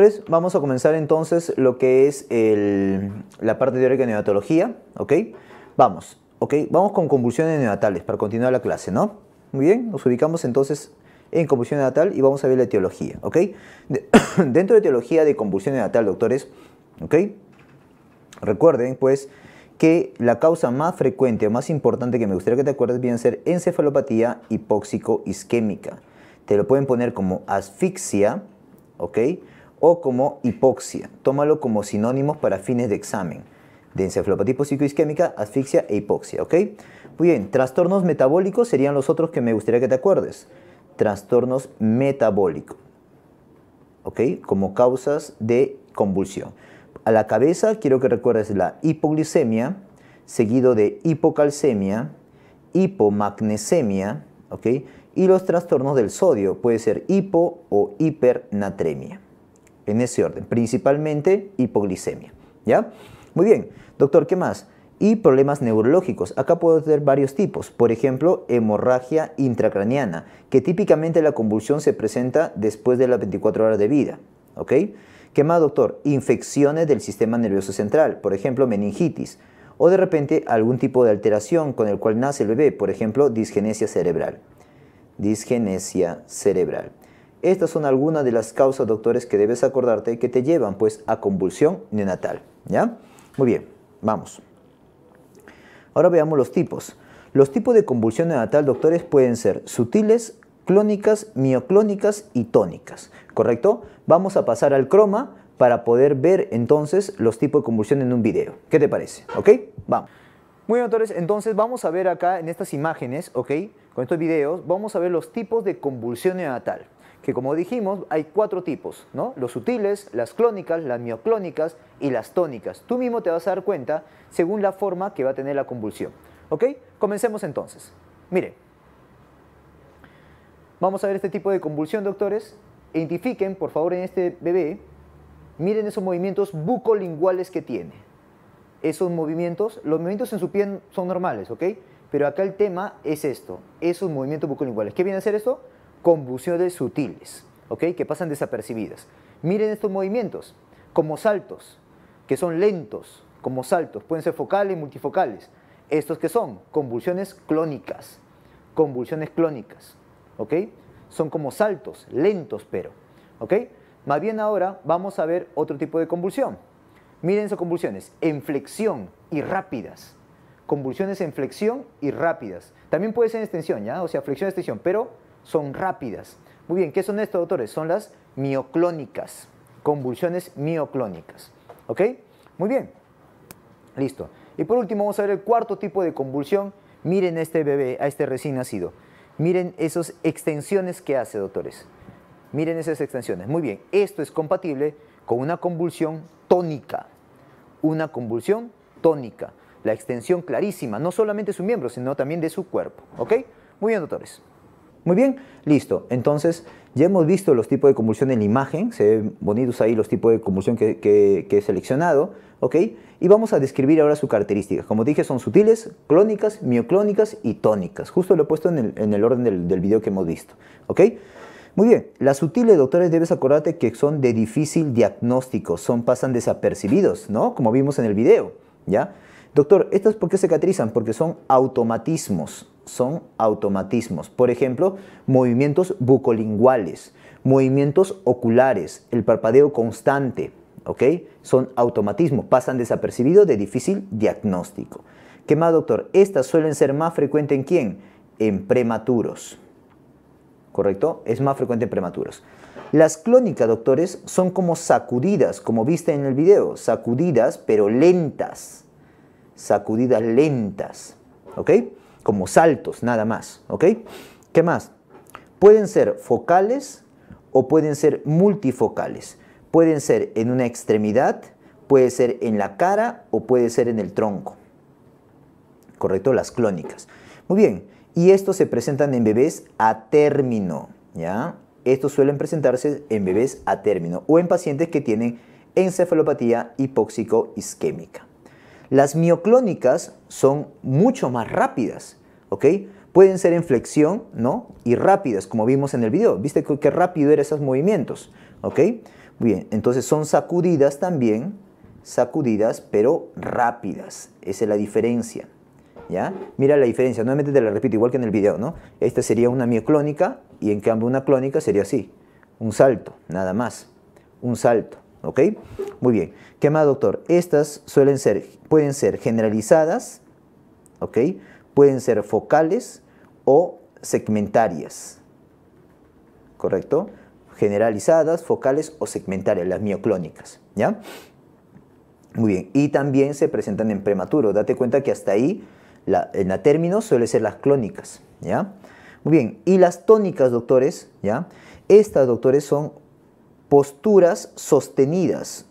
doctores, vamos a comenzar entonces lo que es la parte teórica de neonatología, ¿ok? Vamos, ¿ok? Vamos con convulsiones neonatales para continuar la clase, ¿no? Muy bien, nos ubicamos entonces en convulsión neonatal y vamos a ver la etiología, ¿ok? dentro de etiología de convulsión neonatal, doctores, ¿ok? Recuerden, pues, que la causa más frecuente o más importante que me gustaría que te acuerdes viene a ser encefalopatía hipóxico-isquémica. Te lo pueden poner como asfixia, ¿ok? o como hipoxia. Tómalo como sinónimos para fines de examen de encefalopatía psicoisquémica, asfixia e hipoxia, ¿ok? Muy bien, trastornos metabólicos serían los otros que me gustaría que te acuerdes. Trastornos metabólicos, ¿ok? Como causas de convulsión. A la cabeza quiero que recuerdes la hipoglicemia, seguido de hipocalcemia, hipomagnesemia, ¿ok? Y los trastornos del sodio, puede ser hipo o hipernatremia en ese orden, principalmente hipoglicemia. ¿Ya? Muy bien, doctor, ¿qué más? Y problemas neurológicos. Acá puedo tener varios tipos. Por ejemplo, hemorragia intracraniana, que típicamente la convulsión se presenta después de las 24 horas de vida. ¿Ok? ¿Qué más, doctor? Infecciones del sistema nervioso central, por ejemplo, meningitis. O de repente algún tipo de alteración con el cual nace el bebé, por ejemplo, disgenesia cerebral. Disgenesia cerebral. Estas son algunas de las causas, doctores, que debes acordarte que te llevan pues a convulsión neonatal, ¿ya? Muy bien, vamos. Ahora veamos los tipos. Los tipos de convulsión neonatal, doctores, pueden ser sutiles, clónicas, mioclónicas y tónicas, ¿correcto? Vamos a pasar al croma para poder ver entonces los tipos de convulsión en un video. ¿Qué te parece? ¿Ok? Vamos. Muy bien, doctores, entonces vamos a ver acá en estas imágenes, ¿ok? Con estos videos, vamos a ver los tipos de convulsión neonatal que como dijimos hay cuatro tipos, ¿no? Los sutiles, las clónicas, las mioclónicas y las tónicas. Tú mismo te vas a dar cuenta según la forma que va a tener la convulsión. ¿Ok? Comencemos entonces. Miren. vamos a ver este tipo de convulsión, doctores. Identifiquen, por favor, en este bebé, miren esos movimientos bucolinguales que tiene. Esos movimientos, los movimientos en su piel son normales, ¿ok? Pero acá el tema es esto, esos movimientos bucolinguales. ¿Qué viene a ser esto? convulsiones sutiles, ¿ok? Que pasan desapercibidas. Miren estos movimientos, como saltos, que son lentos, como saltos, pueden ser focales, multifocales. Estos que son convulsiones clónicas, convulsiones clónicas, ¿ok? Son como saltos, lentos pero, ¿ok? Más bien ahora vamos a ver otro tipo de convulsión. Miren esas convulsiones, en flexión y rápidas. Convulsiones en flexión y rápidas. También puede ser en extensión, ¿ya? O sea, flexión y extensión, pero son rápidas. Muy bien, ¿qué son estos, doctores? Son las mioclónicas, convulsiones mioclónicas. ¿Ok? Muy bien. Listo. Y por último vamos a ver el cuarto tipo de convulsión. Miren a este bebé, a este recién nacido. Miren esas extensiones que hace, doctores. Miren esas extensiones. Muy bien, esto es compatible con una convulsión tónica. Una convulsión tónica. La extensión clarísima, no solamente de su miembro, sino también de su cuerpo. ¿Ok? Muy bien, doctores. Muy bien, listo. Entonces, ya hemos visto los tipos de convulsión en la imagen, se ven bonitos ahí los tipos de convulsión que, he seleccionado, ¿ok? Y vamos a describir ahora sus características. Como dije, son sutiles, clónicas, mioclónicas y tónicas. Justo lo he puesto en el, orden del, video que hemos visto, ¿ok? Muy bien, las sutiles, doctores, debes acordarte que son de difícil diagnóstico, son, pasan desapercibidos, ¿no? Como vimos en el video, ¿ya? Doctor, ¿estas por qué se caracterizan? Porque son automatismos, son automatismos. Por ejemplo, movimientos bucolinguales, movimientos oculares, el parpadeo constante, ¿ok? Son automatismos, pasan desapercibidos de difícil diagnóstico. ¿Qué más, doctor? Estas suelen ser más frecuentes en quién? En prematuros. ¿Correcto? Es más frecuente en prematuros. Las clónicas, doctores, son como sacudidas, como viste en el video, sacudidas pero lentas. Sacudidas lentas. ¿Ok? como saltos, nada más. ¿Ok? ¿Qué más? Pueden ser focales o pueden ser multifocales. Pueden ser en una extremidad, puede ser en la cara o puede ser en el tronco. ¿Correcto? Las clónicas. Muy bien. Y estos se presentan en bebés a término. ¿Ya? Estos suelen presentarse en bebés a término o en pacientes que tienen encefalopatía hipóxico-isquémica. Las mioclónicas son mucho más rápidas, ¿ok? Pueden ser en flexión, ¿no? Y rápidas, como vimos en el video. ¿Viste qué rápido eran esos movimientos? ¿Ok? Muy bien, entonces son sacudidas también, sacudidas, pero rápidas. Esa es la diferencia, ¿ya? Mira la diferencia, nuevamente te la repito, igual que en el video, ¿no? Esta sería una mioclónica y en cambio una clónica sería así, un salto, nada más, un salto. ¿ok? Muy bien. ¿Qué más, doctor? Estas suelen ser, pueden ser generalizadas, ¿ok? Pueden ser focales o segmentarias, ¿correcto? Generalizadas, focales o segmentarias, las mioclónicas, ¿ya? Muy bien. Y también se presentan en prematuro. Date cuenta que hasta ahí en la término suele ser las clónicas, ¿ya? Muy bien, y las tónicas, doctores, ¿ya? Estas, doctores, son posturas sostenidas.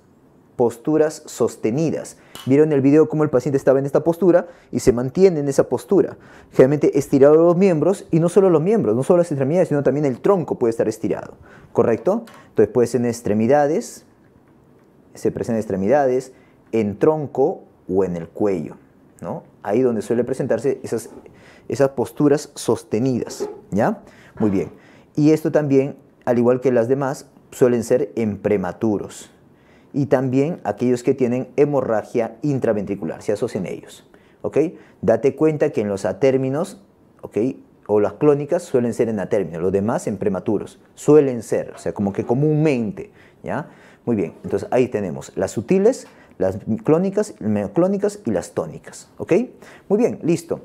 Posturas sostenidas. Vieron el video cómo el paciente estaba en esta postura y se mantiene en esa postura. Generalmente estirado los miembros y no solo los miembros, no solo las extremidades, sino también el tronco puede estar estirado. ¿Correcto? Entonces puede ser en extremidades, se presenta en extremidades, en tronco o en el cuello. ¿no? Ahí donde suele presentarse esas, esas posturas sostenidas. ¿Ya? Muy bien. Y esto también, al igual que las demás, suelen ser en prematuros y también aquellos que tienen hemorragia intraventricular, se asocian ellos. ¿ok? Date cuenta que en los atérminos ¿ok? o las clónicas suelen ser en atérminos, los demás en prematuros, suelen ser, o sea, como que comúnmente. ¿ya? Muy bien, entonces ahí tenemos las sutiles, las clónicas, meoclónicas y las tónicas. ¿ok? Muy bien, listo.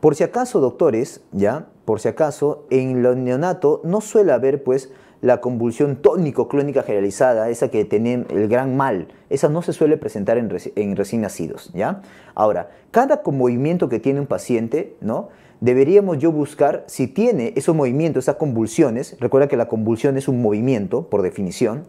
Por si acaso, doctores, ya por si acaso, en el neonato no suele haber pues la convulsión tónico-clónica generalizada, esa que tiene el gran mal, esa no se suele presentar en, recién nacidos, ¿ya? Ahora, cada movimiento que tiene un paciente, ¿no? Deberíamos yo buscar si tiene esos movimientos, esas convulsiones, recuerda que la convulsión es un movimiento por definición,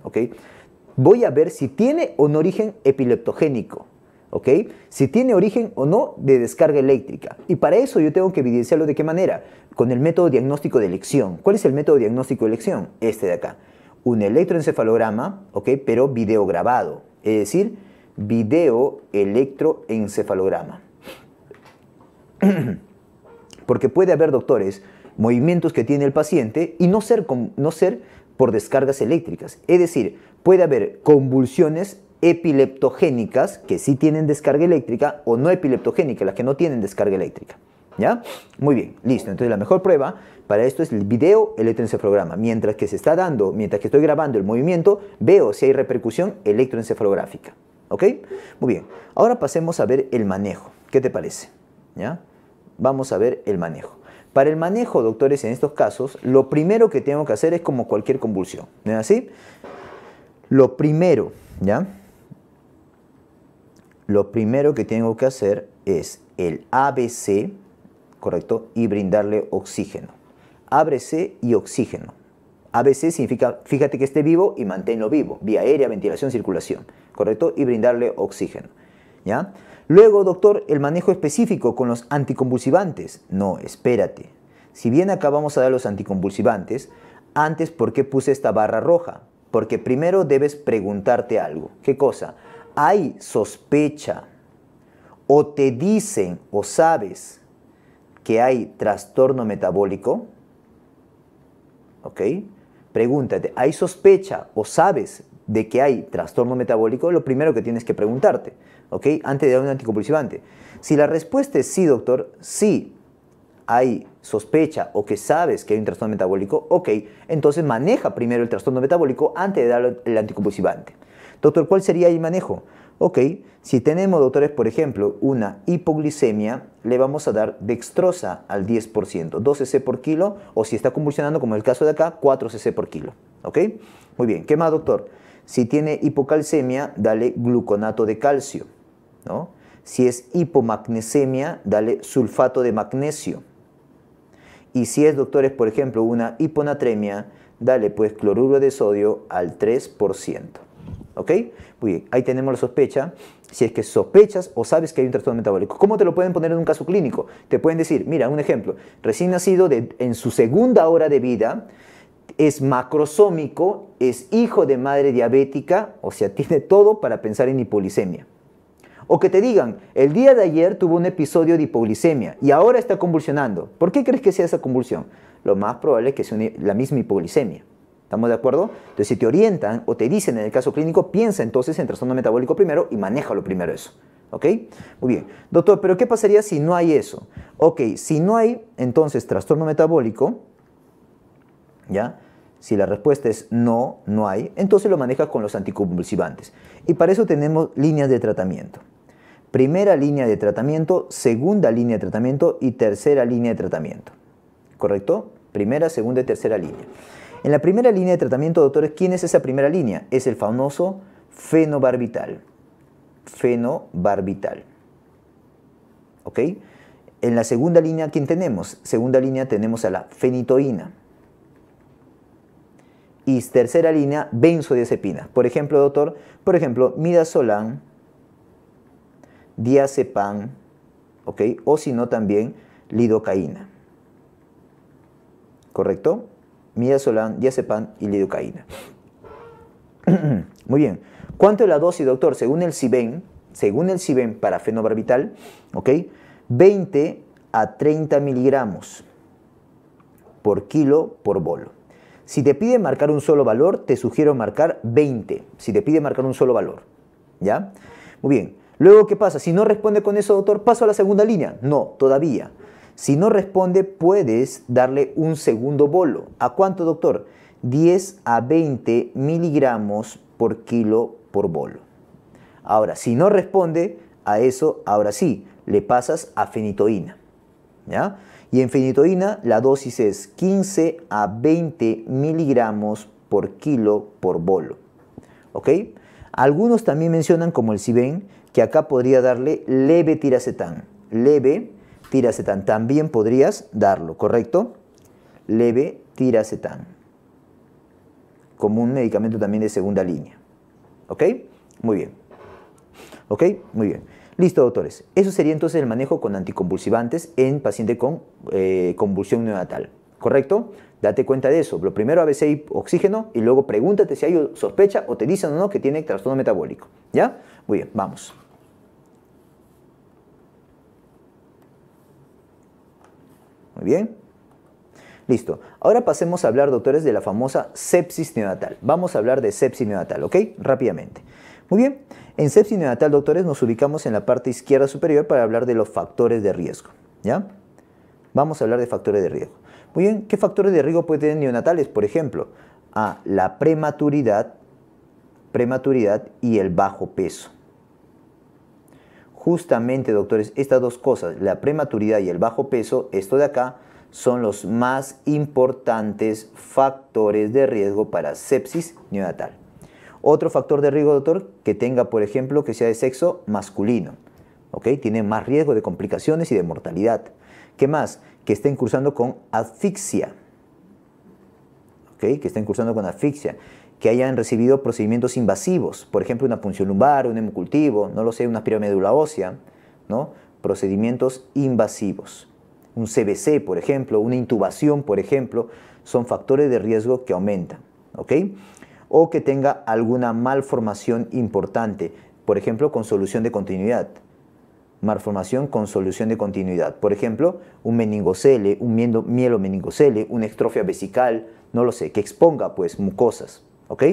Voy a ver si tiene un origen epileptogénico, ¿ok? Si tiene origen o no de descarga eléctrica. Y para eso yo tengo que evidenciarlo de qué manera? Con el método diagnóstico de elección. ¿Cuál es el método diagnóstico de elección? Este de acá. Un electroencefalograma, ¿ok? Pero videograbado. Es decir, video electroencefalograma. Porque puede haber, doctores, movimientos que tiene el paciente y no ser, no ser por descargas eléctricas. Es decir, puede haber convulsiones epileptogénicas, que sí tienen descarga eléctrica, o no epileptogénicas, las que no tienen descarga eléctrica. ¿Ya? Muy bien, listo. Entonces la mejor prueba para esto es el video electroencefalograma. Mientras que se está dando, mientras que estoy grabando el movimiento, veo si hay repercusión electroencefalográfica. ¿Ok? Muy bien. Ahora pasemos a ver el manejo. ¿Qué te parece? ¿Ya? Vamos a ver el manejo. Para el manejo, doctores, en estos casos, lo primero que tengo que hacer es como cualquier convulsión. ¿No así? Lo primero, ¿ya? lo primero que tengo que hacer es el ABC, ¿correcto? Y brindarle oxígeno. ABC y oxígeno. ABC significa, fíjate que esté vivo y manténlo vivo, vía aérea, ventilación, circulación, ¿correcto? Y brindarle oxígeno, ¿ya? Luego, doctor, el manejo específico con los anticonvulsivantes. No, espérate. Si bien acá vamos a dar los anticonvulsivantes, antes, ¿por qué puse esta barra roja? Porque primero debes preguntarte algo. ¿Qué cosa? hay sospecha o te dicen o sabes que hay trastorno metabólico, Pregúntate, ¿hay sospecha o sabes de que hay trastorno metabólico? Lo primero que tienes que preguntarte, ¿ok? Antes de dar un anticonvulsivante. Si la respuesta es sí, doctor, sí, hay sospecha o que sabes que hay un trastorno metabólico, ok, entonces maneja primero el trastorno metabólico antes de dar el anticonvulsivante. Doctor, ¿cuál sería el manejo? Ok, si tenemos, doctores, por ejemplo, una hipoglicemia, le vamos a dar dextrosa al 10%, 2 cc por kilo, o si está convulsionando, como el caso de acá, 4 cc por kilo. ¿Ok? Muy bien, ¿qué más, doctor? Si tiene hipocalcemia, dale gluconato de calcio. ¿no? Si es hipomagnesemia, dale sulfato de magnesio. Y si es, doctores, por ejemplo, una hiponatremia, dale pues cloruro de sodio al 3%. ¿Ok? Muy bien, ahí tenemos la sospecha. Si es que sospechas o sabes que hay un trastorno metabólico, ¿cómo te lo pueden poner en un caso clínico? Te pueden decir, mira, un ejemplo, recién nacido en su segunda hora de vida, es macrosómico, es hijo de madre diabética, o sea, tiene todo para pensar en hipoglicemia O que te digan, el día de ayer tuvo un episodio de hipoglicemia y ahora está convulsionando. ¿Por qué crees que sea esa convulsión? Lo más probable es que sea la misma hipoglicemia. ¿Estamos de acuerdo? Entonces, si te orientan o te dicen en el caso clínico, piensa entonces en trastorno metabólico primero y maneja lo primero eso. ¿Ok? Muy bien. Doctor, pero ¿qué pasaría si no hay eso? Ok, si no hay entonces trastorno metabólico, ¿ya? Si la respuesta es no, no hay, entonces lo manejas con los anticonvulsivantes. Y para eso tenemos líneas de tratamiento. Primera línea de tratamiento, segunda línea de tratamiento y tercera línea de tratamiento. ¿Correcto? Primera, segunda y tercera línea. En la primera línea de tratamiento, doctores, ¿quién es esa primera línea? Es el famoso fenobarbital. Fenobarbital. ¿Ok? En la segunda línea, ¿quién tenemos? Segunda línea tenemos a la fenitoína. Y tercera línea, benzodiazepinas. Por ejemplo, doctor, por ejemplo, midazolam, diazepam, ¿ok? O si no, también lidocaína. ¿Correcto? midazolam, diazepam y lidocaína. Muy bien. ¿Cuánto es la dosis, doctor? Según el CIBEN, según el CIBEN para fenobarbital, ¿ok? 20 a 30 miligramos por kilo por bolo. Si te pide marcar un solo valor, te sugiero marcar 20. Si te pide marcar un solo valor, ¿ya? Muy bien. Luego, ¿qué pasa? Si no responde con eso, doctor, paso a la segunda línea. No, todavía. Si no responde, puedes darle un segundo bolo. ¿A cuánto, doctor? 10 a 20 miligramos por kilo por bolo. Ahora, si no responde a eso, ahora sí, le pasas a fenitoína. ¿ya? Y en fenitoína la dosis es 15 a 20 miligramos por kilo por bolo. ¿Ok? Algunos también mencionan, como el Ciben, que acá podría darle leve tiracetán. Leve Tiracetam, También podrías darlo, ¿correcto? Leve tiracetam. Como un medicamento también de segunda línea. ¿Ok? Muy bien. ¿Ok? Muy bien. Listo, doctores. Eso sería entonces el manejo con anticonvulsivantes en paciente con eh, convulsión neonatal. ¿Correcto? Date cuenta de eso. Lo primero ABC y oxígeno y luego pregúntate si hay sospecha o te dicen o no que tiene trastorno metabólico. ¿Ya? Muy bien, vamos. Muy bien. Listo. Ahora pasemos a hablar, doctores, de la famosa sepsis neonatal. Vamos a hablar de sepsis neonatal, ¿ok? Rápidamente. Muy bien. En sepsis neonatal, doctores, nos ubicamos en la parte izquierda superior para hablar de los factores de riesgo. ¿Ya? Vamos a hablar de factores de riesgo. Muy bien. ¿Qué factores de riesgo pueden tener neonatales? Por ejemplo, a la prematuridad, prematuridad y el bajo peso justamente, doctores, estas dos cosas, la prematuridad y el bajo peso, esto de acá, son los más importantes factores de riesgo para sepsis neonatal. Otro factor de riesgo, doctor, que tenga, por ejemplo, que sea de sexo masculino. Tiene más riesgo de complicaciones y de mortalidad. ¿Qué más? Que estén cursando con asfixia. Que estén cursando con asfixia que hayan recibido procedimientos invasivos, por ejemplo, una punción lumbar, un hemocultivo, no lo sé, una piramédula ósea, ¿no? Procedimientos invasivos. Un CBC, por ejemplo, una intubación, por ejemplo, son factores de riesgo que aumentan, ¿ok? O que tenga alguna malformación importante, por ejemplo, con solución de continuidad. Malformación con solución de continuidad. Por ejemplo, un meningocele, un meningocele, una estrofia vesical, no lo sé, que exponga pues mucosas, ¿Ok?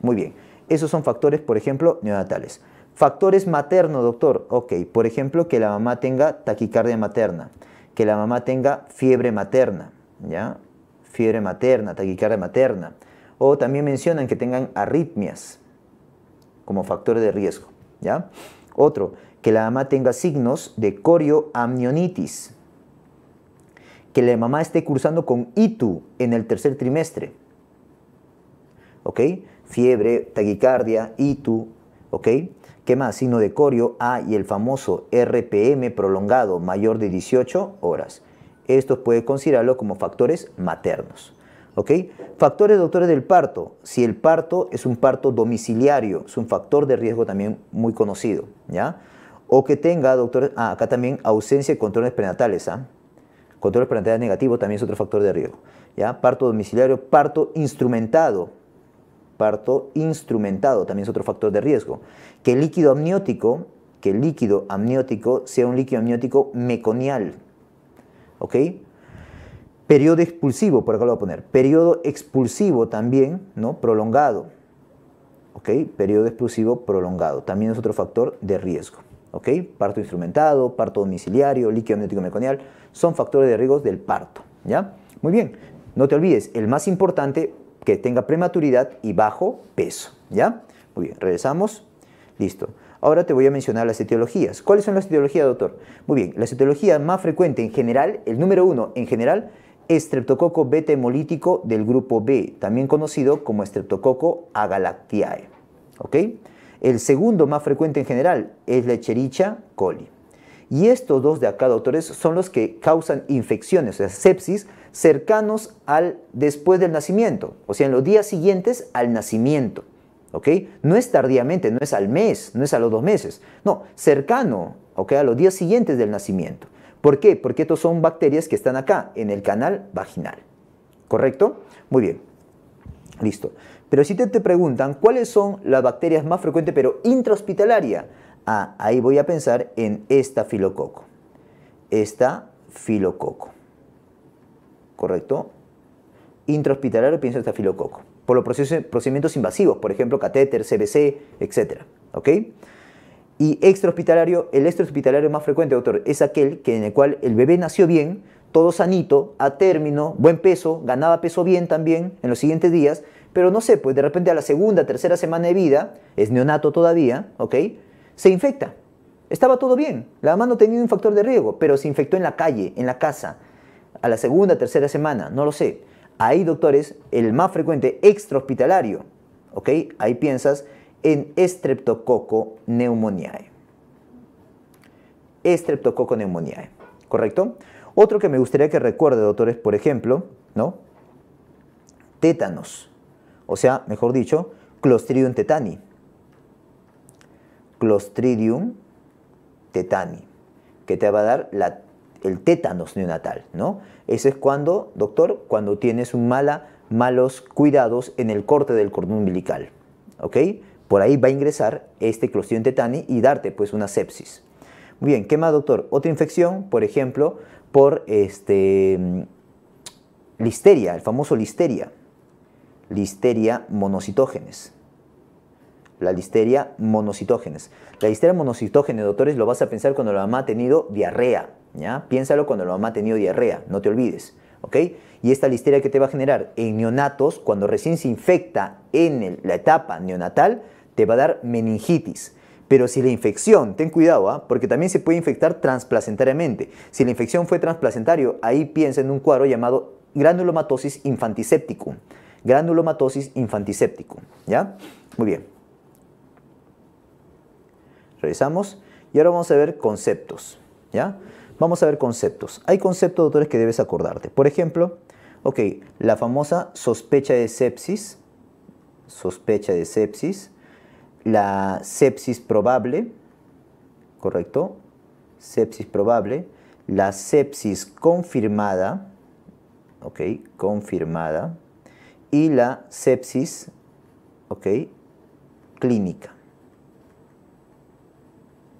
Muy bien. Esos son factores, por ejemplo, neonatales. Factores maternos, doctor. Ok, por ejemplo, que la mamá tenga taquicardia materna, que la mamá tenga fiebre materna, ¿ya? Fiebre materna, taquicardia materna. O también mencionan que tengan arritmias como factor de riesgo, ¿ya? Otro, que la mamá tenga signos de corioamnionitis, que la mamá esté cursando con ITU en el tercer trimestre, ¿ok? Fiebre, taquicardia, ITU, ¿ok? ¿Qué más? Signo de corio A y el famoso RPM prolongado mayor de 18 horas. Esto puede considerarlo como factores maternos. ¿ok? Factores doctores del parto. Si el parto es un parto domiciliario, es un factor de riesgo también muy conocido. ¿ya? O que tenga, doctores, ah, acá también ausencia de controles prenatales. ¿ah? Controles prenatales negativos también es otro factor de riesgo. ¿ya? Parto domiciliario, parto instrumentado parto instrumentado, también es otro factor de riesgo. Que el líquido amniótico, que el líquido amniótico sea un líquido amniótico meconial, ¿ok? Periodo expulsivo, por acá lo voy a poner. Periodo expulsivo también, ¿no? Prolongado, ¿ok? Periodo expulsivo prolongado, también es otro factor de riesgo, ¿ok? Parto instrumentado, parto domiciliario, líquido amniótico meconial, son factores de riesgo del parto, ¿ya? Muy bien, no te olvides, el más importante que tenga prematuridad y bajo peso. ¿Ya? Muy bien, regresamos. Listo. Ahora te voy a mencionar las etiologías. ¿Cuáles son las etiologías, doctor? Muy bien, la etiología más frecuente en general, el número uno en general, es streptococo beta hemolítico del grupo B, también conocido como streptococo agalactiae. ¿Ok? El segundo más frecuente en general es la Echerichia coli. Y estos dos de acá, doctores, son los que causan infecciones, o sea, sepsis, cercanos al después del nacimiento, o sea, en los días siguientes al nacimiento. ¿ok? No es tardíamente, no es al mes, no es a los dos meses, no, cercano ¿ok? a los días siguientes del nacimiento. ¿Por qué? Porque estos son bacterias que están acá, en el canal vaginal. ¿Correcto? Muy bien. Listo. Pero si te, te preguntan cuáles son las bacterias más frecuentes, pero intrahospitalaria, ah, ahí voy a pensar en esta filococo. Esta filococo. ¿correcto? Intrahospitalario piensa el estafilococo, por los procedimientos invasivos, por ejemplo, catéter, CBC, etc. ¿Ok? Y extrahospitalario, el extrahospitalario más frecuente, doctor, es aquel que, en el cual el bebé nació bien, todo sanito, a término, buen peso, ganaba peso bien también en los siguientes días, pero no sé, pues de repente a la segunda, tercera semana de vida, es neonato todavía, ¿ok? Se infecta. Estaba todo bien, la mamá no tenía un factor de riesgo, pero se infectó en la calle, en la casa, a la segunda, tercera semana, no lo sé. Ahí, doctores, el más frecuente extrahospitalario, ¿ok? Ahí piensas en Streptococo pneumoniae. Streptococo pneumoniae, ¿correcto? Otro que me gustaría que recuerde, doctores, por ejemplo, ¿no? Tétanos, o sea, mejor dicho, Clostridium tetani. Clostridium tetani, que te va a dar la el tétanos neonatal, ¿no? Ese es cuando, doctor, cuando tienes un mala, malos cuidados en el corte del cordón umbilical, ¿ok? Por ahí va a ingresar este Clostridium tetani y darte pues una sepsis. Muy bien, ¿qué más, doctor? Otra infección, por ejemplo, por este listeria, el famoso listeria, listeria monocitógenes. La listeria monocitógenes. La listeria monocitógenes, doctores, lo vas a pensar cuando la mamá ha tenido diarrea, Piénsalo cuando la mamá ha tenido diarrea, no te olvides, ¿ok? Y esta listeria que te va a generar en neonatos, cuando recién se infecta en la etapa neonatal, te va a dar meningitis. Pero si la infección, ten cuidado, ¿ah? porque también se puede infectar transplacentariamente. Si la infección fue transplacentario, ahí piensa en un cuadro llamado granulomatosis infantiséptico. Granulomatosis infantiséptico, ¿ya? Muy bien. Revisamos. Y ahora vamos a ver conceptos, ¿ya? Vamos a ver conceptos. Hay conceptos, doctores, que debes acordarte. Por ejemplo, ok, la famosa sospecha de sepsis, sospecha de sepsis, la sepsis probable, ¿correcto? Sepsis probable, la sepsis confirmada, ok, confirmada, y la sepsis, ok, clínica.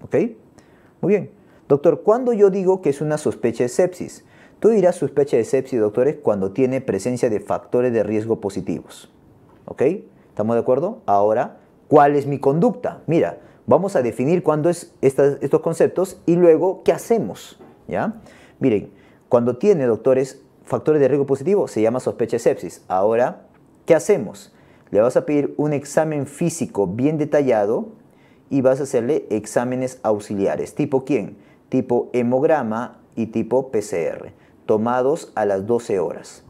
¿Ok? Muy bien. Doctor, ¿cuándo yo digo que es una sospecha de sepsis? Tú dirás sospecha de sepsis, doctores, cuando tiene presencia de factores de riesgo positivos. ¿Ok? ¿Estamos de acuerdo? Ahora, ¿cuál es mi conducta? Mira, vamos a definir cuándo es estos conceptos y luego qué hacemos. ¿Ya? Miren, cuando tiene, doctores, factores de riesgo positivo, se llama sospecha de sepsis. Ahora, ¿qué hacemos? Le vas a pedir un examen físico bien detallado y vas a hacerle exámenes auxiliares. ¿Tipo quién? tipo hemograma y tipo PCR, tomados a las 12 horas.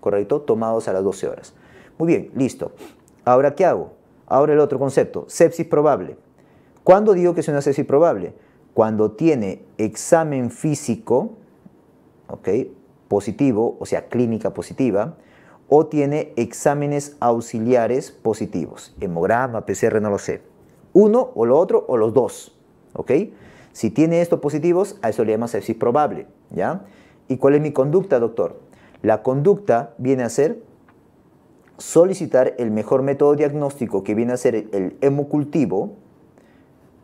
¿Correcto? Tomados a las 12 horas. Muy bien, listo. Ahora, ¿qué hago? Ahora el otro concepto, sepsis probable. ¿Cuándo digo que es una sepsis probable? Cuando tiene examen físico, ¿ok? Positivo, o sea, clínica positiva, o tiene exámenes auxiliares positivos, hemograma, PCR, no lo sé. Uno o lo otro o los dos, ¿ok? Si tiene estos positivos, a eso le llama sepsis probable, ¿ya? ¿Y cuál es mi conducta, doctor? La conducta viene a ser solicitar el mejor método diagnóstico que viene a ser el hemocultivo,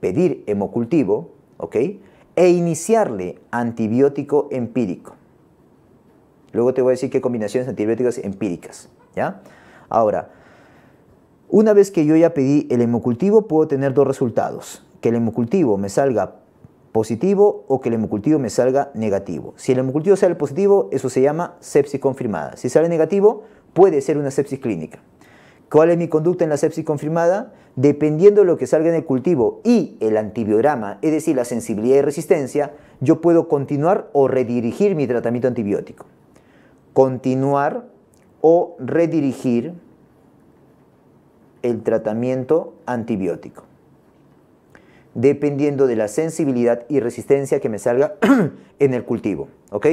pedir hemocultivo, ¿ok? E iniciarle antibiótico empírico. Luego te voy a decir qué combinaciones antibióticas empíricas, ¿ya? Ahora, una vez que yo ya pedí el hemocultivo, puedo tener dos resultados. Que el hemocultivo me salga positivo o que el hemocultivo me salga negativo. Si el hemocultivo sale positivo, eso se llama sepsis confirmada. Si sale negativo, puede ser una sepsis clínica. ¿Cuál es mi conducta en la sepsis confirmada? Dependiendo de lo que salga en el cultivo y el antibiograma, es decir, la sensibilidad y resistencia, yo puedo continuar o redirigir mi tratamiento antibiótico. Continuar o redirigir el tratamiento antibiótico dependiendo de la sensibilidad y resistencia que me salga en el cultivo. ¿Ok?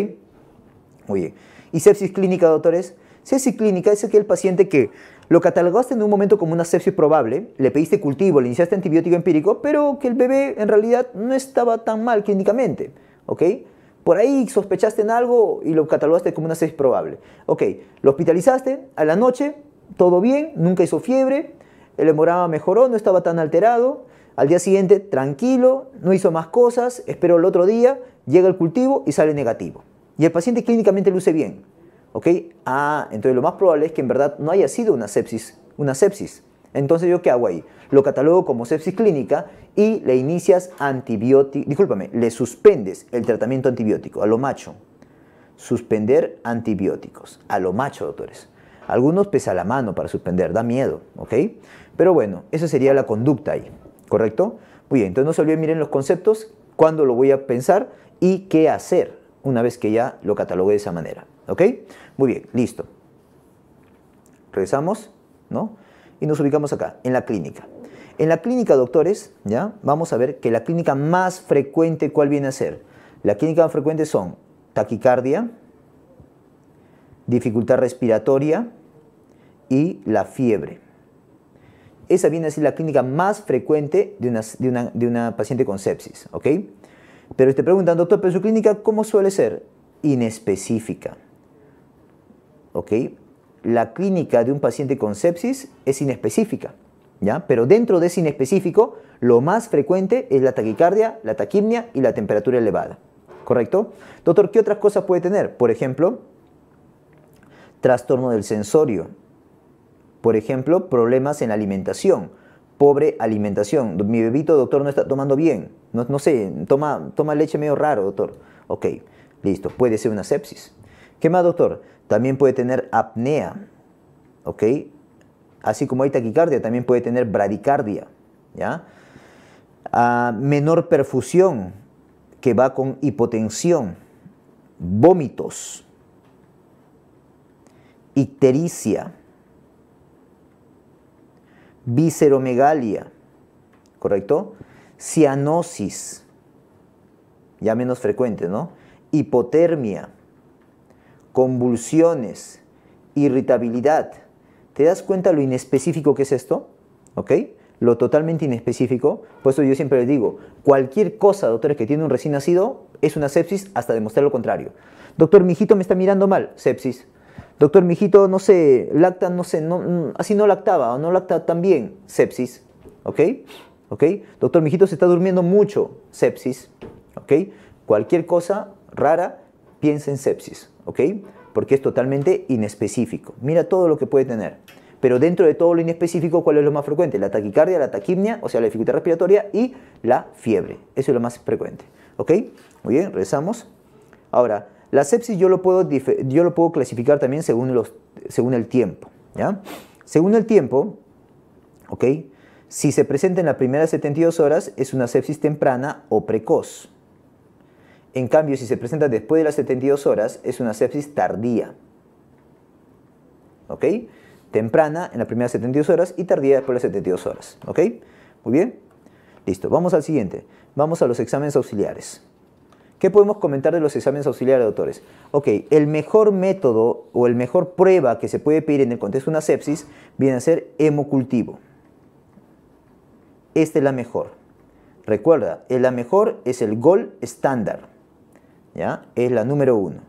Oye, ¿Y sepsis clínica, doctores? Sepsis clínica es el paciente que lo catalogaste en un momento como una sepsis probable, le pediste cultivo, le iniciaste antibiótico empírico, pero que el bebé en realidad no estaba tan mal clínicamente. ¿Ok? Por ahí sospechaste en algo y lo catalogaste como una sepsis probable. Ok, lo hospitalizaste, a la noche, todo bien, nunca hizo fiebre, el hemograma mejoró, no estaba tan alterado, al día siguiente, tranquilo, no hizo más cosas, espero el otro día, llega el cultivo y sale negativo. Y el paciente clínicamente luce bien. ¿Ok? Ah, entonces lo más probable es que en verdad no haya sido una sepsis. Una sepsis. Entonces, ¿yo qué hago ahí? Lo catalogo como sepsis clínica y le inicias antibiótico, discúlpame, le suspendes el tratamiento antibiótico a lo macho. Suspender antibióticos a lo macho, doctores. Algunos pesa la mano para suspender, da miedo, ¿ok? Pero bueno, esa sería la conducta ahí. ¿correcto? Muy bien, entonces no se olviden, miren los conceptos, cuándo lo voy a pensar y qué hacer una vez que ya lo catalogué de esa manera, ¿ok? Muy bien, listo. Regresamos, ¿no? Y nos ubicamos acá, en la clínica. En la clínica, doctores, ¿ya? Vamos a ver que la clínica más frecuente, ¿cuál viene a ser? La clínica más frecuente son taquicardia, dificultad respiratoria y la fiebre. Esa viene a ser la clínica más frecuente de una, paciente con sepsis, ¿ok? Pero te preguntan, doctor, pero su clínica, ¿cómo suele ser? Inespecífica, ¿ok? La clínica de un paciente con sepsis es inespecífica, ¿ya? Pero dentro de ese inespecífico, lo más frecuente es la taquicardia, la taquimnia y la temperatura elevada, ¿correcto? Doctor, ¿qué otras cosas puede tener? Por ejemplo, trastorno del sensorio, por ejemplo, problemas en alimentación, pobre alimentación. Mi bebito, doctor, no está tomando bien. No, sé, toma, toma leche medio raro, doctor. Ok, listo, puede ser una sepsis. ¿Qué más, doctor? También puede tener apnea, ¿ok? Así como hay taquicardia, también puede tener bradicardia, ¿ya? Ah, menor perfusión, que va con hipotensión, vómitos, ictericia, visceromegalia, ¿correcto? Cianosis, ya menos frecuente, ¿no? Hipotermia, convulsiones, irritabilidad. ¿Te das cuenta lo inespecífico que es esto? ¿Ok? Lo totalmente inespecífico. Por eso yo siempre les digo, cualquier cosa, doctores, que tiene un recién nacido es una sepsis hasta demostrar lo contrario. Doctor, mi hijito me está mirando mal, sepsis. Doctor, mijito, no sé, lacta, no sé, así no lactaba, o no lacta también, sepsis, ¿ok? ¿Ok? Doctor, mijito, se está durmiendo mucho, sepsis, ¿ok? Cualquier cosa rara, piensa en sepsis, ¿ok? Porque es totalmente inespecífico. Mira todo lo que puede tener. Pero dentro de todo lo inespecífico, ¿cuál es lo más frecuente? La taquicardia, la taquimnia, o sea, la dificultad respiratoria y la fiebre. Eso es lo más frecuente. ¿Ok? Muy bien, regresamos. Ahora, la sepsis yo lo puedo, clasificar también según, el tiempo. Según el tiempo, okay, Si se presenta en las primeras 72 horas, es una sepsis temprana o precoz. En cambio, si se presenta después de las 72 horas, es una sepsis tardía. Temprana en las primeras 72 horas y tardía después de las 72 horas. ¿Ok? Muy bien. Listo. Vamos al siguiente. Vamos a los exámenes auxiliares. ¿Qué podemos comentar de los exámenes auxiliares de autores? Ok, el mejor método o el mejor prueba que se puede pedir en el contexto de una sepsis viene a ser hemocultivo. Esta es la mejor. Recuerda, la mejor es el gol estándar. ¿Ya? Es la número uno.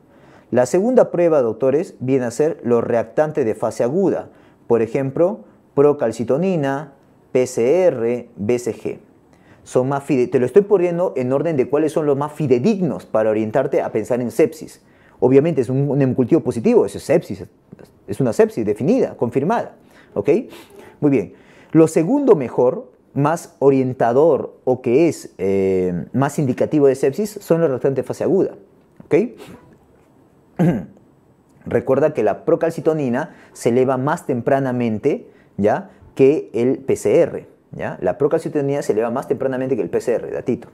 La segunda prueba, doctores, viene a ser los reactantes de fase aguda. Por ejemplo, procalcitonina, PCR, BCG son más te lo estoy poniendo en orden de cuáles son los más fidedignos para orientarte a pensar en sepsis. Obviamente es un, hemocultivo positivo, eso es sepsis, es una sepsis definida, confirmada. Muy bien. Lo segundo mejor, más orientador o que es eh, más indicativo de sepsis son los restantes de fase aguda. Recuerda que la procalcitonina se eleva más tempranamente ¿ya? que el PCR. La procalcitonina se eleva más tempranamente que el PCR, datito.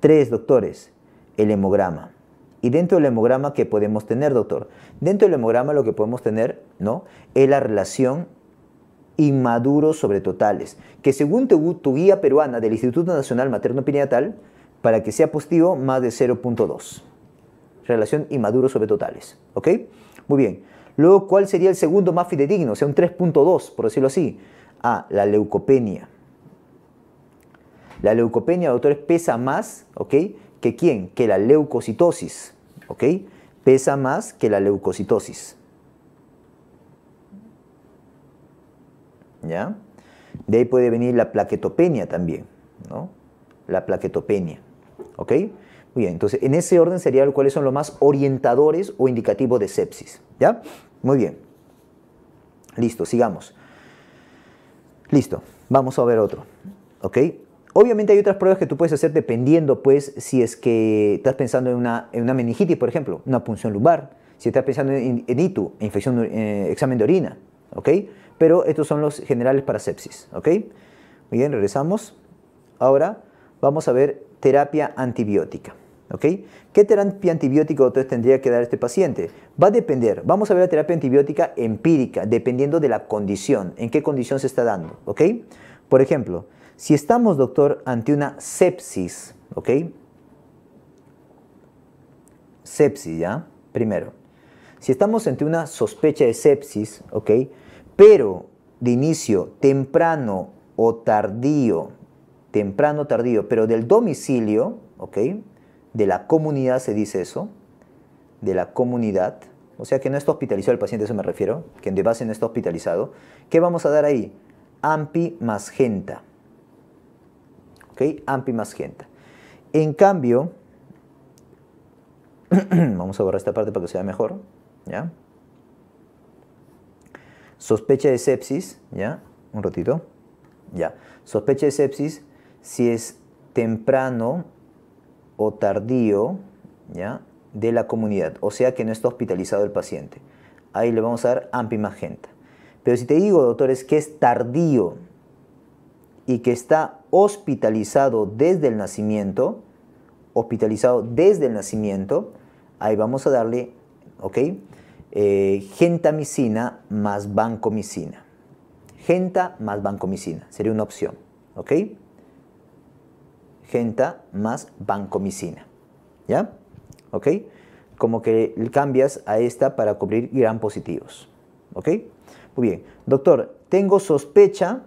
Tres, doctores, el hemograma. Y dentro del hemograma, ¿qué podemos tener, doctor? Dentro del hemograma lo que podemos tener, ¿no? Es la relación inmaduro sobre totales, que según tu, guía peruana del Instituto Nacional Materno Pinatal, para que sea positivo, más de 0.2. Relación inmaduro sobre totales, ¿ok? Muy bien. Luego, ¿cuál sería el segundo más fidedigno? O sea, un 3.2, por decirlo así. A, ah, la leucopenia. La leucopenia, doctores, pesa más, ¿ok? ¿Que quién? Que la leucocitosis, ¿ok? Pesa más que la leucocitosis. ¿Ya? De ahí puede venir la plaquetopenia también, ¿no? La plaquetopenia, ¿ok? Muy bien, entonces en ese orden sería cuáles son los más orientadores o indicativos de sepsis, ¿ya? Muy bien. Listo, sigamos. Listo, vamos a ver otro, ¿ok? Obviamente hay otras pruebas que tú puedes hacer dependiendo, pues, si es que estás pensando en una, meningitis, por ejemplo, una punción lumbar, si estás pensando en, en ITU, infección, eh, examen de orina, ¿ok? Pero estos son los generales para sepsis, ¿ok? Muy bien, regresamos. Ahora vamos a ver terapia antibiótica. ¿ok? ¿Qué terapia antibiótica entonces tendría que dar este paciente? Va a depender. Vamos a ver la terapia antibiótica empírica, dependiendo de la condición, en qué condición se está dando. ¿ok? Por ejemplo, si estamos, doctor, ante una sepsis, ¿ok? Sepsis, ¿ya? Primero. Si estamos ante una sospecha de sepsis, ¿ok? Pero de inicio temprano o tardío, temprano tardío, pero del domicilio, ¿ok? De la comunidad se dice eso, de la comunidad, o sea que no está hospitalizado el paciente, a eso me refiero, que de base no está hospitalizado, ¿qué vamos a dar ahí? AMPI más GENTA. ¿ok? AMPI magenta. En cambio, vamos a borrar esta parte para que se vea mejor, Sospecha de sepsis, ¿ya? Un ratito, ya. Sospecha de sepsis si es temprano o tardío, ¿ya? De la comunidad, o sea que no está hospitalizado el paciente. Ahí le vamos a dar AMPI magenta. Pero si te digo, doctores, que es tardío, y que está hospitalizado desde el nacimiento, hospitalizado desde el nacimiento, ahí vamos a darle, ¿ok? Eh, gentamicina más vancomicina. Genta más vancomicina sería una opción, ¿ok? Genta más vancomicina, ¿ya? ¿Ok? Como que cambias a esta para cubrir gran positivos, ¿ok? Muy bien. Doctor, tengo sospecha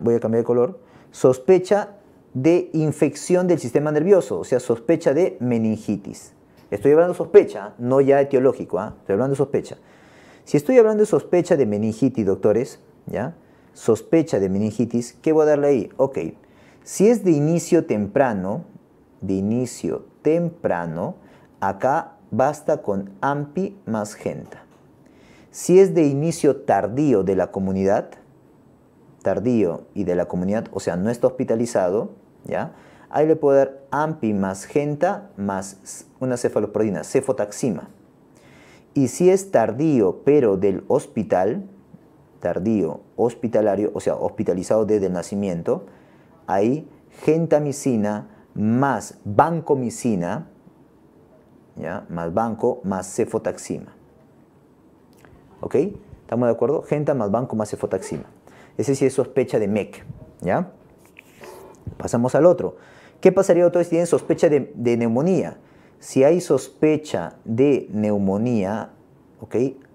Voy a cambiar de color. Sospecha de infección del sistema nervioso, o sea, sospecha de meningitis. Estoy hablando de sospecha, no ya etiológico, ¿ah? estoy hablando de sospecha. Si estoy hablando de sospecha de meningitis, doctores, ¿ya? Sospecha de meningitis, ¿qué voy a darle ahí? Ok, si es de inicio temprano, de inicio temprano, acá basta con AMPI más GENTA. Si es de inicio tardío de la comunidad, tardío y de la comunidad, o sea, no está hospitalizado, ¿ya? Ahí le puedo dar AMPI más genta más una cefaloprodina, cefotaxima. Y si es tardío, pero del hospital, tardío hospitalario, o sea, hospitalizado desde el nacimiento, ahí gentamicina más bancomicina, ¿ya? más banco, más cefotaxima. ¿Ok? ¿Estamos de acuerdo? Genta más banco más cefotaxima. Ese sí es sospecha de MEC, ¿ya? Pasamos al otro. ¿Qué pasaría doctor, si tienen sospecha de, neumonía? Si hay sospecha de neumonía,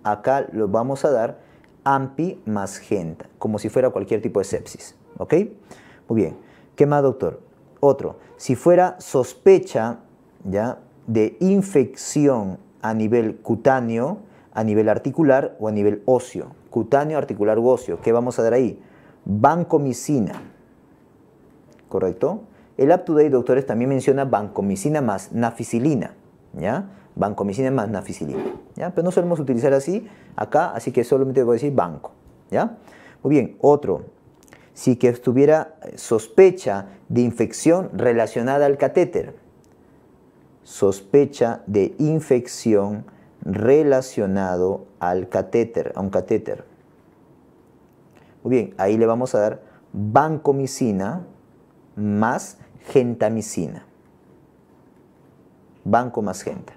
Acá lo vamos a dar AMPI más GENTA, como si fuera cualquier tipo de sepsis, okay. Muy bien. ¿Qué más, doctor? Otro. Si fuera sospecha, ¿ya? De infección a nivel cutáneo, a nivel articular o a nivel óseo, cutáneo articular óseo. ¿Qué vamos a dar ahí? Bancomicina. ¿Correcto? El up doctores, también menciona bancomicina más naficilina. ¿Ya? Vancomicina más naficilina. ¿Ya? Pero no solemos utilizar así acá, así que solamente voy a decir banco. ¿Ya? Muy bien, otro. Si que estuviera eh, sospecha de infección relacionada al catéter. Sospecha de infección relacionado al catéter, a un catéter. Muy bien, ahí le vamos a dar ...bancomicina... más gentamicina. Banco más genta.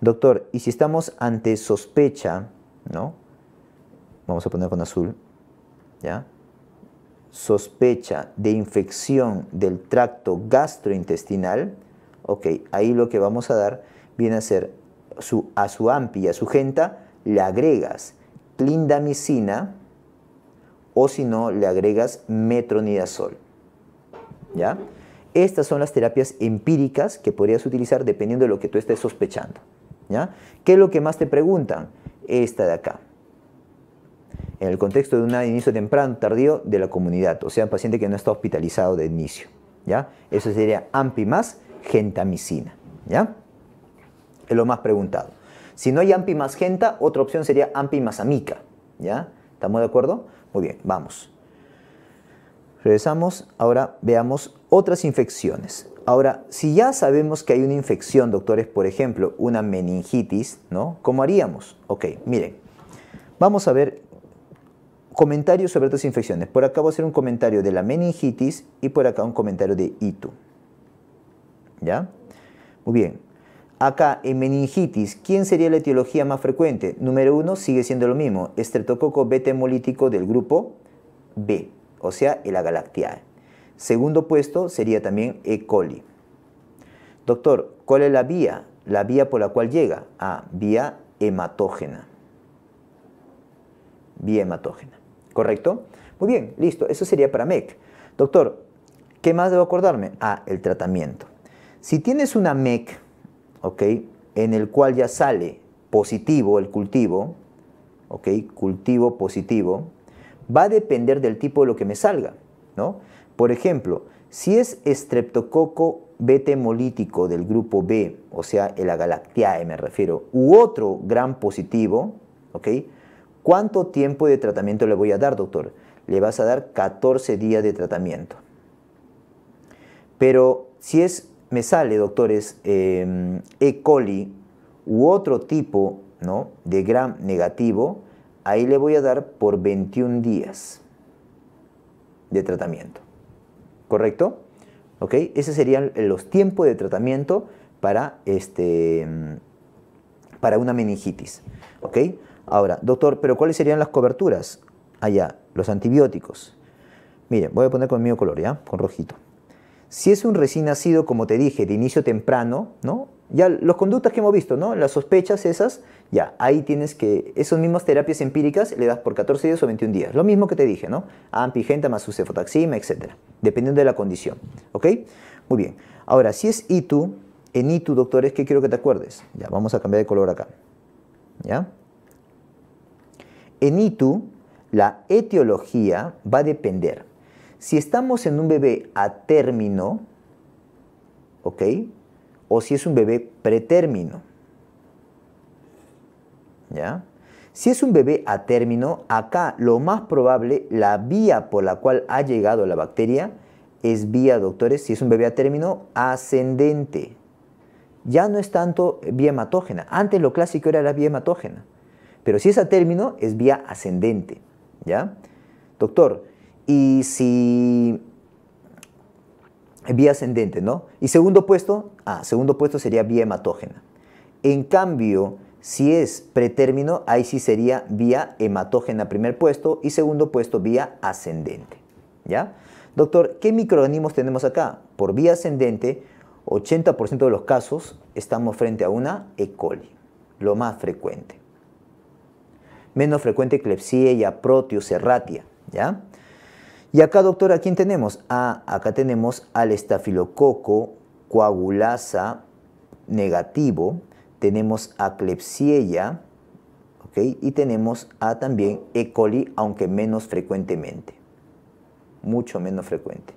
Doctor, y si estamos ante sospecha, ¿no? Vamos a poner con azul, ¿ya? Sospecha de infección del tracto gastrointestinal, ok, ahí lo que vamos a dar viene a ser a su AMPI y a su genta le agregas clindamicina o si no le agregas metronidazol. ¿Ya? Estas son las terapias empíricas que podrías utilizar dependiendo de lo que tú estés sospechando. ¿ya? ¿Qué es lo que más te preguntan? Esta de acá. En el contexto de un inicio temprano, tardío de la comunidad, o sea, un paciente que no está hospitalizado de inicio. ¿ya? Eso sería AMPI más gentamicina. ¿ya? es lo más preguntado. Si no hay AMPI más Genta, otra opción sería AMPI más Amica. ¿Ya? ¿Estamos de acuerdo? Muy bien, vamos. Regresamos, ahora veamos otras infecciones. Ahora, si ya sabemos que hay una infección, doctores, por ejemplo, una meningitis, ¿no? ¿Cómo haríamos? Ok, miren, vamos a ver comentarios sobre otras infecciones. Por acá voy a hacer un comentario de la meningitis y por acá un comentario de ITU. ¿Ya? Muy bien. Acá, en meningitis, ¿quién sería la etiología más frecuente? Número uno sigue siendo lo mismo, estreptococo beta hemolítico del grupo B, o sea, el agalactiae. Segundo puesto sería también E. coli. Doctor, ¿cuál es la vía? La vía por la cual llega. A. vía hematógena. Vía hematógena. ¿Correcto? Muy bien, listo. Eso sería para MEC. Doctor, ¿qué más debo acordarme? Ah, el tratamiento. Si tienes una MEC, en el cual ya sale positivo el cultivo, Cultivo positivo, va a depender del tipo de lo que me salga, Por ejemplo, si es streptococo betemolítico del grupo B, o sea, el Agalactiae me refiero, u otro gran positivo, ¿Cuánto tiempo de tratamiento le voy a dar, doctor? Le vas a dar 14 días de tratamiento. Pero si es me sale, doctores, em, E. coli u otro tipo ¿no? de gram negativo, ahí le voy a dar por 21 días de tratamiento. ¿Correcto? ¿Ok? Esos serían los tiempos de tratamiento para, este, em, para una meningitis. ¿Ok? Ahora, doctor, ¿pero cuáles serían las coberturas? Allá, los antibióticos. Miren, voy a poner con el color, ¿ya? Con rojito. Si es un recién nacido, como te dije, de inicio temprano, ¿no? Ya los conductas que hemos visto, ¿no? Las sospechas esas, ya, ahí tienes que, esas mismas terapias empíricas le das por 14 días o 21 días. Lo mismo que te dije, ¿no? Ampigenta más su cefotaxima, etc. Dependiendo de la condición, ¿ok? Muy bien. Ahora, si es ITU, en ITU, doctores, ¿qué quiero que te acuerdes? Ya, vamos a cambiar de color acá, ¿ya? En ITU, la etiología va a depender si estamos en un bebé a término, ¿ok? O si es un bebé pretérmino. ¿Ya? Si es un bebé a término, acá lo más probable, la vía por la cual ha llegado la bacteria es vía, doctores, si es un bebé a término, ascendente. Ya no es tanto vía hematógena. Antes lo clásico era la vía hematógena. Pero si es a término, es vía ascendente. ¿Ya? Doctor, y si vía ascendente, ¿no? Y segundo puesto, ah, segundo puesto sería vía hematógena. En cambio, si es pretérmino, ahí sí sería vía hematógena primer puesto y segundo puesto vía ascendente, ¿ya? Doctor, ¿qué microorganismos tenemos acá? Por vía ascendente, 80% de los casos estamos frente a una E. coli, lo más frecuente. Menos frecuente Klebsiella, Proteus, Serratia, ¿ya? Y acá, doctor, ¿a quién tenemos? Ah, acá tenemos al estafilococo coagulasa negativo, tenemos a Klebsiella, y tenemos a también E. coli, aunque menos frecuentemente, mucho menos frecuente.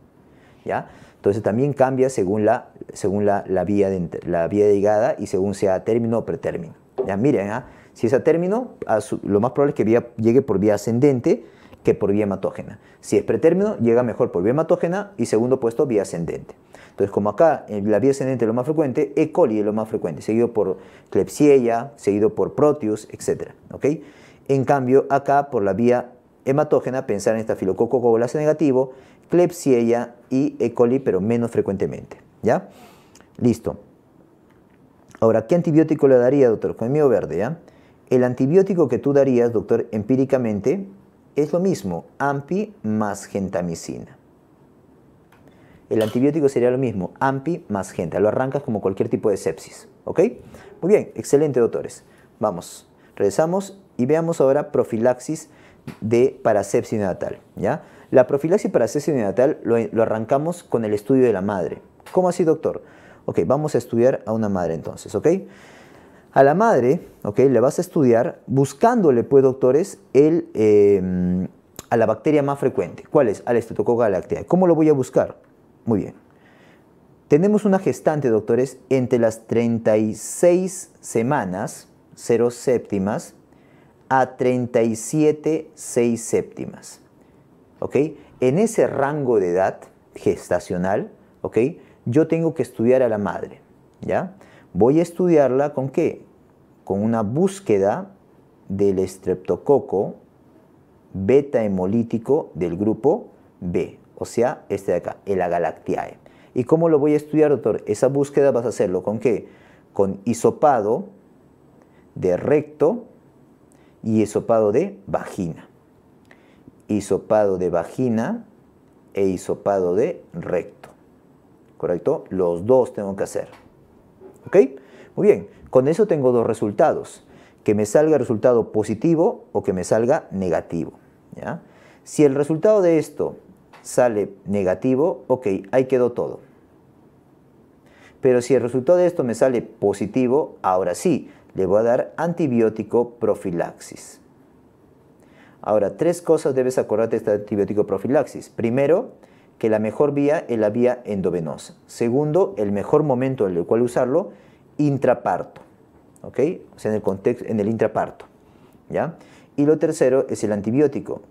¿ya? Entonces también cambia según la, vía, de, la vía llegada y según sea término o pretérmino. ¿ya? Miren, ¿ah? si es a término, lo más probable es que vía, llegue por vía ascendente, que por vía hematógena. Si es pretérmino, llega mejor por vía hematógena y segundo puesto vía ascendente. Entonces, como acá eh, la vía ascendente es lo más frecuente, E. coli es lo más frecuente, seguido por Klebsiella, seguido por Proteus, etc. ¿ok? En cambio, acá por la vía hematógena, pensar en esta filocococobolase negativo, Klebsiella y E. coli, pero menos frecuentemente. ¿Ya? Listo. Ahora, ¿qué antibiótico le daría, doctor? Con el mío verde, El antibiótico que tú darías, doctor, empíricamente es lo mismo, AMPI más gentamicina. El antibiótico sería lo mismo, AMPI más genta. Lo arrancas como cualquier tipo de sepsis. ¿Ok? Muy bien, excelente, doctores. Vamos, regresamos y veamos ahora profilaxis de parasepsis neonatal. ¿ya? La profilaxis parasepsis neonatal lo, lo, arrancamos con el estudio de la madre. ¿Cómo así, doctor? Ok, vamos a estudiar a una madre entonces, ¿ok? A la madre, ¿ok? Le vas a estudiar buscándole, pues, doctores, el, em, a la bacteria más frecuente. ¿Cuál es? Al la lactea. ¿Cómo lo voy a buscar? Muy bien. Tenemos una gestante, doctores, entre las 36 semanas, 0 séptimas, a 37, 6 séptimas. ¿Ok? En ese rango de edad gestacional, ¿ok? Yo tengo que estudiar a la madre, ¿ya? Voy a estudiarla con qué? con una búsqueda del estreptococo beta hemolítico del grupo B, o sea, este de acá, el Agalactiae. ¿Y cómo lo voy a estudiar, doctor? Esa búsqueda vas a hacerlo con qué? Con hisopado de recto y hisopado de vagina. Hisopado de vagina e hisopado de recto. ¿Correcto? Los dos tengo que hacer. ¿Ok? Muy bien. Con eso tengo dos resultados, que me salga resultado positivo o que me salga negativo. Si el resultado de esto sale negativo, ok, ahí quedó todo. Pero si el resultado de esto me sale positivo, ahora sí, le voy a dar antibiótico profilaxis. Ahora, tres cosas debes acordarte de este antibiótico profilaxis. Primero, que la mejor vía es la vía endovenosa. Segundo, el mejor momento en el cual usarlo intraparto, ¿ok? O sea, en el, contexto, en el intraparto, ¿ya? Y lo tercero es el antibiótico,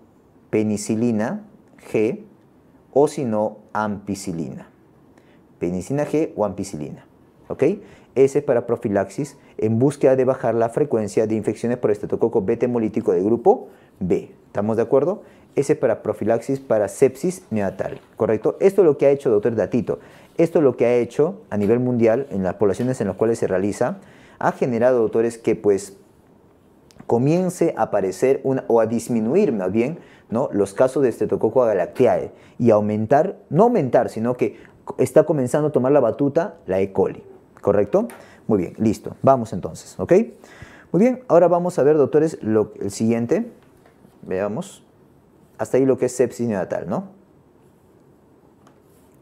penicilina G o si no, ampicilina. Penicilina G o ampicilina, ¿ok? Ese es para profilaxis en búsqueda de bajar la frecuencia de infecciones por estreptococo beta hemolítico de grupo B. ¿Estamos de acuerdo? Ese es para profilaxis para sepsis neonatal, ¿correcto? Esto es lo que ha hecho el doctor Datito. Esto es lo que ha hecho a nivel mundial en las poblaciones en las cuales se realiza, ha generado, doctores, que pues comience a aparecer una, o a disminuir más bien ¿no? los casos de Streptococcus agalactiae y aumentar, no aumentar, sino que está comenzando a tomar la batuta la E. coli, ¿correcto? Muy bien, listo, vamos entonces, ¿ok? Muy bien, ahora vamos a ver, doctores, lo, el siguiente, veamos, hasta ahí lo que es sepsis neonatal, ¿no?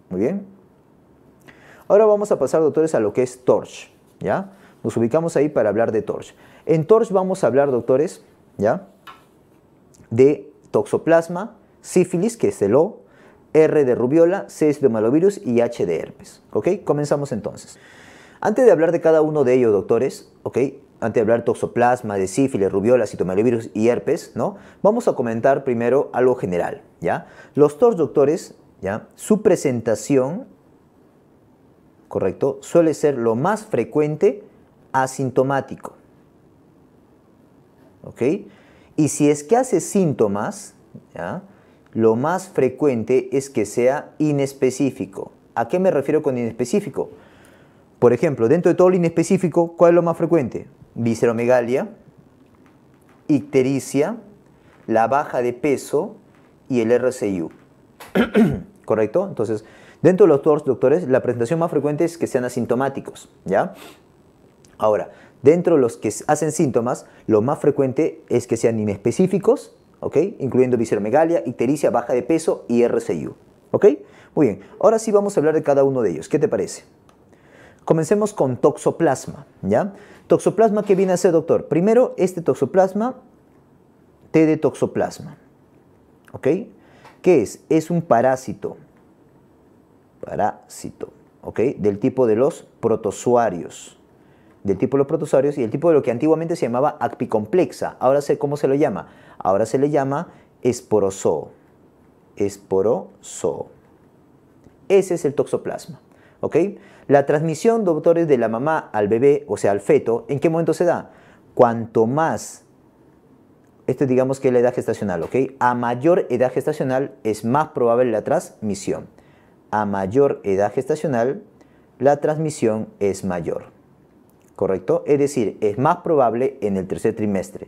Muy bien, Ahora vamos a pasar, doctores, a lo que es Torch, ¿ya? Nos ubicamos ahí para hablar de Torch. En Torch vamos a hablar, doctores, ¿ya? De toxoplasma, sífilis, que es el O, R de rubiola, C de malovirus y H de herpes, ¿ok? Comenzamos entonces. Antes de hablar de cada uno de ellos, doctores, ¿ok? antes de hablar toxoplasma, de sífilis, rubiola, citomalovirus y herpes, ¿no? Vamos a comentar primero algo general, ¿ya? Los TORCH, doctores, ¿ya? Su presentación ¿correcto? Suele ser lo más frecuente asintomático. ¿Ok? Y si es que hace síntomas, lo más frecuente es que sea inespecífico. ¿A qué me refiero con inespecífico? Por ejemplo, dentro de todo lo inespecífico, ¿cuál es lo más frecuente? Visceromegalia, ictericia, la baja de peso y el RCU. ¿Correcto? Entonces, Dentro de los TORS, doctores, la presentación más frecuente es que sean asintomáticos, ¿ya? Ahora, dentro de los que hacen síntomas, lo más frecuente es que sean inespecíficos, ¿ok? Incluyendo visceromegalia, ictericia, baja de peso y RCU, ¿ok? Muy bien, ahora sí vamos a hablar de cada uno de ellos. ¿Qué te parece? Comencemos con toxoplasma, ¿ya? Toxoplasma, ¿qué viene a ser, doctor? Primero, este toxoplasma, T de toxoplasma, ¿ok? ¿Qué es? Es un parásito, parásito, ¿ok? Del tipo de los protozoarios. Del tipo de los protozoarios y el tipo de lo que antiguamente se llamaba acpicomplexa. Ahora sé cómo se lo llama. Ahora se le llama esporoso. Esporozoo. Ese es el toxoplasma. ¿ok? La transmisión, doctores, de la mamá al bebé, o sea, al feto, ¿en qué momento se da? Cuanto más, esto digamos que es la edad gestacional, ¿ok? A mayor edad gestacional es más probable la transmisión a mayor edad gestacional, la transmisión es mayor. ¿Correcto? Es decir, es más probable en el tercer trimestre.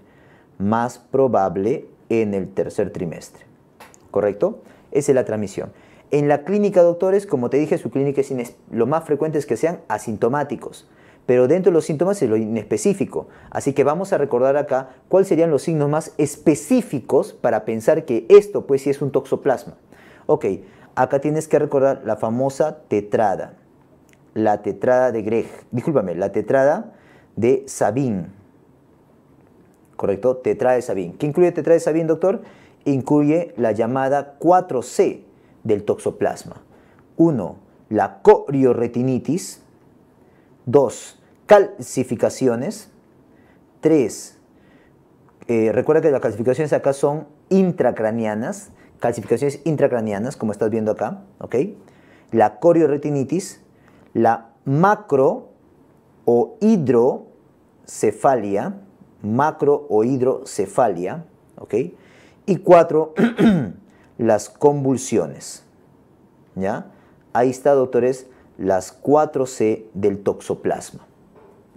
Más probable en el tercer trimestre. ¿Correcto? Esa es la transmisión. En la clínica, doctores, como te dije, su clínica es lo más frecuente es que sean asintomáticos. Pero dentro de los síntomas es lo inespecífico. Así que vamos a recordar acá cuáles serían los signos más específicos para pensar que esto, pues, sí es un toxoplasma. Ok, Acá tienes que recordar la famosa tetrada, la tetrada de Greg, discúlpame, la tetrada de Sabín. ¿Correcto? Tetrada de Sabín. ¿Qué incluye tetrada de Sabín, doctor? Incluye la llamada 4C del toxoplasma. 1. La corioretinitis. 2. Calcificaciones. 3. Eh, recuerda que las calcificaciones acá son intracranianas calcificaciones intracranianas, como estás viendo acá, ¿ok? La corioretinitis, la macro o hidrocefalia, macro o hidrocefalia, ¿ok? Y cuatro, las convulsiones, ¿ya? Ahí está, doctores, las 4C del toxoplasma,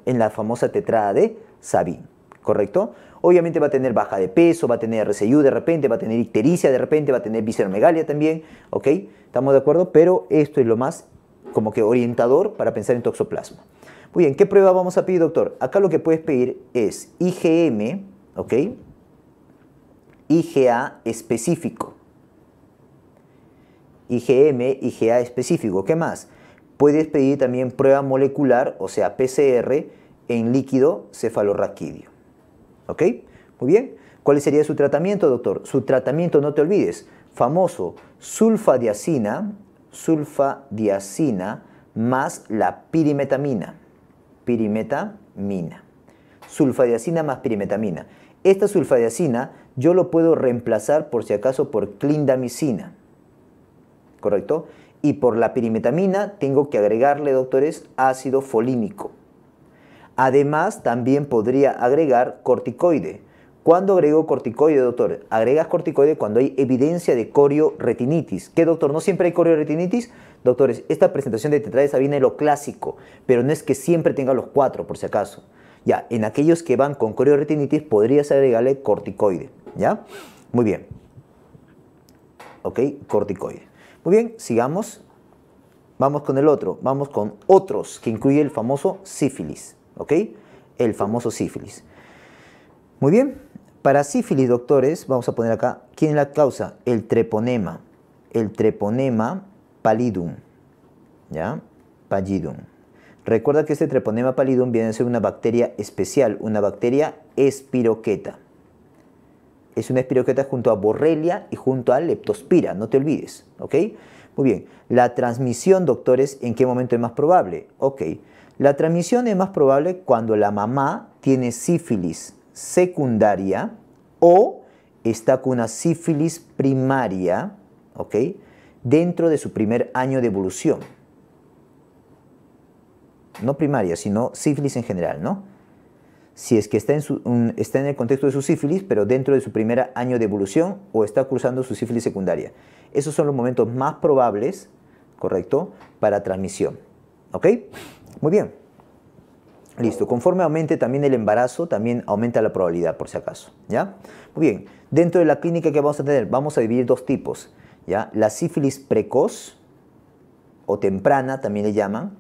en la famosa tetrada de Sabin, ¿correcto? obviamente va a tener baja de peso, va a tener RCU de repente, va a tener ictericia de repente, va a tener visceromegalia también, ¿ok? ¿Estamos de acuerdo? Pero esto es lo más como que orientador para pensar en toxoplasma. Muy bien, ¿qué prueba vamos a pedir, doctor? Acá lo que puedes pedir es IgM, ¿ok? IgA específico. IgM, IgA específico. ¿Qué más? Puedes pedir también prueba molecular, o sea, PCR, en líquido cefalorraquídeo. ¿Ok? Muy bien. ¿Cuál sería su tratamiento, doctor? Su tratamiento, no te olvides, famoso, sulfadiacina, sulfadiacina más la pirimetamina. Pirimetamina. Sulfadiacina más pirimetamina. Esta sulfadiacina yo lo puedo reemplazar por si acaso por clindamicina. ¿Correcto? Y por la pirimetamina tengo que agregarle, doctores, ácido folímico. Además, también podría agregar corticoide. ¿Cuándo agrego corticoide, doctor? Agregas corticoide cuando hay evidencia de corioretinitis. ¿Qué, doctor? ¿No siempre hay corioretinitis? Doctores, esta presentación de viene de lo clásico, pero no es que siempre tenga los cuatro, por si acaso. Ya, en aquellos que van con corioretinitis podrías agregarle corticoide. ¿Ya? Muy bien. Ok, corticoide. Muy bien, sigamos. Vamos con el otro. Vamos con otros, que incluye el famoso sífilis. ¿ok? El famoso sífilis. Muy bien, para sífilis, doctores, vamos a poner acá, ¿quién es la causa? El treponema, el treponema pallidum, ¿ya? Pallidum. Recuerda que este treponema pallidum viene a ser una bacteria especial, una bacteria espiroqueta. Es una espiroqueta junto a Borrelia y junto a Leptospira, no te olvides, ¿ok? Muy bien, la transmisión, doctores, ¿en qué momento es más probable? Ok, la transmisión es más probable cuando la mamá tiene sífilis secundaria o está con una sífilis primaria, ¿ok? Dentro de su primer año de evolución. No primaria, sino sífilis en general, ¿no? Si es que está en, está en el contexto de su sífilis, pero dentro de su primer año de evolución o está cruzando su sífilis secundaria. Esos son los momentos más probables, ¿correcto?, para transmisión. ¿Ok? Muy bien. Listo. Conforme aumente también el embarazo, también aumenta la probabilidad, por si acaso. ¿Ya? Muy bien. Dentro de la clínica que vamos a tener, vamos a dividir dos tipos. ¿Ya? La sífilis precoz o temprana, también le llaman,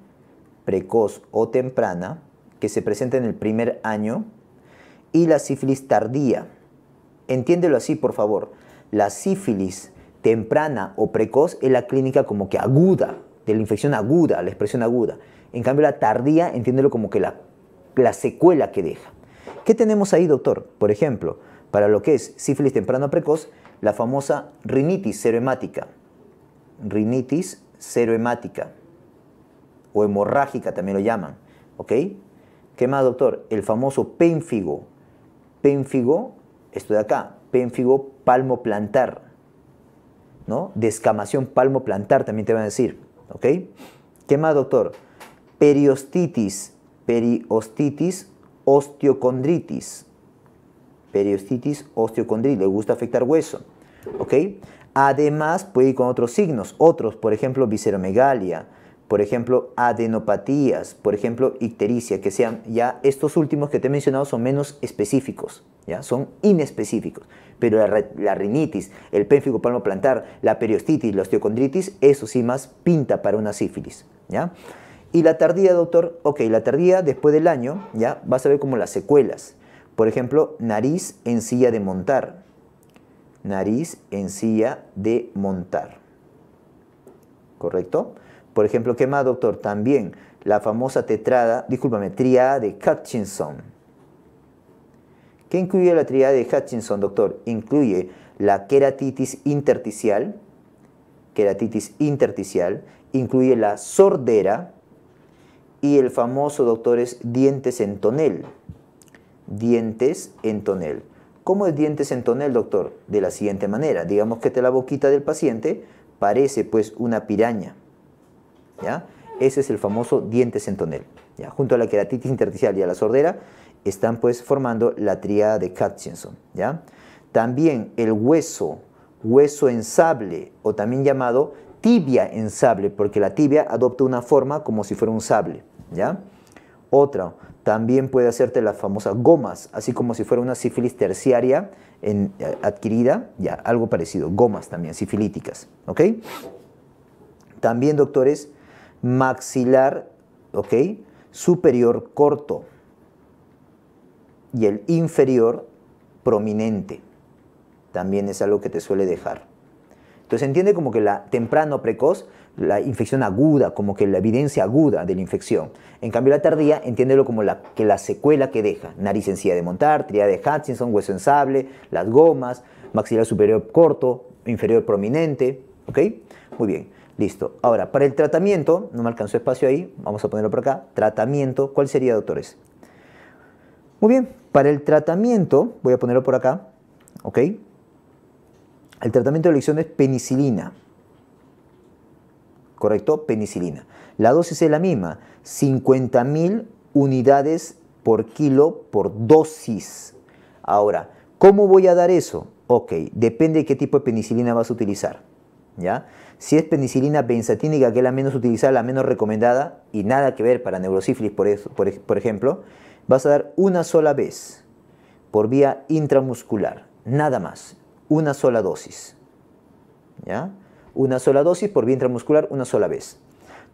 precoz o temprana, que se presenta en el primer año, y la sífilis tardía. Entiéndelo así, por favor. La sífilis temprana o precoz es la clínica como que aguda, de la infección aguda, la expresión aguda. En cambio, la tardía, entiéndelo como que la, secuela que deja. ¿Qué tenemos ahí, doctor? Por ejemplo, para lo que es sífilis temprano precoz, la famosa rinitis serohemática. Rinitis serohemática o hemorrágica también lo llaman. ¿Ok? ¿Qué más, doctor? El famoso pénfigo. Pénfigo, esto de acá, pénfigo plantar, ¿No? Descamación palmo plantar también te van a decir. ¿Ok? ¿Qué más, doctor? Periostitis, periostitis, osteocondritis. Periostitis, osteocondritis, le gusta afectar hueso. ¿Ok? Además, puede ir con otros signos, otros, por ejemplo, visceromegalia, por ejemplo, adenopatías, por ejemplo, ictericia, que sean ya estos últimos que te he mencionado son menos específicos, ya son inespecíficos. Pero la, rinitis, el pénfigo palmo plantar, la periostitis, la osteocondritis, eso sí más pinta para una sífilis, ¿ya? Y la tardía, doctor, ok, la tardía después del año, ya vas a ver como las secuelas. Por ejemplo, nariz en silla de montar. Nariz en silla de montar. ¿Correcto? Por ejemplo, ¿qué más, doctor? También la famosa tetrada, discúlpame, triada de Hutchinson. ¿Qué incluye la triada de Hutchinson, doctor? Incluye la queratitis intersticial, queratitis intersticial, incluye la sordera, y el famoso doctor es Dientes en tonel. Dientes en tonel. ¿Cómo es dientes en tonel, doctor? De la siguiente manera. Digamos que la boquita del paciente parece pues una piraña. ¿Ya? Ese es el famoso dientes en tonel. ¿ya? Junto a la queratitis intersticial y a la sordera están pues formando la triada de Hutchinson. ¿ya? También el hueso, hueso en sable o también llamado tibia en sable, porque la tibia adopta una forma como si fuera un sable, ¿ya? Otra, también puede hacerte las famosas gomas, así como si fuera una sífilis terciaria eh, adquirida, ya, algo parecido, gomas también, sifilíticas, ¿ok? También, doctores, maxilar, ¿ok? Superior corto y el inferior prominente. También es algo que te suele dejar. Entonces entiende como que la temprano precoz, la infección aguda, como que la evidencia aguda de la infección. En cambio la tardía, entiéndelo como la, que la secuela que deja. Nariz en de montar, tríada de Hutchinson, hueso en sable, las gomas, maxilar superior corto, inferior prominente. ¿Ok? Muy bien. Listo. Ahora, para el tratamiento, no me alcanzó espacio ahí, vamos a ponerlo por acá. Tratamiento, ¿cuál sería, doctores? Muy bien, para el tratamiento, voy a ponerlo por acá, ¿ok? El tratamiento de lección es penicilina. ¿Correcto? Penicilina. La dosis es la misma, 50.000 unidades por kilo por dosis. Ahora, ¿cómo voy a dar eso? Ok, depende de qué tipo de penicilina vas a utilizar. ¿Ya? Si es penicilina benzatínica, que es la menos utilizada, la menos recomendada, y nada que ver para neurosífilis, por, eso, por ejemplo, vas a dar una sola vez por vía intramuscular, nada más una sola dosis. ¿Ya? Una sola dosis por vía intramuscular una sola vez.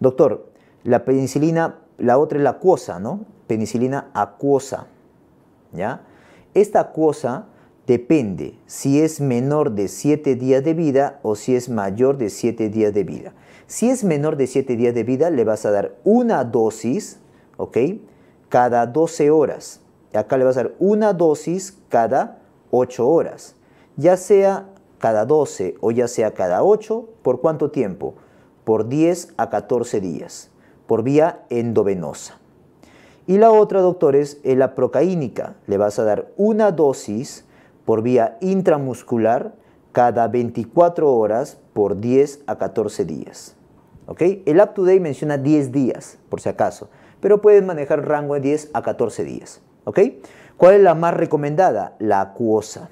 Doctor, la penicilina, la otra es la acuosa, ¿no? Penicilina acuosa. ¿Ya? Esta acuosa depende si es menor de 7 días de vida o si es mayor de 7 días de vida. Si es menor de 7 días de vida, le vas a dar una dosis, ¿ok? Cada 12 horas. Acá le vas a dar una dosis cada 8 horas ya sea cada 12 o ya sea cada 8, ¿por cuánto tiempo? Por 10 a 14 días, por vía endovenosa. Y la otra, doctores, es la procaínica. Le vas a dar una dosis por vía intramuscular cada 24 horas por 10 a 14 días. El up menciona 10 días, por si acaso, pero puedes manejar rango de 10 a 14 días. ¿Cuál es la más recomendada? La acuosa.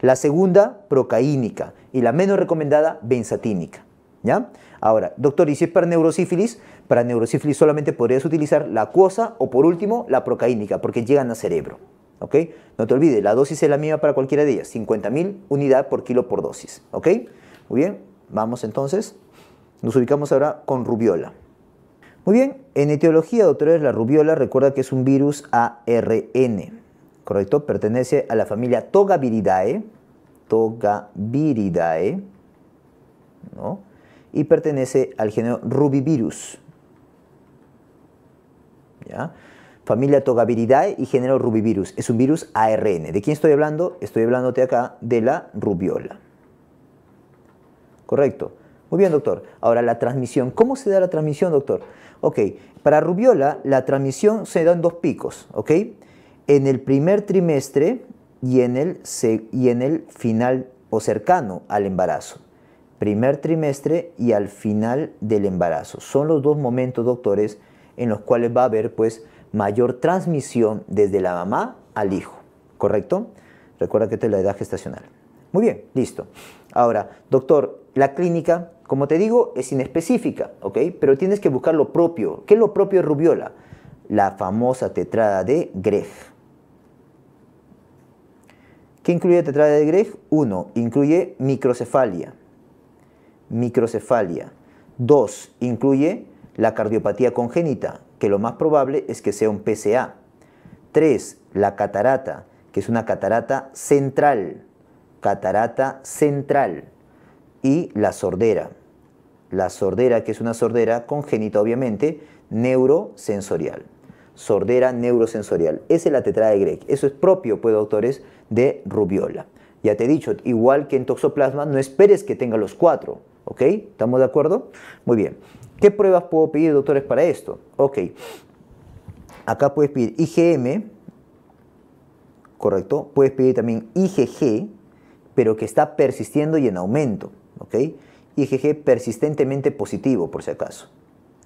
La segunda, procaínica. Y la menos recomendada, benzatínica. ¿Ya? Ahora, doctor, ¿y si es para neurosífilis? Para neurosífilis solamente podrías utilizar la acuosa o por último la procaínica, porque llegan al cerebro. ¿Ok? No te olvides, la dosis es la misma para cualquiera de ellas, 50.000 unidad por kilo por dosis. ¿Ok? Muy bien, vamos entonces. Nos ubicamos ahora con rubiola. Muy bien, en etiología, doctores, la rubiola recuerda que es un virus ARN. ¿correcto? Pertenece a la familia Togaviridae, Togaviridae, ¿no? Y pertenece al género Rubivirus, ¿ya? Familia Togaviridae y género Rubivirus. Es un virus ARN. ¿De quién estoy hablando? Estoy hablándote acá de la rubiola. Correcto. Muy bien, doctor. Ahora, la transmisión. ¿Cómo se da la transmisión, doctor? Ok, para rubiola, la transmisión se da en dos picos, ¿ok? en el primer trimestre y en el, final o cercano al embarazo. Primer trimestre y al final del embarazo. Son los dos momentos, doctores, en los cuales va a haber pues mayor transmisión desde la mamá al hijo, ¿correcto? Recuerda que esta es la edad gestacional. Muy bien, listo. Ahora, doctor, la clínica, como te digo, es inespecífica, ¿ok? Pero tienes que buscar lo propio. ¿Qué es lo propio de rubiola? La famosa tetrada de Greff. ¿Qué incluye tetrada de Gregg? 1. Incluye microcefalia. Microcefalia. Dos, Incluye la cardiopatía congénita, que lo más probable es que sea un PCA. 3. La catarata, que es una catarata central. Catarata central. Y la sordera. La sordera, que es una sordera congénita, obviamente, neurosensorial. Sordera neurosensorial. Esa es la tetrada de Gregg. Eso es propio, pues, doctores, de rubiola. Ya te he dicho, igual que en toxoplasma, no esperes que tenga los cuatro, ¿ok? ¿Estamos de acuerdo? Muy bien. ¿Qué pruebas puedo pedir, doctores, para esto? Ok. Acá puedes pedir IgM, ¿correcto? Puedes pedir también IgG, pero que está persistiendo y en aumento, ¿ok? IgG persistentemente positivo, por si acaso,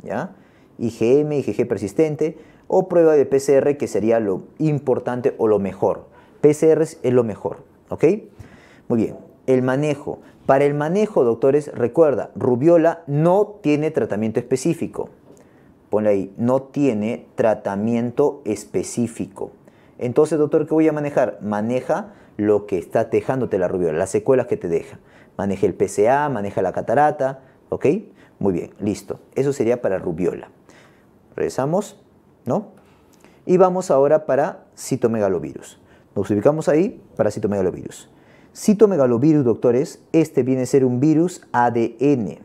¿ya? IgM, IgG persistente, o prueba de PCR, que sería lo importante o lo mejor, PCR es lo mejor, ¿ok? Muy bien, el manejo. Para el manejo, doctores, recuerda, rubiola no tiene tratamiento específico. Ponle ahí, no tiene tratamiento específico. Entonces, doctor, ¿qué voy a manejar? Maneja lo que está dejándote la rubiola, las secuelas que te deja. Maneja el PCA, maneja la catarata, ¿ok? Muy bien, listo. Eso sería para rubiola. Regresamos, ¿no? Y vamos ahora para citomegalovirus. Nos ubicamos ahí, citomegalovirus. Citomegalovirus, doctores, este viene a ser un virus ADN.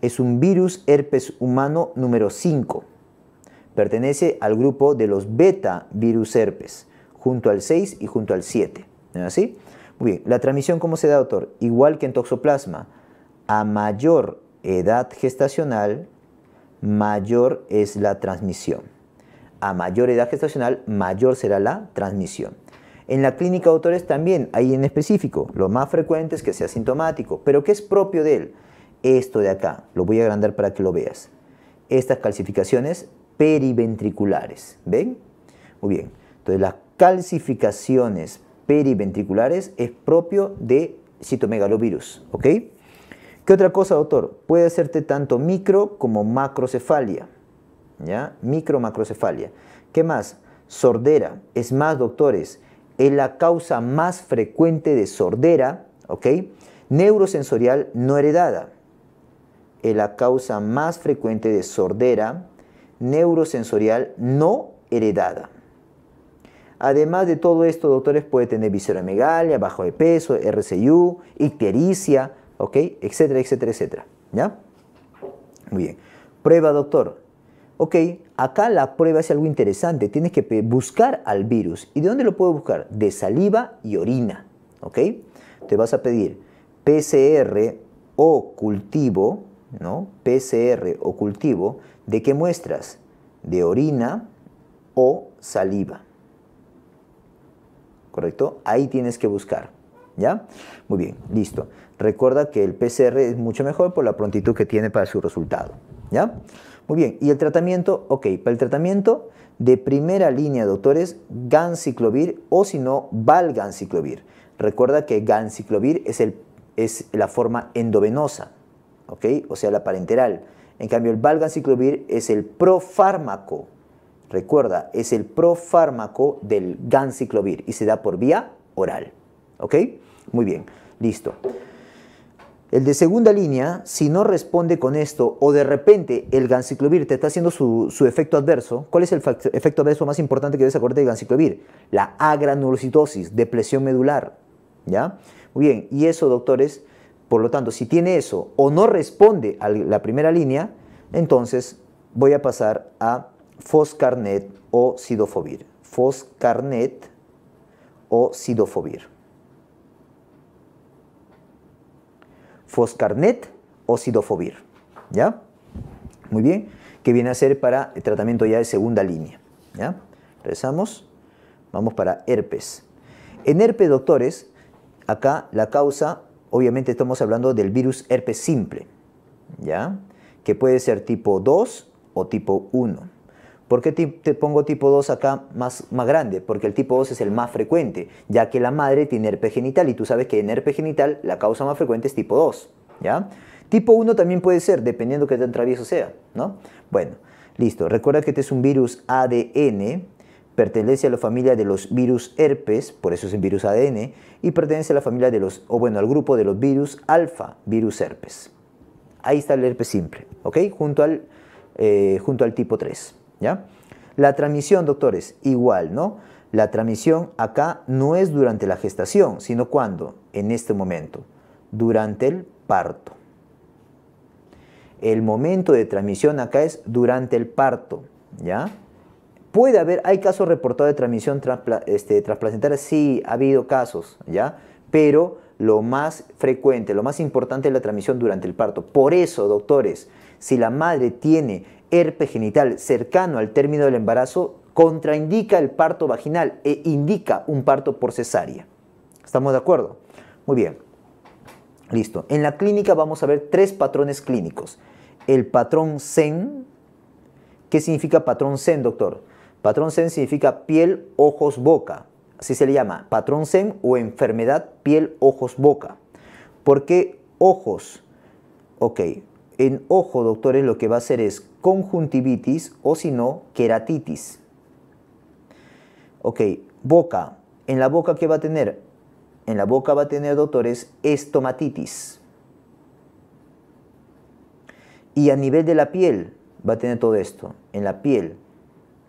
Es un virus herpes humano número 5. Pertenece al grupo de los beta virus herpes, junto al 6 y junto al 7. ¿No es así? Muy bien, la transmisión, ¿cómo se da, doctor? Igual que en toxoplasma, a mayor edad gestacional, mayor es la transmisión. A mayor edad gestacional, mayor será la transmisión. En la clínica doctores, autores también hay en específico. Lo más frecuente es que sea sintomático. Pero ¿qué es propio de él? Esto de acá. Lo voy a agrandar para que lo veas. Estas calcificaciones periventriculares. ¿Ven? Muy bien. Entonces las calcificaciones periventriculares es propio de citomegalovirus. ¿Ok? ¿Qué otra cosa, doctor? Puede hacerte tanto micro como macrocefalia. ¿Ya? Micro macrocefalia. ¿Qué más? Sordera. Es más, doctores, es la causa más frecuente de sordera, ¿ok? Neurosensorial no heredada. Es la causa más frecuente de sordera neurosensorial no heredada. Además de todo esto, doctores, puede tener megalia, bajo de peso, RCU, ictericia, ¿ok? Etcétera, etcétera, etcétera. ¿Ya? Muy bien. Prueba, doctor ok, acá la prueba es algo interesante, tienes que buscar al virus. ¿Y de dónde lo puedo buscar? De saliva y orina, ok. Te vas a pedir PCR o cultivo, ¿no? PCR o cultivo, ¿de qué muestras? De orina o saliva. ¿Correcto? Ahí tienes que buscar. ¿Ya? Muy bien, listo. Recuerda que el PCR es mucho mejor por la prontitud que tiene para su resultado. ¿Ya? Muy bien, ¿y el tratamiento? Ok, para el tratamiento de primera línea, doctores, ganciclovir o si no, valganciclovir. Recuerda que ganciclovir es, la forma endovenosa, ¿ok? O sea, la parenteral. En cambio, el valganciclovir es el profármaco. Recuerda, es el profármaco del ganciclovir y se da por vía oral, ¿ok? Muy bien, listo. El de segunda línea, si no responde con esto o de repente el ganciclovir te está haciendo su, efecto adverso, ¿cuál es el efecto adverso más importante que debes acordarte del ganciclovir? La agranulocitosis, depresión medular. ¿Ya? Muy bien, y eso, doctores, por lo tanto, si tiene eso o no responde a la primera línea, entonces voy a pasar a foscarnet o sidofobir. Foscarnet o sidofobir. foscarnet o sidofovir. ¿Ya? Muy bien, que viene a ser para el tratamiento ya de segunda línea. ¿Ya? Regresamos. Vamos para herpes. En herpes, doctores, acá la causa, obviamente estamos hablando del virus herpes simple, ¿ya? Que puede ser tipo 2 o tipo 1. ¿Por qué te, pongo tipo 2 acá más, más grande? Porque el tipo 2 es el más frecuente, ya que la madre tiene herpes genital y tú sabes que en herpes genital la causa más frecuente es tipo 2, ¿ya? Tipo 1 también puede ser, dependiendo que tan travieso sea, ¿no? Bueno, listo. Recuerda que este es un virus ADN, pertenece a la familia de los virus herpes, por eso es un virus ADN, y pertenece a la familia de los, o bueno, al grupo de los virus alfa, virus herpes. Ahí está el herpes simple, ¿ok? Junto al, eh, junto al tipo 3. ¿ya? La transmisión, doctores, igual, ¿no? La transmisión acá no es durante la gestación, sino cuando, en este momento, durante el parto. El momento de transmisión acá es durante el parto, ¿ya? Puede haber, hay casos reportados de transmisión este, trasplacentaria, sí, ha habido casos, ¿ya? Pero lo más frecuente, lo más importante es la transmisión durante el parto. Por eso, doctores, si la madre tiene herpes genital cercano al término del embarazo contraindica el parto vaginal e indica un parto por cesárea. ¿Estamos de acuerdo? Muy bien. Listo. En la clínica vamos a ver tres patrones clínicos. El patrón SEN. ¿Qué significa patrón SEN, doctor? Patrón SEN significa piel, ojos, boca. Así se le llama. Patrón SEN o enfermedad piel, ojos, boca. ¿Por qué ojos? Ok. En ojo, doctores, lo que va a hacer es conjuntivitis o si no, queratitis. Ok, boca. ¿En la boca qué va a tener? En la boca va a tener, doctores, estomatitis. Y a nivel de la piel va a tener todo esto. En la piel.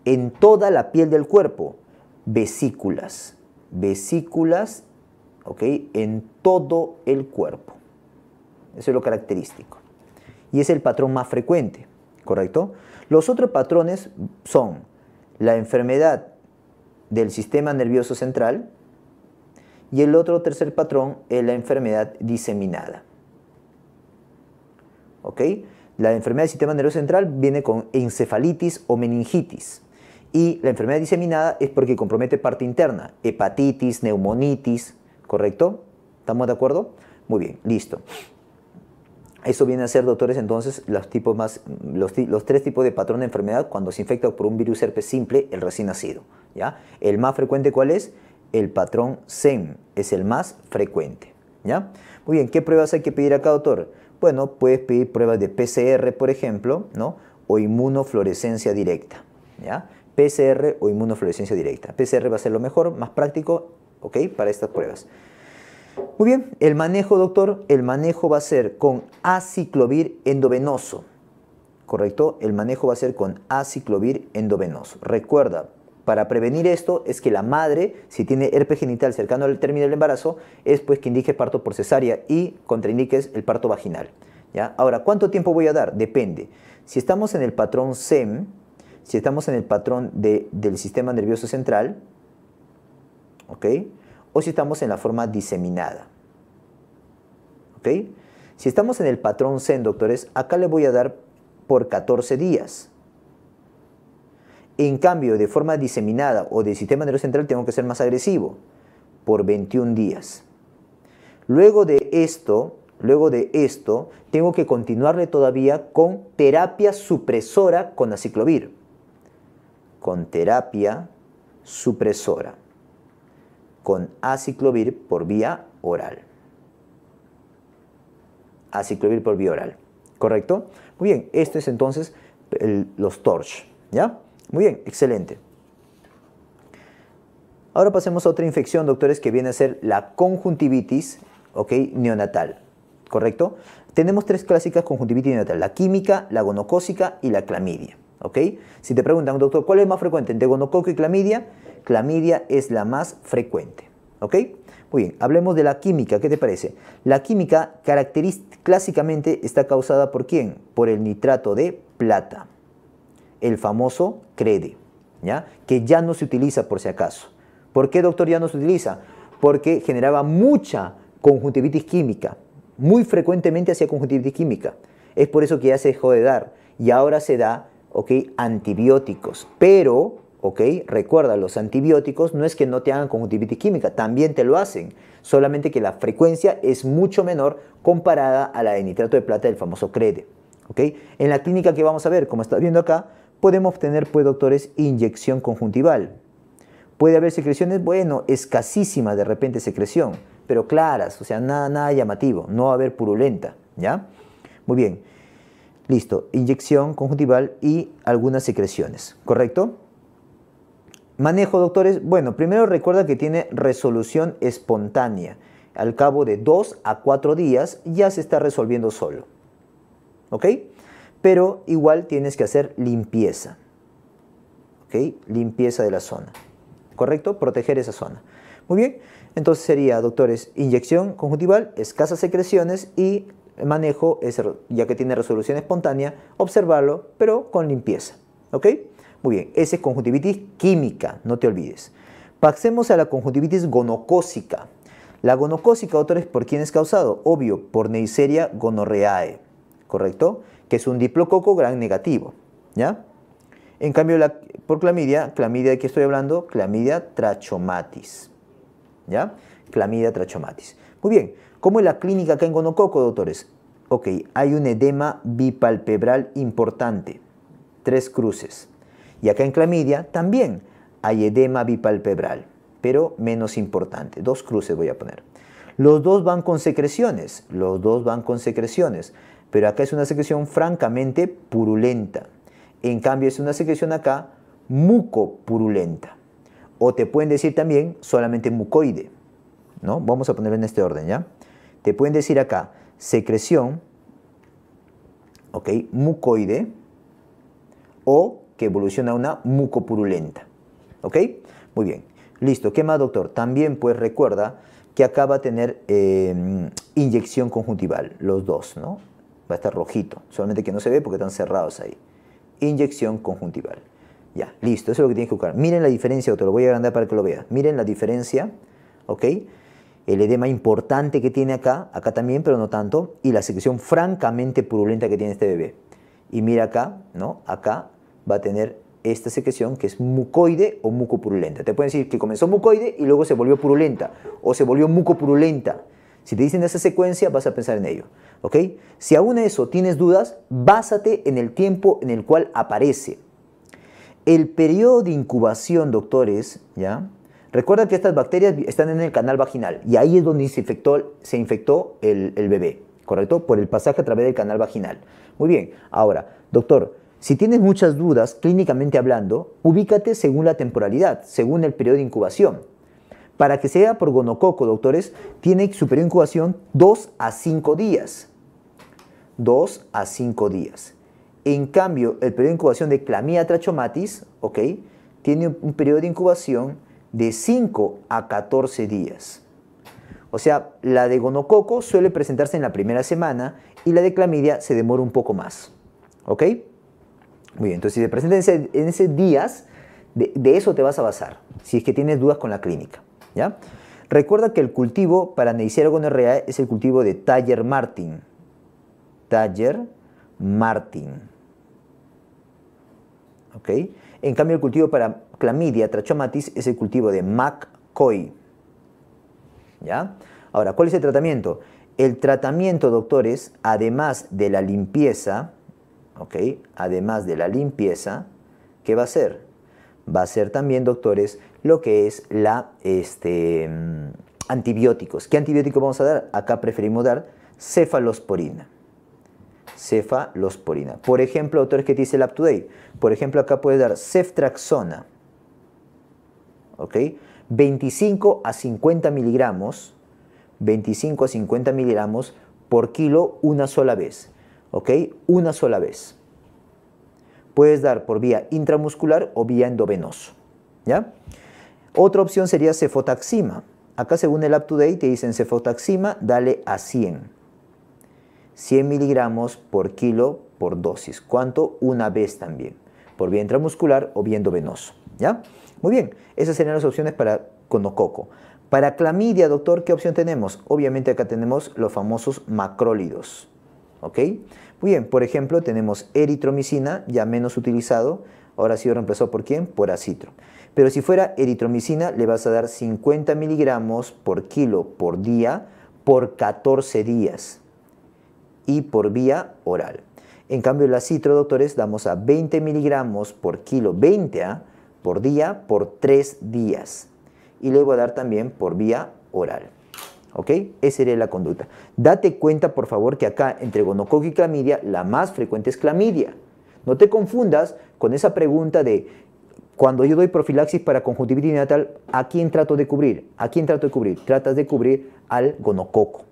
En toda la piel del cuerpo. Vesículas. Vesículas, ok, en todo el cuerpo. Eso es lo característico. Y es el patrón más frecuente. ¿correcto? Los otros patrones son la enfermedad del sistema nervioso central y el otro tercer patrón es la enfermedad diseminada. ¿Ok? La enfermedad del sistema nervioso central viene con encefalitis o meningitis. Y la enfermedad diseminada es porque compromete parte interna, hepatitis, neumonitis, ¿correcto? ¿Estamos de acuerdo? Muy bien, listo. Eso viene a ser, doctores, entonces los, tres tipos de patrón de enfermedad cuando se infecta por un virus herpes simple el recién nacido. ¿ya? El más frecuente, ¿cuál es? El patrón SEM es el más frecuente. ¿ya? Muy bien, ¿qué pruebas hay que pedir acá, doctor? Bueno, puedes pedir pruebas de PCR, por ejemplo, ¿no? o inmunofluorescencia directa. ¿ya? PCR o inmunofluorescencia directa. PCR va a ser lo mejor, más práctico, ¿ok? Para estas pruebas. Muy bien, el manejo, doctor, el manejo va a ser con aciclovir endovenoso. ¿Correcto? El manejo va a ser con aciclovir endovenoso. Recuerda, para prevenir esto es que la madre, si tiene herpes genital cercano al término del embarazo, es pues que indique parto por cesárea y contraindiques el parto vaginal. ¿ya? Ahora, ¿cuánto tiempo voy a dar? Depende. Si estamos en el patrón SEM, si estamos en el patrón del sistema nervioso central, ¿ok? o si estamos en la forma diseminada. Si estamos en el patrón Zen, doctores, acá le voy a dar por 14 días. En cambio, de forma diseminada o de sistema nervioso central, tengo que ser más agresivo, por 21 días. Luego de esto, luego de esto, tengo que continuarle todavía con terapia supresora con aciclovir. Con terapia supresora con aciclovir por vía oral. Aciclovir por vía oral, ¿correcto? Muy bien, esto es entonces los TORCH, ¿ya? Muy bien, excelente. Ahora pasemos a otra infección, doctores, que viene a ser la conjuntivitis ¿ok? neonatal. ¿Correcto? Tenemos tres clásicas conjuntivitis neonatal, la química, la gonocósica y la clamidia. ¿ok? Si te preguntan, doctor, ¿cuál es más frecuente entre gonococo y clamidia? Clamidia es la más frecuente, ¿ok? Muy bien, hablemos de la química, ¿qué te parece? La química clásicamente está causada por quién? Por el nitrato de plata, el famoso crede, ¿ya? Que ya no se utiliza por si acaso. ¿Por qué, doctor, ya no se utiliza? Porque generaba mucha conjuntivitis química, muy frecuentemente hacía conjuntivitis química. Es por eso que ya se dejó de dar y ahora se da ¿okay? antibióticos. Pero, recuerda, los antibióticos no es que no te hagan conjuntivitis química, también te lo hacen, solamente que la frecuencia es mucho menor comparada a la de nitrato de plata del famoso CREDE. En la clínica que vamos a ver, como estás viendo acá, podemos obtener, pues doctores, inyección conjuntival. Puede haber secreciones, bueno, escasísima de repente secreción, pero claras, o sea, nada, nada llamativo, no va a haber purulenta, ¿ya? Muy bien, Listo, inyección conjuntival y algunas secreciones, ¿correcto? Manejo, doctores. Bueno, primero recuerda que tiene resolución espontánea. Al cabo de 2 a 4 días ya se está resolviendo solo. ¿Ok? Pero igual tienes que hacer limpieza. ¿Ok? Limpieza de la zona. ¿Correcto? Proteger esa zona. Muy bien. Entonces sería, doctores, inyección conjuntival, escasas secreciones y manejo es, ya que tiene resolución espontánea, observarlo, pero con limpieza. ¿Ok? Muy bien, esa es conjuntivitis química, no te olvides. Pasemos a la conjuntivitis gonocósica. La gonocósica, doctores, ¿por quién es causado? Obvio, por Neisseria gonorreae, ¿correcto? Que es un diplococo gran negativo, ¿ya? En cambio, por clamidia, clamidia de qué estoy hablando, clamidia trachomatis, ¿ya? Clamidia trachomatis. Muy bien, ¿cómo es la clínica acá en gonococo, doctores? Ok, hay un edema bipalpebral importante, tres cruces. Y acá en clamidia también hay edema bipalpebral, pero menos importante, dos cruces voy a poner. Los dos van con secreciones, los dos van con secreciones, pero acá es una secreción francamente purulenta. En cambio es una secreción acá mucopurulenta. O te pueden decir también solamente mucoide, ¿no? Vamos a poner en este orden, ¿ya? Te pueden decir acá secreción, ¿ok? Mucoide o que evoluciona a una mucopurulenta, ¿ok? Muy bien, listo. ¿Qué más, doctor? También, pues, recuerda que acaba va a tener em, inyección conjuntival, los dos, ¿no? Va a estar rojito, solamente que no se ve porque están cerrados ahí. Inyección conjuntival. Ya, listo, eso es lo que tienes que buscar. Miren la diferencia, te lo voy a agrandar para que lo veas. Miren la diferencia, ¿ok? el edema importante que tiene acá, acá también, pero no tanto, y la secreción francamente purulenta que tiene este bebé. Y mira acá, ¿no? Acá va a tener esta secreción que es mucoide o mucopurulenta. Te pueden decir que comenzó mucoide y luego se volvió purulenta o se volvió mucopurulenta. Si te dicen esa secuencia, vas a pensar en ello. ¿Ok? Si aún eso tienes dudas, básate en el tiempo en el cual aparece. El periodo de incubación, doctores, ¿ya? Recuerda que estas bacterias están en el canal vaginal y ahí es donde se infectó, el, bebé, ¿correcto? Por el pasaje a través del canal vaginal. Muy bien, ahora, doctor, si tienes muchas dudas, clínicamente hablando, ubícate según la temporalidad, según el periodo de incubación. Para que sea por gonococo, doctores, tiene su periodo de incubación 2 a 5 días. 2 a 5 días. En cambio, el periodo de incubación de clamía trachomatis, ¿ok? Tiene un periodo de incubación de 5 a 14 días. O sea, la de gonococo suele presentarse en la primera semana y la de clamidia se demora un poco más. ¿Ok? Muy bien, entonces si se presenta en ese, días, de, eso te vas a basar, si es que tienes dudas con la clínica. ¿ya? Recuerda que el cultivo para Neisseria gonorrea es el cultivo de Taller Martin. Taller Martin. ¿Ok? En cambio, el cultivo para Clamidia trachomatis es el cultivo de Mac Coy. ¿Ya? Ahora, ¿cuál es el tratamiento? El tratamiento, doctores, además de la limpieza, ¿ok? Además de la limpieza, ¿qué va a ser? Va a ser también, doctores, lo que es la, este, mm, antibióticos. ¿Qué antibiótico vamos a dar? Acá preferimos dar cefalosporina. Cefalosporina. Por ejemplo, doctores, que dice el UpToDate? Por ejemplo, acá puede dar ceftraxona. 25 a 50 miligramos, 25 a 50 miligramos por kilo una sola vez, ¿ok? Una sola vez. Puedes dar por vía intramuscular o vía endovenoso, ¿ya? Otra opción sería cefotaxima. Acá según el UpToDate te dicen cefotaxima, dale a 100. 100 miligramos por kilo por dosis. ¿Cuánto? Una vez también, por vía intramuscular o vía endovenoso, ¿ya? Muy bien, esas serían las opciones para conococo. Para clamidia, doctor, ¿qué opción tenemos? Obviamente acá tenemos los famosos macrólidos. ¿Ok? Muy bien, por ejemplo, tenemos eritromicina, ya menos utilizado. Ahora ha sido reemplazado por quién? Por acitro. Pero si fuera eritromicina, le vas a dar 50 miligramos por kilo por día por 14 días y por vía oral. En cambio, el acitro, doctores, damos a 20 miligramos por kilo, 20 a ¿ah? por día por tres días. Y le voy a dar también por vía oral. ¿Ok? Esa sería la conducta. Date cuenta, por favor, que acá entre gonococo y clamidia, la más frecuente es clamidia. No te confundas con esa pregunta de cuando yo doy profilaxis para conjuntivitis natal, ¿a quién trato de cubrir? ¿A quién trato de cubrir? Tratas de cubrir al gonococo.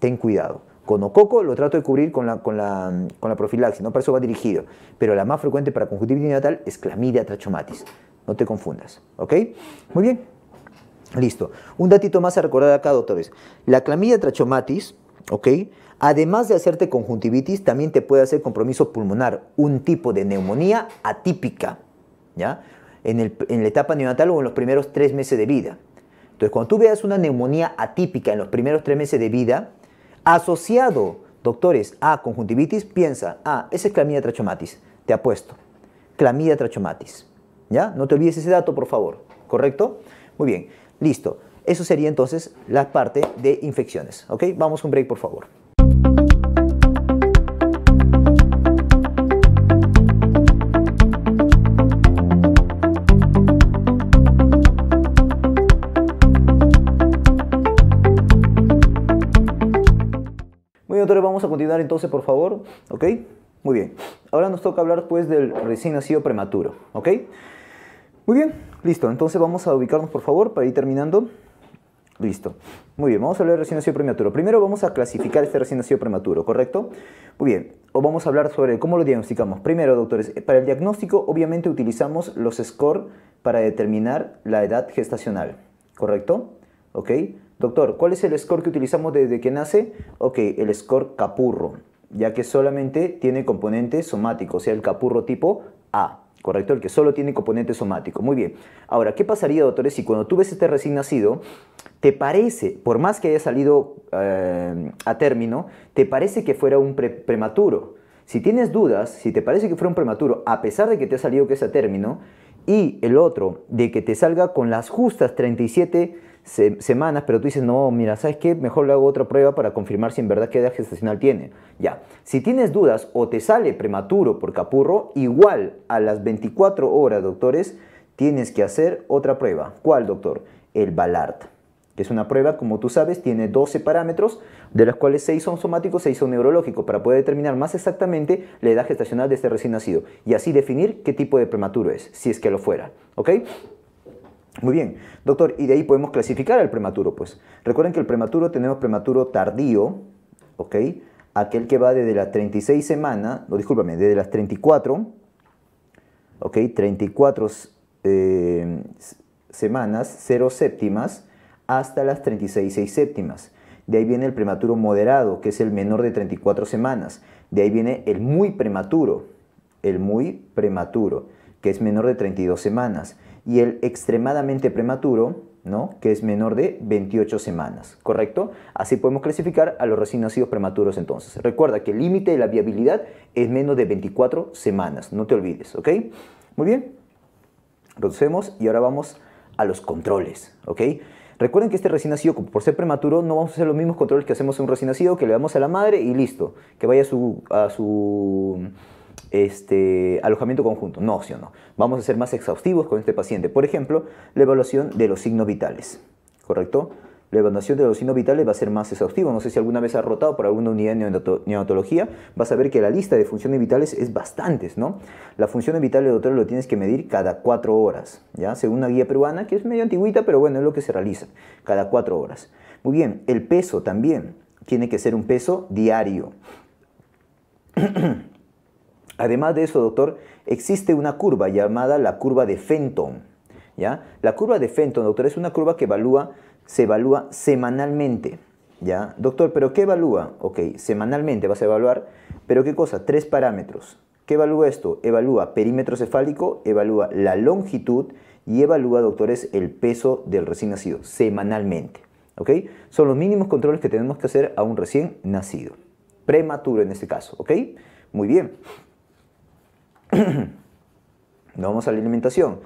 Ten cuidado. Conococo lo trato de cubrir con la, con profilaxis, ¿no? para eso va dirigido. Pero la más frecuente para conjuntivitis neonatal es clamidia trachomatis. No te confundas. ¿Ok? Muy bien. Listo. Un datito más a recordar acá, doctores. La clamidia trachomatis, ¿ok? Además de hacerte conjuntivitis, también te puede hacer compromiso pulmonar, un tipo de neumonía atípica, ¿ya? En, el, en, la etapa neonatal o en los primeros tres meses de vida. Entonces, cuando tú veas una neumonía atípica en los primeros tres meses de vida, Asociado, doctores, a conjuntivitis, piensa, ah, esa es clamidia trachomatis, te apuesto. clamida trachomatis. ¿Ya? No te olvides ese dato, por favor. ¿Correcto? Muy bien, listo. Eso sería entonces la parte de infecciones. ¿Ok? Vamos a un break, por favor. vamos a continuar entonces, por favor, ¿ok? Muy bien. Ahora nos toca hablar pues del recién nacido prematuro, ¿ok? Muy bien, listo. Entonces vamos a ubicarnos, por favor, para ir terminando. Listo. Muy bien, vamos a hablar del recién nacido prematuro. Primero vamos a clasificar este recién nacido prematuro, ¿correcto? Muy bien, o vamos a hablar sobre cómo lo diagnosticamos. Primero, doctores, eh, para el diagnóstico obviamente utilizamos los score para determinar la edad gestacional, ¿correcto? ¿Ok? Doctor, ¿cuál es el score que utilizamos desde que nace? Ok, el score capurro, ya que solamente tiene componente somático, o sea, el capurro tipo A, ¿correcto? El que solo tiene componente somático. Muy bien. Ahora, ¿qué pasaría, doctores, si cuando tú ves este recién nacido, te parece, por más que haya salido eh, a término, te parece que fuera un prematuro? Si tienes dudas, si te parece que fuera un prematuro, a pesar de que te ha salido que es a término, y el otro de que te salga con las justas 37 semanas, pero tú dices, no, mira, ¿sabes qué? Mejor le hago otra prueba para confirmar si en verdad qué edad gestacional tiene. Ya, si tienes dudas o te sale prematuro por capurro, igual a las 24 horas, doctores, tienes que hacer otra prueba. ¿Cuál, doctor? El Balart. Es una prueba, como tú sabes, tiene 12 parámetros, de los cuales 6 son somáticos, 6 son neurológicos, para poder determinar más exactamente la edad gestacional de este recién nacido y así definir qué tipo de prematuro es, si es que lo fuera. ¿Ok? Muy bien, doctor, y de ahí podemos clasificar al prematuro, pues. Recuerden que el prematuro tenemos prematuro tardío, ¿ok? Aquel que va desde las 36 semanas, no, discúlpame, desde las 34, ¿ok? 34 eh, semanas, 0 séptimas, hasta las 36 6 séptimas. De ahí viene el prematuro moderado, que es el menor de 34 semanas. De ahí viene el muy prematuro, el muy prematuro, que es menor de 32 semanas. Y el extremadamente prematuro, ¿no? que es menor de 28 semanas, ¿correcto? Así podemos clasificar a los recién nacidos prematuros entonces. Recuerda que el límite de la viabilidad es menos de 24 semanas, no te olvides, ¿ok? Muy bien, reducemos y ahora vamos a los controles, ¿ok? Recuerden que este recién nacido, por ser prematuro, no vamos a hacer los mismos controles que hacemos en un recién nacido, que le damos a la madre y listo, que vaya a su, este, alojamiento conjunto. No, sí o no. Vamos a ser más exhaustivos con este paciente. Por ejemplo, la evaluación de los signos vitales. ¿Correcto? la evaluación de los signos vitales va a ser más exhaustiva. No sé si alguna vez has rotado por alguna unidad de neonatología, vas a ver que la lista de funciones vitales es bastantes, ¿no? La función vital, doctor lo tienes que medir cada cuatro horas, ¿ya? Según una guía peruana, que es medio antigüita, pero bueno, es lo que se realiza, cada cuatro horas. Muy bien, el peso también tiene que ser un peso diario. Además de eso, doctor, existe una curva llamada la curva de Fenton, ¿ya? La curva de Fenton, doctor, es una curva que evalúa se evalúa semanalmente. ¿Ya? Doctor, ¿pero qué evalúa? Ok, semanalmente vas a evaluar, pero ¿qué cosa? Tres parámetros. ¿Qué evalúa esto? Evalúa perímetro cefálico, evalúa la longitud y evalúa, doctores, el peso del recién nacido semanalmente. ¿Ok? Son los mínimos controles que tenemos que hacer a un recién nacido. Prematuro en este caso. ¿Ok? Muy bien. vamos a la alimentación.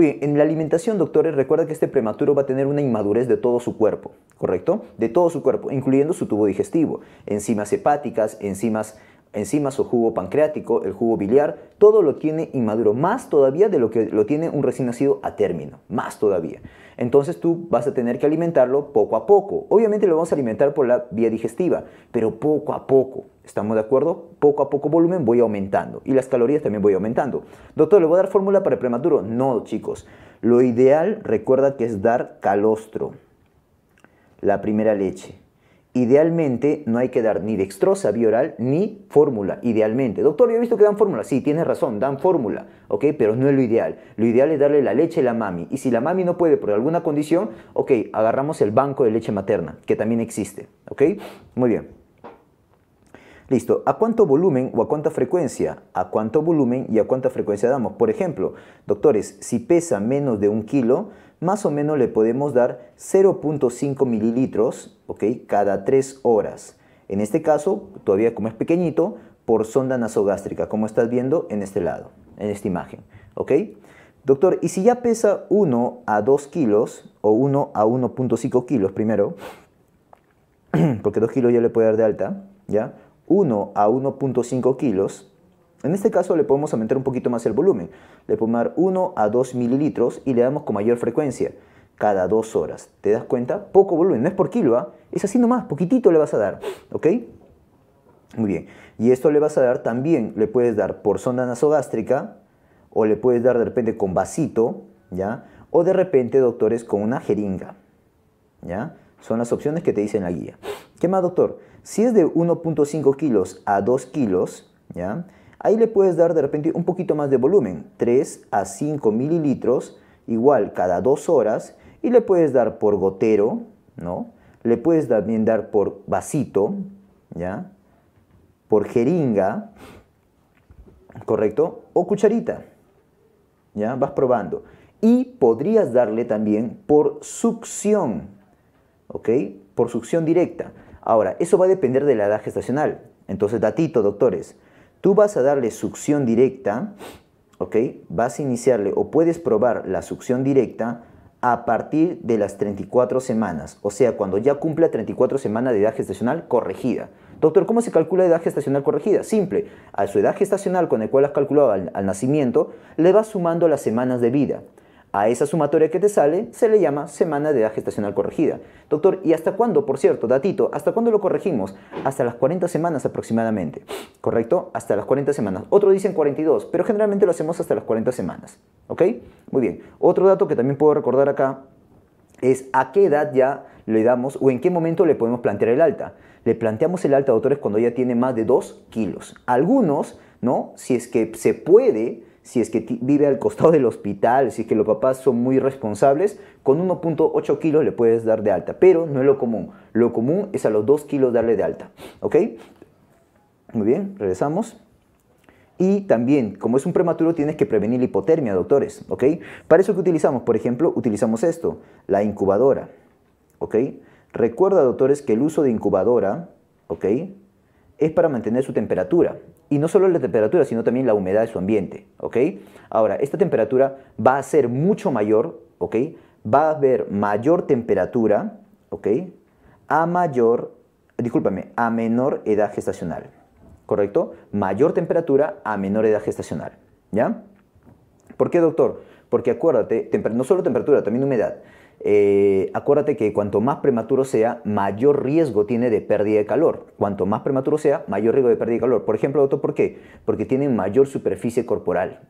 en la alimentación, doctores, recuerda que este prematuro va a tener una inmadurez de todo su cuerpo, ¿correcto? De todo su cuerpo, incluyendo su tubo digestivo, enzimas hepáticas, enzimas encima su jugo pancreático, el jugo biliar, todo lo tiene inmaduro, más todavía de lo que lo tiene un recién nacido a término, más todavía. Entonces tú vas a tener que alimentarlo poco a poco. Obviamente lo vamos a alimentar por la vía digestiva, pero poco a poco. ¿Estamos de acuerdo? Poco a poco volumen voy aumentando y las calorías también voy aumentando. Doctor, ¿le voy a dar fórmula para el prematuro? No, chicos. Lo ideal, recuerda que es dar calostro, la primera leche Idealmente no hay que dar ni dextrosa oral ni fórmula, idealmente. Doctor, yo he visto que dan fórmula. Sí, tienes razón, dan fórmula, ¿ok? Pero no es lo ideal. Lo ideal es darle la leche a la mami. Y si la mami no puede por alguna condición, ok, agarramos el banco de leche materna, que también existe, ¿ok? Muy bien. Listo, ¿a cuánto volumen o a cuánta frecuencia? ¿A cuánto volumen y a cuánta frecuencia damos? Por ejemplo, doctores, si pesa menos de un kilo, más o menos le podemos dar 0.5 mililitros ¿okay? cada 3 horas. En este caso, todavía como es pequeñito, por sonda nasogástrica, como estás viendo en este lado, en esta imagen. ¿ok? Doctor, y si ya pesa 1 a 2 kilos, o 1 a 1.5 kilos primero, porque 2 kilos ya le puede dar de alta, ¿ya? 1 a 1.5 kilos, en este caso le podemos aumentar un poquito más el volumen. Le podemos dar 1 a 2 mililitros y le damos con mayor frecuencia, cada 2 horas. ¿Te das cuenta? Poco volumen, no es por kilo, ¿ah? es así nomás, poquitito le vas a dar, ¿ok? Muy bien, y esto le vas a dar también, le puedes dar por sonda nasogástrica o le puedes dar de repente con vasito, ¿ya? O de repente, doctores, con una jeringa, ¿ya? Son las opciones que te dicen la guía. ¿Qué más, doctor? Si es de 1.5 kilos a 2 kilos, ¿ya? Ahí le puedes dar de repente un poquito más de volumen, 3 a 5 mililitros, igual cada 2 horas, y le puedes dar por gotero, ¿no? Le puedes también dar por vasito, ¿ya? Por jeringa, ¿correcto? O cucharita, ¿ya? Vas probando. Y podrías darle también por succión, ¿ok? Por succión directa. Ahora, eso va a depender de la edad gestacional. Entonces, datito, doctores. Tú vas a darle succión directa, ¿ok? Vas a iniciarle o puedes probar la succión directa a partir de las 34 semanas, o sea, cuando ya cumpla 34 semanas de edad gestacional corregida. Doctor, ¿cómo se calcula edad gestacional corregida? Simple, a su edad gestacional con el cual has calculado al nacimiento, le vas sumando las semanas de vida. A esa sumatoria que te sale se le llama semana de edad gestacional corregida. Doctor, ¿y hasta cuándo, por cierto, datito, hasta cuándo lo corregimos? Hasta las 40 semanas aproximadamente, ¿correcto? Hasta las 40 semanas. Otro dicen 42, pero generalmente lo hacemos hasta las 40 semanas, ¿ok? Muy bien. Otro dato que también puedo recordar acá es a qué edad ya le damos o en qué momento le podemos plantear el alta. Le planteamos el alta, doctores, cuando ya tiene más de 2 kilos. Algunos, ¿no? Si es que se puede si es que vive al costado del hospital, si es que los papás son muy responsables, con 1.8 kilos le puedes dar de alta, pero no es lo común. Lo común es a los 2 kilos darle de alta, ¿ok? Muy bien, regresamos. Y también, como es un prematuro, tienes que prevenir la hipotermia, doctores, ¿ok? Para eso que utilizamos, por ejemplo, utilizamos esto, la incubadora, ¿ok? Recuerda, doctores, que el uso de incubadora, ¿ok? Es para mantener su temperatura, y no solo la temperatura, sino también la humedad de su ambiente, ¿ok? Ahora, esta temperatura va a ser mucho mayor, ¿ok? Va a haber mayor temperatura, A mayor, discúlpame, a menor edad gestacional, ¿correcto? Mayor temperatura a menor edad gestacional, ¿ya? ¿Por qué, doctor? Porque acuérdate, no solo temperatura, también humedad. Eh, acuérdate que cuanto más prematuro sea, mayor riesgo tiene de pérdida de calor. Cuanto más prematuro sea, mayor riesgo de pérdida de calor. Por ejemplo, doctor, ¿por qué? Porque tienen mayor superficie corporal,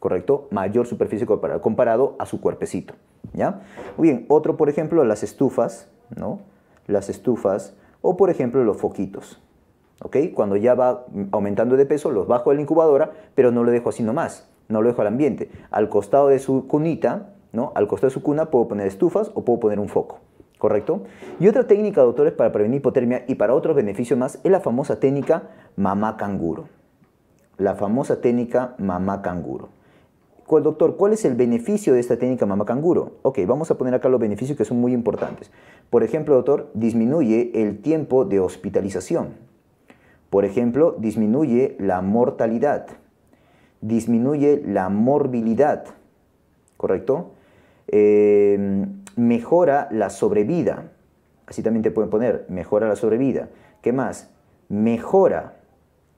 ¿correcto? Mayor superficie corporal comparado a su cuerpecito, ¿ya? Muy bien, otro, por ejemplo, las estufas, ¿no? Las estufas o, por ejemplo, los foquitos, ¿ok? Cuando ya va aumentando de peso, los bajo de la incubadora, pero no lo dejo así nomás, no lo dejo al ambiente. Al costado de su cunita, al costado de su cuna puedo poner estufas o puedo poner un foco. ¿Correcto? Y otra técnica, doctores, para prevenir hipotermia y para otros beneficios más es la famosa técnica mamá canguro. La famosa técnica mamá canguro. Doctor, ¿cuál es el beneficio de esta técnica mamá canguro? Ok, vamos a poner acá los beneficios que son muy importantes. Por ejemplo, doctor, disminuye el tiempo de hospitalización. Por ejemplo, disminuye la mortalidad. Disminuye la morbilidad. ¿Correcto? Em, mejora la sobrevida. Así también te pueden poner, mejora la sobrevida. ¿Qué más? Mejora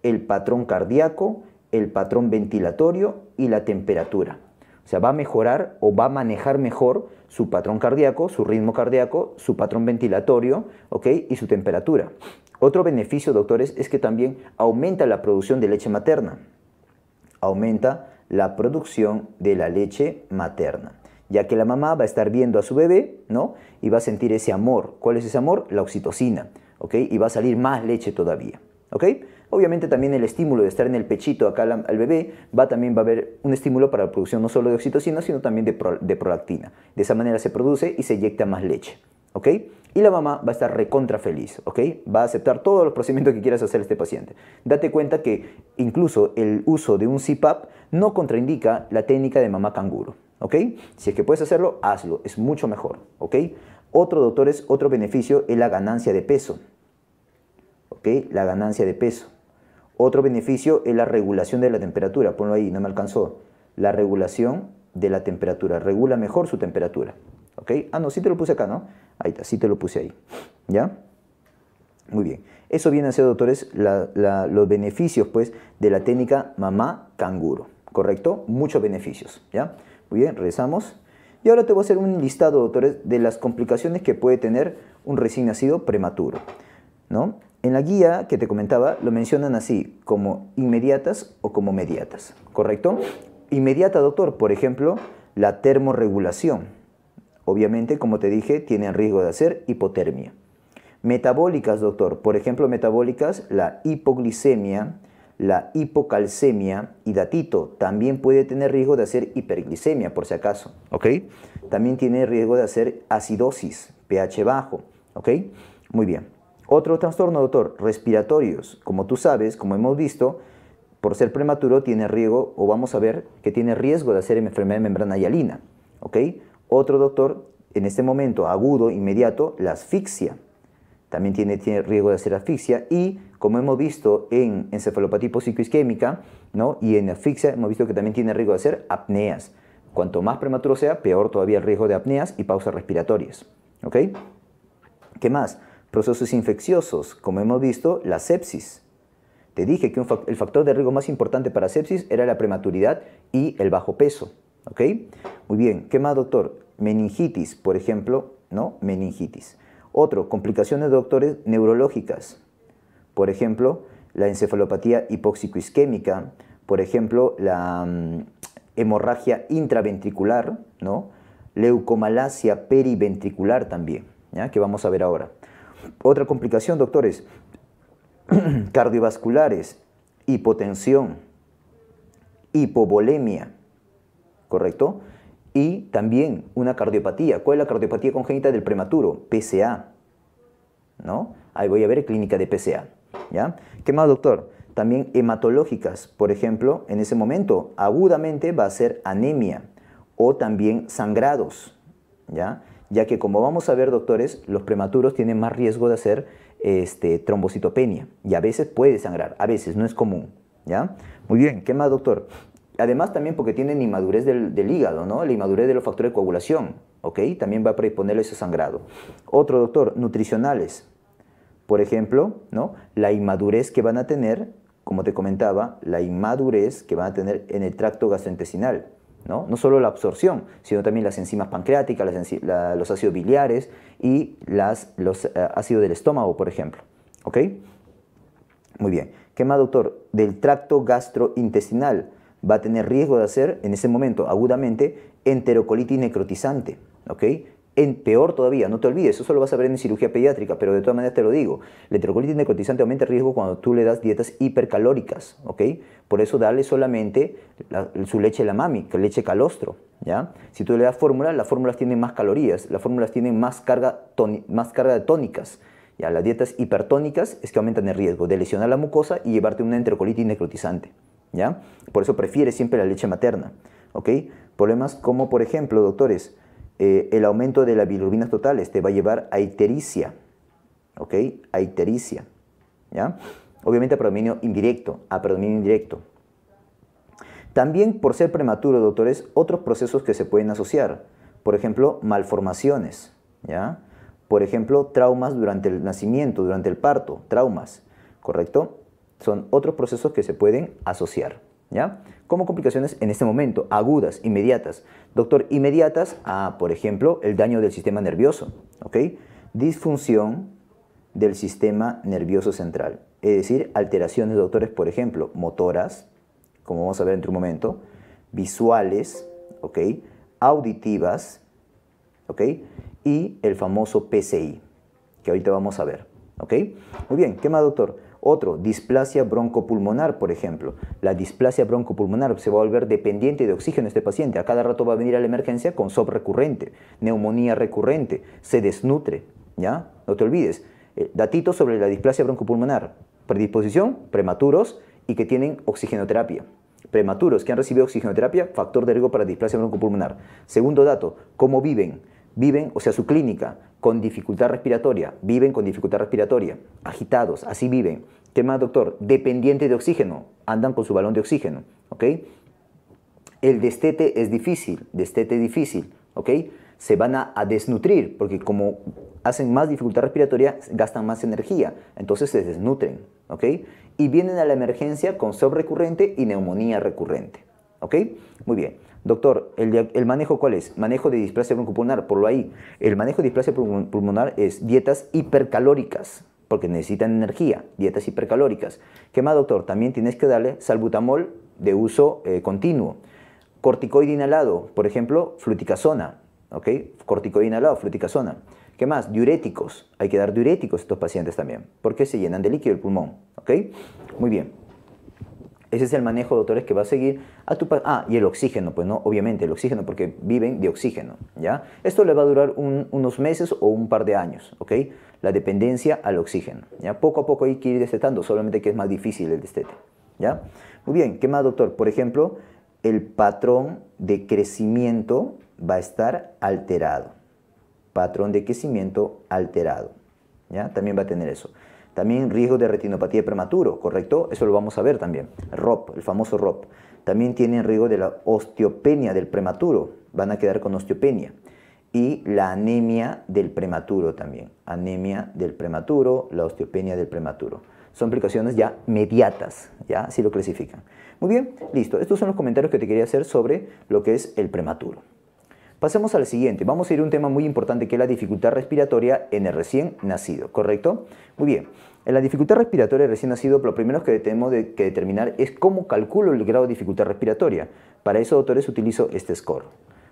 el patrón cardíaco, el patrón ventilatorio y la temperatura. O sea, va a mejorar o va a manejar mejor su patrón cardíaco, su ritmo cardíaco, su patrón ventilatorio ¿ok? y su temperatura. Otro beneficio, doctores, es que también aumenta la producción de leche materna. Aumenta la producción de la leche materna ya que la mamá va a estar viendo a su bebé, ¿no? Y va a sentir ese amor. ¿Cuál es ese amor? La oxitocina, ¿ok? Y va a salir más leche todavía, ¿ok? Obviamente también el estímulo de estar en el pechito acá al bebé va también va a haber un estímulo para la producción no solo de oxitocina, sino también de, prolactina. De esa manera se produce y se inyecta más leche, ¿ok? Y la mamá va a estar recontra feliz, ¿ok? Va a aceptar todos los procedimientos que quieras hacer a este paciente. Date cuenta que incluso el uso de un CPAP no contraindica la técnica de mamá canguro. ¿ok? Si es que puedes hacerlo, hazlo, es mucho mejor, ¿ok? Otro, doctores, otro beneficio es la ganancia de peso, ¿ok? La ganancia de peso. Otro beneficio es la regulación de la temperatura, ponlo ahí, no me alcanzó. La regulación de la temperatura, regula mejor su temperatura, ¿ok? Ah, no, sí te lo puse acá, ¿no? Ahí está, sí te lo puse ahí, ¿ya? Muy bien. Eso viene a ser, doctores, los beneficios, pues, de la técnica mamá canguro, ¿correcto? Muchos beneficios, ¿ya? Muy bien, regresamos. Y ahora te voy a hacer un listado, doctores, de las complicaciones que puede tener un recién nacido prematuro. ¿no? En la guía que te comentaba lo mencionan así, como inmediatas o como mediatas, ¿correcto? Inmediata, doctor, por ejemplo, la termorregulación. Obviamente, como te dije, tienen riesgo de hacer hipotermia. Metabólicas, doctor, por ejemplo, metabólicas, la hipoglicemia, la hipocalcemia y datito también puede tener riesgo de hacer hiperglicemia, por si acaso, ¿ok? También tiene riesgo de hacer acidosis, pH bajo, ¿ok? Muy bien. Otro trastorno, doctor, respiratorios. Como tú sabes, como hemos visto, por ser prematuro tiene riesgo, o vamos a ver, que tiene riesgo de hacer enfermedad de membrana hialina, ¿ok? Otro, doctor, en este momento agudo, inmediato, la asfixia. También tiene, tiene riesgo de hacer asfixia y como hemos visto en encefalopatía psicoisquémica ¿no? y en asfixia, hemos visto que también tiene riesgo de hacer apneas. Cuanto más prematuro sea, peor todavía el riesgo de apneas y pausas respiratorias. ¿Qué más? Procesos infecciosos, como hemos visto, la sepsis. Te dije que el factor de riesgo más importante para sepsis era la prematuridad y el bajo peso. Muy bien. ¿Qué más, doctor? Meningitis, por ejemplo, ¿no? Meningitis. Otro, complicaciones, doctores, neurológicas por ejemplo, la encefalopatía hipóxico-isquémica, por ejemplo, la mm, hemorragia intraventricular, ¿no? leucomalacia periventricular también, ¿ya? que vamos a ver ahora. Otra complicación, doctores, cardiovasculares, hipotensión, hipovolemia, ¿correcto? Y también una cardiopatía. ¿Cuál es la cardiopatía congénita del prematuro? PCA, ¿no? Ahí voy a ver clínica de PCA. ¿ya? ¿Qué más, doctor? También hematológicas, por ejemplo, en ese momento agudamente va a ser anemia o también sangrados, ¿ya? Ya que como vamos a ver, doctores, los prematuros tienen más riesgo de hacer este, trombocitopenia y a veces puede sangrar, a veces no es común, ¿ya? Muy bien, ¿qué más, doctor? Además también porque tienen inmadurez del, hígado, ¿no? La inmadurez de los factores de coagulación, ¿ok? También va a predisponerle ese sangrado. Otro, doctor, nutricionales, por ejemplo, ¿no? la inmadurez que van a tener, como te comentaba, la inmadurez que van a tener en el tracto gastrointestinal. ¿no? no solo la absorción, sino también las enzimas pancreáticas, los ácidos biliares y las, los eh, ácidos del estómago, por ejemplo. ¿Ok? Muy bien. ¿Qué más, doctor? Del tracto gastrointestinal va a tener riesgo de hacer en ese momento agudamente enterocolitis necrotizante. ¿Ok? en peor todavía, no te olvides, eso solo vas a ver en cirugía pediátrica, pero de todas maneras te lo digo, la enterocolitis necrotizante aumenta el riesgo cuando tú le das dietas hipercalóricas, ¿ok? Por eso dale solamente su leche de la mami, leche calostro, ¿ya? Si tú le das fórmula, las fórmulas tienen más calorías, las fórmulas tienen más carga, más carga de tónicas, ¿ya? Las dietas hipertónicas es que aumentan el riesgo de lesionar la mucosa y llevarte una enterocolitis necrotizante, ¿ya? Por eso prefiere siempre la leche materna, ¿ok? Problemas como, por ejemplo, doctores, eh, el aumento de las bilirrubina totales te va a llevar a ictericia, ¿ok? A ictericia, ¿ya? Obviamente a predominio indirecto, a predominio indirecto. También por ser prematuro, doctores, otros procesos que se pueden asociar, por ejemplo, malformaciones, ¿ya? Por ejemplo, traumas durante el nacimiento, durante el parto, traumas, ¿correcto? Son otros procesos que se pueden asociar, ¿ya? como complicaciones en este momento, agudas, inmediatas. Doctor, inmediatas a, por ejemplo, el daño del sistema nervioso, ¿ok? Disfunción del sistema nervioso central, es decir, alteraciones, doctores, por ejemplo, motoras, como vamos a ver en un momento, visuales, ¿ok? Auditivas, ¿ok? Y el famoso PCI, que ahorita vamos a ver, ¿ok? Muy bien, ¿qué más, doctor? Otro, displasia broncopulmonar, por ejemplo. La displasia broncopulmonar se va a volver dependiente de oxígeno este paciente. A cada rato va a venir a la emergencia con SOP recurrente, neumonía recurrente, se desnutre, ¿ya? No te olvides. Eh, datitos sobre la displasia broncopulmonar. Predisposición, prematuros y que tienen oxigenoterapia prematuros que han recibido oxigenoterapia, factor de riesgo para displasia broncopulmonar. Segundo dato, cómo viven viven, o sea, su clínica, con dificultad respiratoria, viven con dificultad respiratoria, agitados, así viven. ¿Qué más, doctor? Dependiente de oxígeno, andan con su balón de oxígeno, ¿ok? El destete es difícil, destete difícil, ¿ok? Se van a, desnutrir, porque como hacen más dificultad respiratoria, gastan más energía, entonces se desnutren, ¿ok? Y vienen a la emergencia con sub recurrente y neumonía recurrente, ¿ok? Muy bien. Doctor, ¿el, manejo cuál es? Manejo de displasia broncopulmonar, por lo ahí. El manejo de displasia pulmonar es dietas hipercalóricas, porque necesitan energía, dietas hipercalóricas. ¿Qué más, doctor? También tienes que darle salbutamol de uso eh, continuo. Corticoide inhalado, por ejemplo, fluticasona. ¿Ok? Corticoide inhalado, fluticasona. ¿Qué más? Diuréticos. Hay que dar diuréticos a estos pacientes también, porque se llenan de líquido el pulmón. ¿Ok? Muy bien. Ese es el manejo doctores que va a seguir a tu Ah, y el oxígeno, pues no, obviamente, el oxígeno, porque viven de oxígeno, ¿ya? Esto le va a durar unos meses o un par de años, ¿ok? La dependencia al oxígeno, ¿ya? Poco a poco hay que ir destetando, solamente que es más difícil el destete, ¿ya? Muy bien, ¿qué más, doctor? Por ejemplo, el patrón de crecimiento va a estar alterado. Patrón de crecimiento alterado, ¿ya? También va a tener eso. También riesgo de retinopatía prematuro, ¿correcto? Eso lo vamos a ver también. ROP, el famoso ROP. También tienen riesgo de la osteopenia del prematuro, van a quedar con osteopenia. Y la anemia del prematuro también. Anemia del prematuro, la osteopenia del prematuro. Son aplicaciones ya mediatas, ¿ya? Así lo clasifican. Muy bien, listo. Estos son los comentarios que te quería hacer sobre lo que es el prematuro. Pasemos al siguiente. Vamos a ir a un tema muy importante que es la dificultad respiratoria en el recién nacido, ¿correcto? Muy bien. En la dificultad respiratoria recién ha sido lo primero que tenemos que determinar es cómo calculo el grado de dificultad respiratoria. Para eso, doctores, utilizo este score.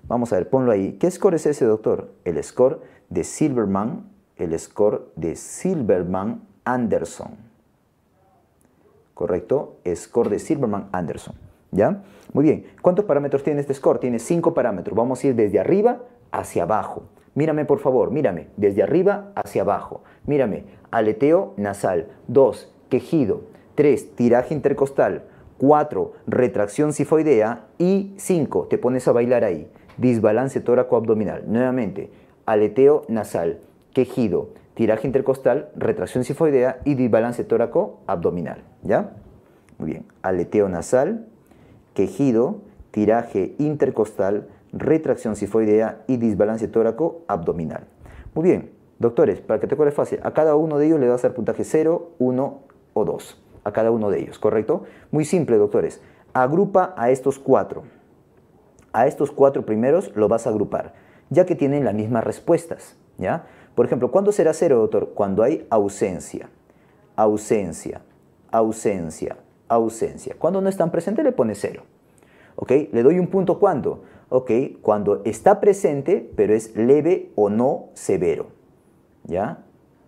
Vamos a ver, ponlo ahí. ¿Qué score es ese, doctor? El score de Silverman, el score de Silverman Anderson. ¿Correcto? Score de Silverman Anderson. ¿Ya? Muy bien. ¿Cuántos parámetros tiene este score? Tiene cinco parámetros. Vamos a ir desde arriba hacia abajo. Mírame, por favor, mírame. Desde arriba hacia abajo. Mírame aleteo nasal. 2. Quejido. 3. Tiraje intercostal. 4. Retracción sifoidea. Y 5. Te pones a bailar ahí. Disbalance tóraco-abdominal. Nuevamente, aleteo nasal, quejido, tiraje intercostal, retracción sifoidea y disbalance tóraco-abdominal. ¿Ya? Muy bien. Aleteo nasal, quejido, tiraje intercostal, retracción sifoidea y disbalance tóraco-abdominal. Muy bien. Doctores, para que te acuerdes fácil, a cada uno de ellos le vas a dar puntaje 0, 1 o 2. A cada uno de ellos, ¿correcto? Muy simple, doctores. Agrupa a estos cuatro. A estos cuatro primeros lo vas a agrupar, ya que tienen las mismas respuestas, ¿ya? Por ejemplo, ¿cuándo será 0, doctor? Cuando hay ausencia. Ausencia, ausencia, ausencia. Cuando no están presentes le pone 0. ¿Ok? Le doy un punto cuando. Ok, cuando está presente, pero es leve o no severo. ¿ya?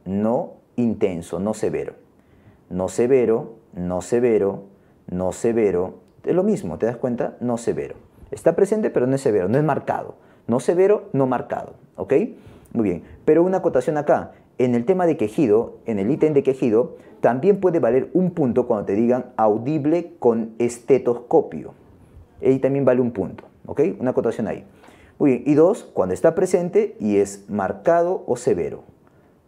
No intenso, no severo. No severo, no severo, no severo. Es lo mismo, ¿te das cuenta? No severo. Está presente, pero no es severo, no es marcado. No severo, no marcado. ¿Ok? Muy bien. Pero una acotación acá. En el tema de quejido, en el ítem de quejido, también puede valer un punto cuando te digan audible con estetoscopio. Ahí también vale un punto. ¿Ok? Una acotación ahí. Muy bien. Y dos, cuando está presente y es marcado o severo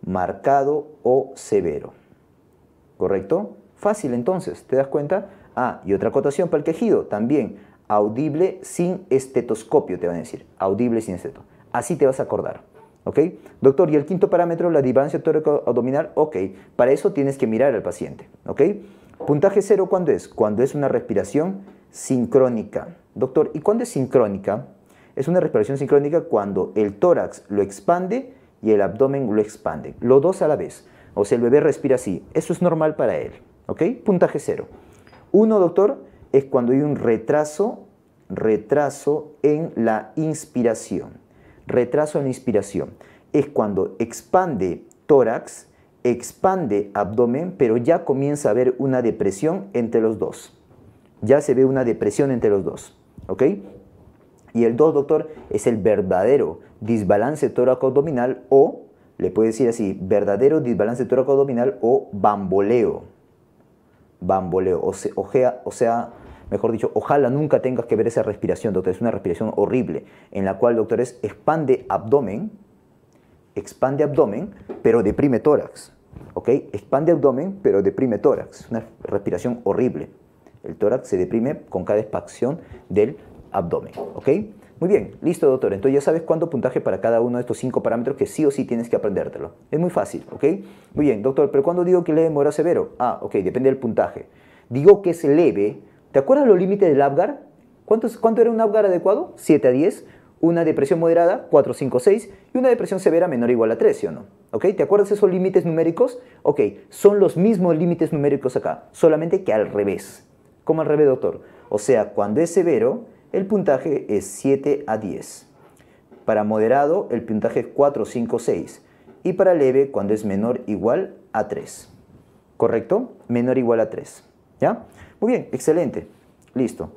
marcado o severo. ¿Correcto? Fácil entonces, ¿te das cuenta? Ah, y otra acotación para el quejido, también audible sin estetoscopio, te van a decir, audible sin estetoscopio. Así te vas a acordar. ¿Ok? Doctor, y el quinto parámetro, la divancia torácica abdominal ok, para eso tienes que mirar al paciente. ¿Ok? Puntaje cero, ¿cuándo es? Cuando es una respiración sincrónica. Doctor, ¿y cuándo es sincrónica? Es una respiración sincrónica cuando el tórax lo expande y el abdomen lo expande. Los dos a la vez. O sea, el bebé respira así. Eso es normal para él. ¿Ok? Puntaje cero. Uno, doctor, es cuando hay un retraso, retraso en la inspiración. Retraso en la inspiración. Es cuando expande tórax, expande abdomen, pero ya comienza a haber una depresión entre los dos. Ya se ve una depresión entre los dos. ¿Ok? Y el dos, doctor, es el verdadero disbalance tóraco-abdominal o, le puede decir así, verdadero disbalance tóraco-abdominal o bamboleo. Bamboleo, o, ojea, o sea, mejor dicho, ojalá nunca tengas que ver esa respiración, doctor, es una respiración horrible, en la cual, doctor, expande abdomen, expande abdomen, pero deprime tórax. ¿Ok? Expande abdomen, pero deprime tórax. Una respiración horrible. El tórax se deprime con cada expansión del abdomen. ¿Ok? Muy bien, listo doctor, entonces ya sabes cuánto puntaje para cada uno de estos cinco parámetros que sí o sí tienes que aprendértelo. Es muy fácil, ¿ok? Muy bien, doctor, pero cuando digo que leve, o severo? Ah, ok, depende del puntaje. Digo que es leve, ¿te acuerdas los límites del Apgar? ¿Cuánto era un Apgar adecuado? 7 a 10, una depresión moderada, 4, 5, 6, y una depresión severa menor o igual a 3, ¿sí o no? ¿Ok? ¿Te acuerdas esos límites numéricos? Ok, son los mismos límites numéricos acá, solamente que al revés. ¿Cómo al revés, doctor? O sea, cuando es severo, el puntaje es 7 a 10. Para moderado, el puntaje es 4, 5, 6. Y para leve, cuando es menor igual a 3. ¿Correcto? Menor igual a 3. ¿Ya? Muy bien, excelente. Listo.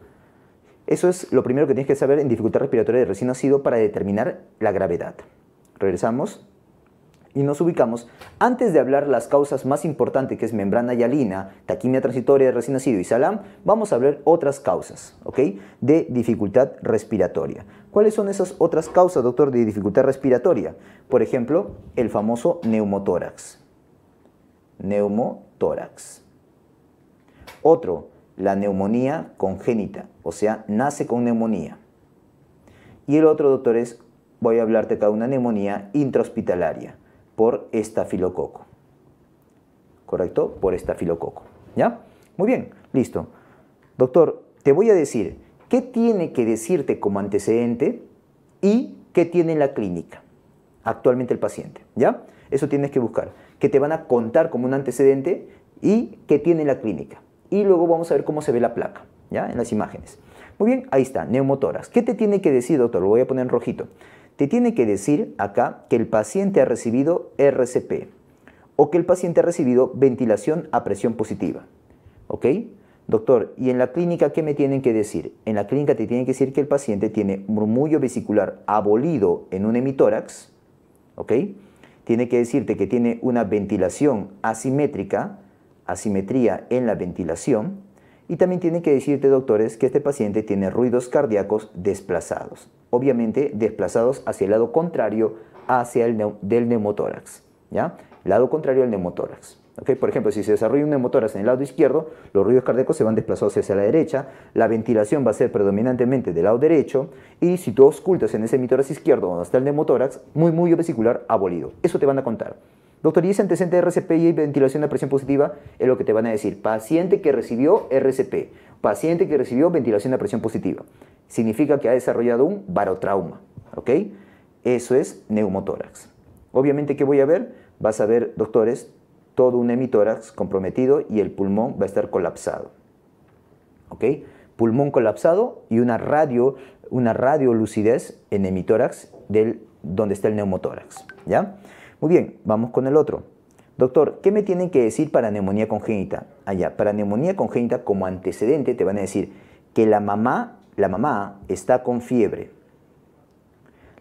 Eso es lo primero que tienes que saber en dificultad respiratoria de recién nacido para determinar la gravedad. Regresamos y nos ubicamos, antes de hablar las causas más importantes que es membrana yalina, taquimia transitoria de recién nacido y salam, vamos a hablar otras causas, ¿ok? De dificultad respiratoria. ¿Cuáles son esas otras causas, doctor, de dificultad respiratoria? Por ejemplo, el famoso neumotórax. Neumotórax. Otro, la neumonía congénita, o sea, nace con neumonía. Y el otro, doctor, es, voy a hablarte acá de una neumonía intrahospitalaria por estafilococo. ¿Correcto? Por estafilococo. ¿Ya? Muy bien, listo. Doctor, te voy a decir qué tiene que decirte como antecedente y qué tiene la clínica actualmente el paciente. ¿Ya? Eso tienes que buscar. Que te van a contar como un antecedente y qué tiene la clínica. Y luego vamos a ver cómo se ve la placa, ¿ya? En las imágenes. Muy bien, ahí está, neumotoras. ¿Qué te tiene que decir, doctor? Lo voy a poner en rojito te tiene que decir acá que el paciente ha recibido RCP o que el paciente ha recibido ventilación a presión positiva. ¿Ok? Doctor, ¿y en la clínica qué me tienen que decir? En la clínica te tienen que decir que el paciente tiene murmullo vesicular abolido en un hemitórax. ¿Ok? Tiene que decirte que tiene una ventilación asimétrica, asimetría en la ventilación. Y también tiene que decirte, doctores, que este paciente tiene ruidos cardíacos desplazados obviamente desplazados hacia el lado contrario hacia el del neumotórax, ¿ya? Lado contrario al neumotórax. Por ejemplo, si se desarrolla un neumotórax en el lado izquierdo, los ruidos cardíacos se van desplazados hacia la derecha, la ventilación va a ser predominantemente del lado derecho y si tú ocultas en ese hemitórax izquierdo donde está el neumotórax, muy muy vesicular abolido. Eso te van a contar. Doctor, y ese antecedente de RCP y ventilación de presión positiva es lo que te van a decir. Paciente que recibió RCP Paciente que recibió ventilación de presión positiva. Significa que ha desarrollado un barotrauma. ¿Ok? Eso es neumotórax. Obviamente, ¿qué voy a ver? Vas a ver, doctores, todo un hemitórax comprometido y el pulmón va a estar colapsado. ¿Ok? Pulmón colapsado y una radio, una radiolucidez en hemitórax del, donde está el neumotórax. ¿Ya? Muy bien, vamos con el otro. Doctor, ¿qué me tienen que decir para neumonía congénita? Allá, ah, para neumonía congénita como antecedente te van a decir que la mamá, la mamá está con fiebre.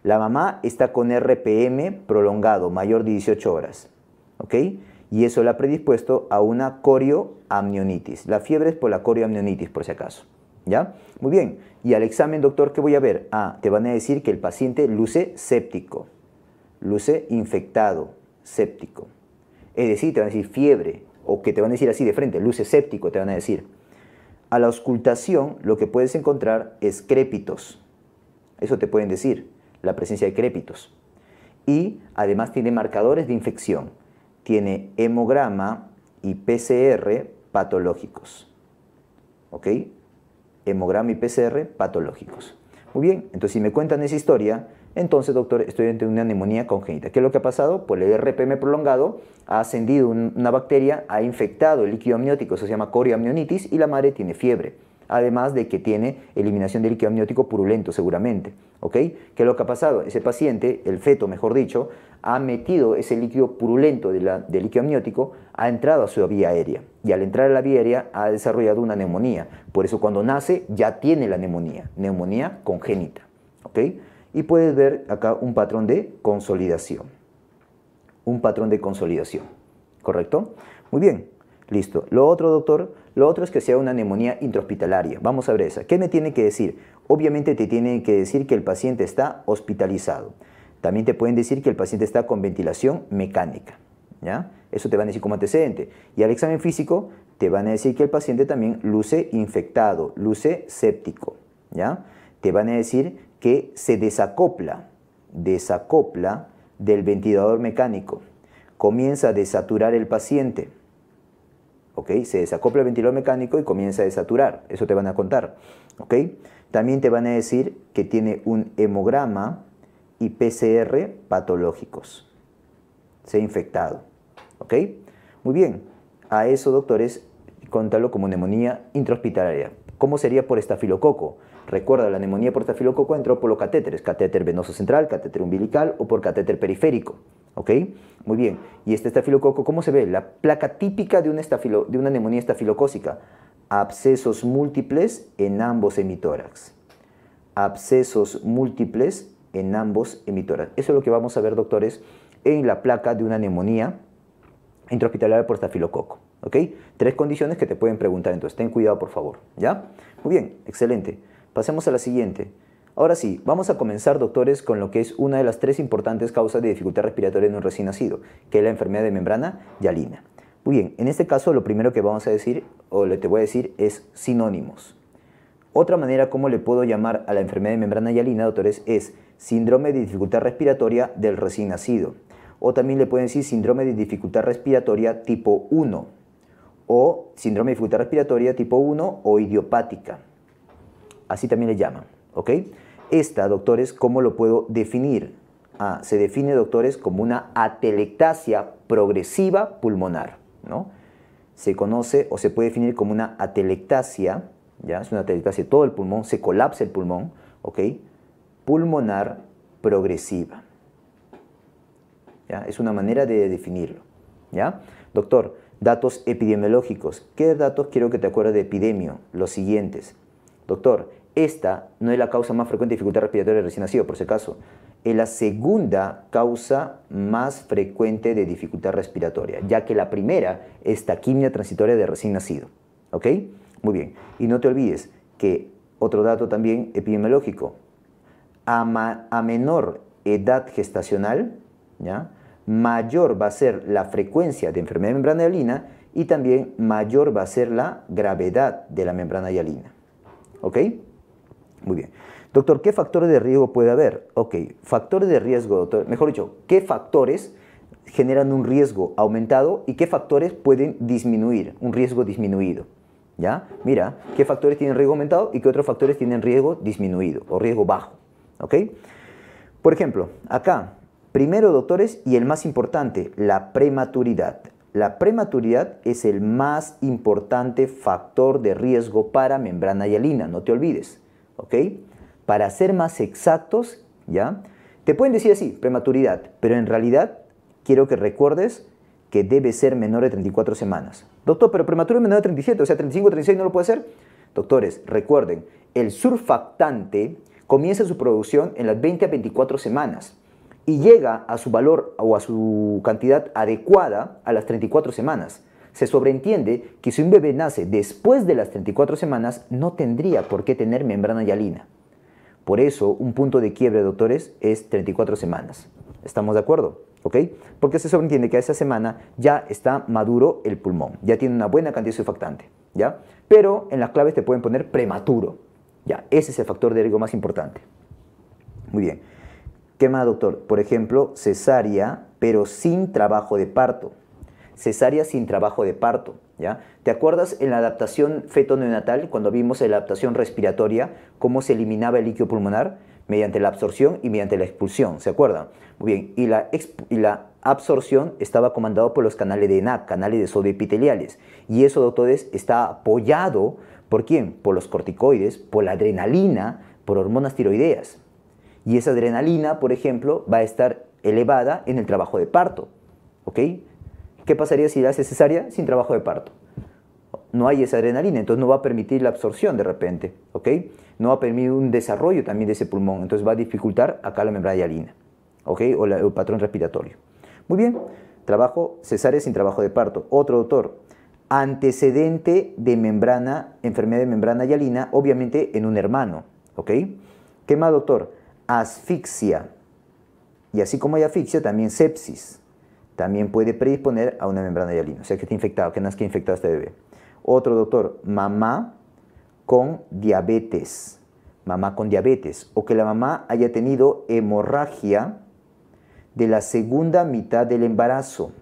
La mamá está con RPM prolongado, mayor de 18 horas. ¿Ok? Y eso la ha predispuesto a una corioamnionitis. La fiebre es por la corioamnionitis, por si acaso. ¿Ya? Muy bien. Y al examen, doctor, ¿qué voy a ver? Ah, te van a decir que el paciente luce séptico, luce infectado, séptico. Es decir, te van a decir fiebre, o que te van a decir así de frente, luz escéptico, te van a decir. A la auscultación lo que puedes encontrar es crépitos. Eso te pueden decir, la presencia de crépitos. Y además tiene marcadores de infección. Tiene hemograma y PCR patológicos. ¿Ok? Hemograma y PCR patológicos. Muy bien, entonces si me cuentan esa historia, entonces, doctor, estoy ante una neumonía congénita. ¿Qué es lo que ha pasado? Pues el RPM prolongado ha ascendido una bacteria, ha infectado el líquido amniótico, eso se llama corioamnionitis, y la madre tiene fiebre. Además de que tiene eliminación del líquido amniótico purulento, seguramente. ¿Ok? ¿Qué es lo que ha pasado? Ese paciente, el feto mejor dicho, ha metido ese líquido purulento del líquido amniótico, ha entrado a su vía aérea. Y al entrar a la vía aérea ha desarrollado una neumonía. Por eso cuando nace ya tiene la neumonía, neumonía congénita. ¿Ok? y puedes ver acá un patrón de consolidación. Un patrón de consolidación, ¿correcto? Muy bien, listo. Lo otro, doctor, lo otro es que sea una neumonía intrahospitalaria. Vamos a ver esa. ¿Qué me tiene que decir? Obviamente te tiene que decir que el paciente está hospitalizado. También te pueden decir que el paciente está con ventilación mecánica. ¿ya? Eso te van a decir como antecedente. Y al examen físico te van a decir que el paciente también luce infectado, luce séptico. ¿ya? Te van a decir que se desacopla, desacopla del ventilador mecánico, comienza a desaturar el paciente. ¿Ok? Se desacopla el ventilador mecánico y comienza a desaturar. Eso te van a contar. ¿Ok? También te van a decir que tiene un hemograma y PCR patológicos. Se ha infectado. ¿Ok? Muy bien. A eso, doctores, contalo como neumonía intrahospitalaria. ¿Cómo sería por estafilococo? Recuerda, la neumonía por estafilococo entró por los catéteres, catéter venoso central, catéter umbilical o por catéter periférico. ¿Ok? Muy bien. ¿Y este estafilococo cómo se ve? La placa típica de una, de una neumonía estafilocócica. Abscesos múltiples en ambos hemitórax. Abscesos múltiples en ambos hemitórax. Eso es lo que vamos a ver, doctores, en la placa de una neumonía intrahospitalaria por estafilococo. ¿Ok? Tres condiciones que te pueden preguntar, entonces ten cuidado, por favor. ¿Ya? Muy bien, excelente. Pasemos a la siguiente. Ahora sí, vamos a comenzar, doctores, con lo que es una de las tres importantes causas de dificultad respiratoria en un recién nacido, que es la enfermedad de membrana yalina. Muy bien, en este caso lo primero que vamos a decir, o le te voy a decir, es sinónimos. Otra manera como le puedo llamar a la enfermedad de membrana yalina, doctores, es síndrome de dificultad respiratoria del recién nacido. O también le pueden decir síndrome de dificultad respiratoria tipo 1. O síndrome de dificultad respiratoria tipo 1 o idiopática así también le llaman, ¿ok? Esta, doctores, ¿cómo lo puedo definir? Ah, se define, doctores, como una atelectasia progresiva pulmonar, ¿no? Se conoce o se puede definir como una atelectasia, ¿ya? Es una atelectasia de todo el pulmón, se colapsa el pulmón, ¿ok? Pulmonar progresiva. ¿Ya? Es una manera de definirlo, ¿ya? Doctor, datos epidemiológicos. ¿Qué datos quiero que te acuerdes de epidemio? Los siguientes. Doctor, esta no es la causa más frecuente de dificultad respiratoria de recién nacido, por si acaso. Es la segunda causa más frecuente de dificultad respiratoria, ya que la primera es taquimia transitoria de recién nacido. ¿Ok? Muy bien. Y no te olvides que otro dato también epidemiológico. A, menor edad gestacional, mayor va a ser la frecuencia de enfermedad membrana hialina y también mayor va a ser la gravedad de la membrana hialina. ¿Ok? Muy bien. Doctor, ¿qué factores de riesgo puede haber? Ok, factores de riesgo, doctor. Mejor dicho, ¿qué factores generan un riesgo aumentado y qué factores pueden disminuir, un riesgo disminuido? ¿Ya? Mira, ¿qué factores tienen riesgo aumentado y qué otros factores tienen riesgo disminuido o riesgo bajo? ¿Ok? Por ejemplo, acá, primero, doctores, y el más importante, la prematuridad. La prematuridad es el más importante factor de riesgo para membrana hialina, no te olvides. Para ser más exactos, ¿ya? Te pueden decir así, prematuridad, pero en realidad quiero que recuerdes que debe ser menor de 34 semanas. Doctor, pero prematuro es menor de 37, o sea, 35, 36 no lo puede ser. Doctores, recuerden, el surfactante comienza su producción en las 20 a 24 semanas y llega a su valor o a su cantidad adecuada a las 34 semanas. Se sobreentiende que si un bebé nace después de las 34 semanas no tendría por qué tener membrana hialina. Por eso un punto de quiebre, doctores, es 34 semanas. ¿Estamos de acuerdo? ¿Ok? Porque se sobreentiende que a esa semana ya está maduro el pulmón, ya tiene una buena cantidad de surfactante, ¿ya? Pero en las claves te pueden poner prematuro, ¿ya? Ese es el factor de riesgo más importante. Muy bien. ¿Qué más, doctor? Por ejemplo, cesárea, pero sin trabajo de parto. Cesárea sin trabajo de parto. ¿Ya? ¿Te acuerdas en la adaptación feto-neonatal, cuando vimos la adaptación respiratoria, cómo se eliminaba el líquido pulmonar? Mediante la absorción y mediante la expulsión, ¿se acuerdan? Muy bien, y la, absorción estaba comandado por los canales de ENAC, canales de sodio epiteliales. Y eso, doctores, está apoyado por quién? Por los corticoides, por la adrenalina, por hormonas tiroideas. Y esa adrenalina, por ejemplo, va a estar elevada en el trabajo de parto. ¿Ok? ¿Qué pasaría si la hace cesárea sin trabajo de parto? No hay esa adrenalina, entonces no va a permitir la absorción de repente, ¿ok? No va a permitir un desarrollo también de ese pulmón, entonces va a dificultar acá la membrana hialina, ¿ok? O el patrón respiratorio. Muy bien, trabajo cesárea sin trabajo de parto. Otro doctor, antecedente de membrana, enfermedad de membrana hialina, obviamente en un hermano, ¿ok? ¿Qué más, doctor? asfixia. Y así como hay asfixia, también sepsis. También puede predisponer a una membrana de hialina. O sea, que está infectado, que no que infectado este bebé. Otro doctor, mamá con diabetes. Mamá con diabetes. O que la mamá haya tenido hemorragia de la segunda mitad del embarazo.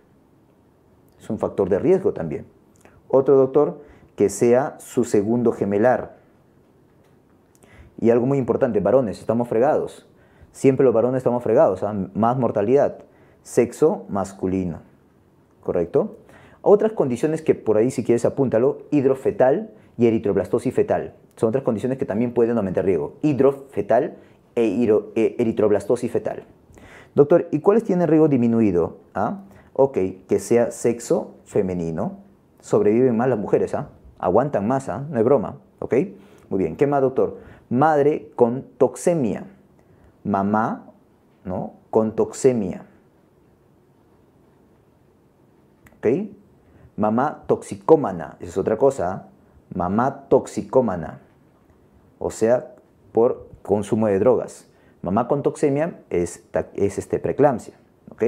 Es un factor de riesgo también. Otro doctor, que sea su segundo gemelar y algo muy importante, varones, estamos fregados. Siempre los varones estamos fregados, ¿ah? más mortalidad. Sexo masculino, ¿correcto? Otras condiciones que por ahí si quieres apúntalo, hidrofetal y eritroblastosis fetal. Son otras condiciones que también pueden aumentar riesgo. Hidrofetal e, e eritroblastosis fetal. Doctor, ¿y cuáles tienen riesgo disminuido? ¿Ah? Ok, que sea sexo femenino. Sobreviven más las mujeres, ¿ah? Aguantan más, ¿ah? No es broma, ¿ok? Muy bien, ¿qué más, doctor? madre con toxemia, mamá ¿no? con toxemia. ¿Ok? Mamá toxicómana, esa es otra cosa. ¿ah? Mamá toxicómana, o sea, por consumo de drogas. Mamá con toxemia es, es este, preeclampsia. ¿Ok?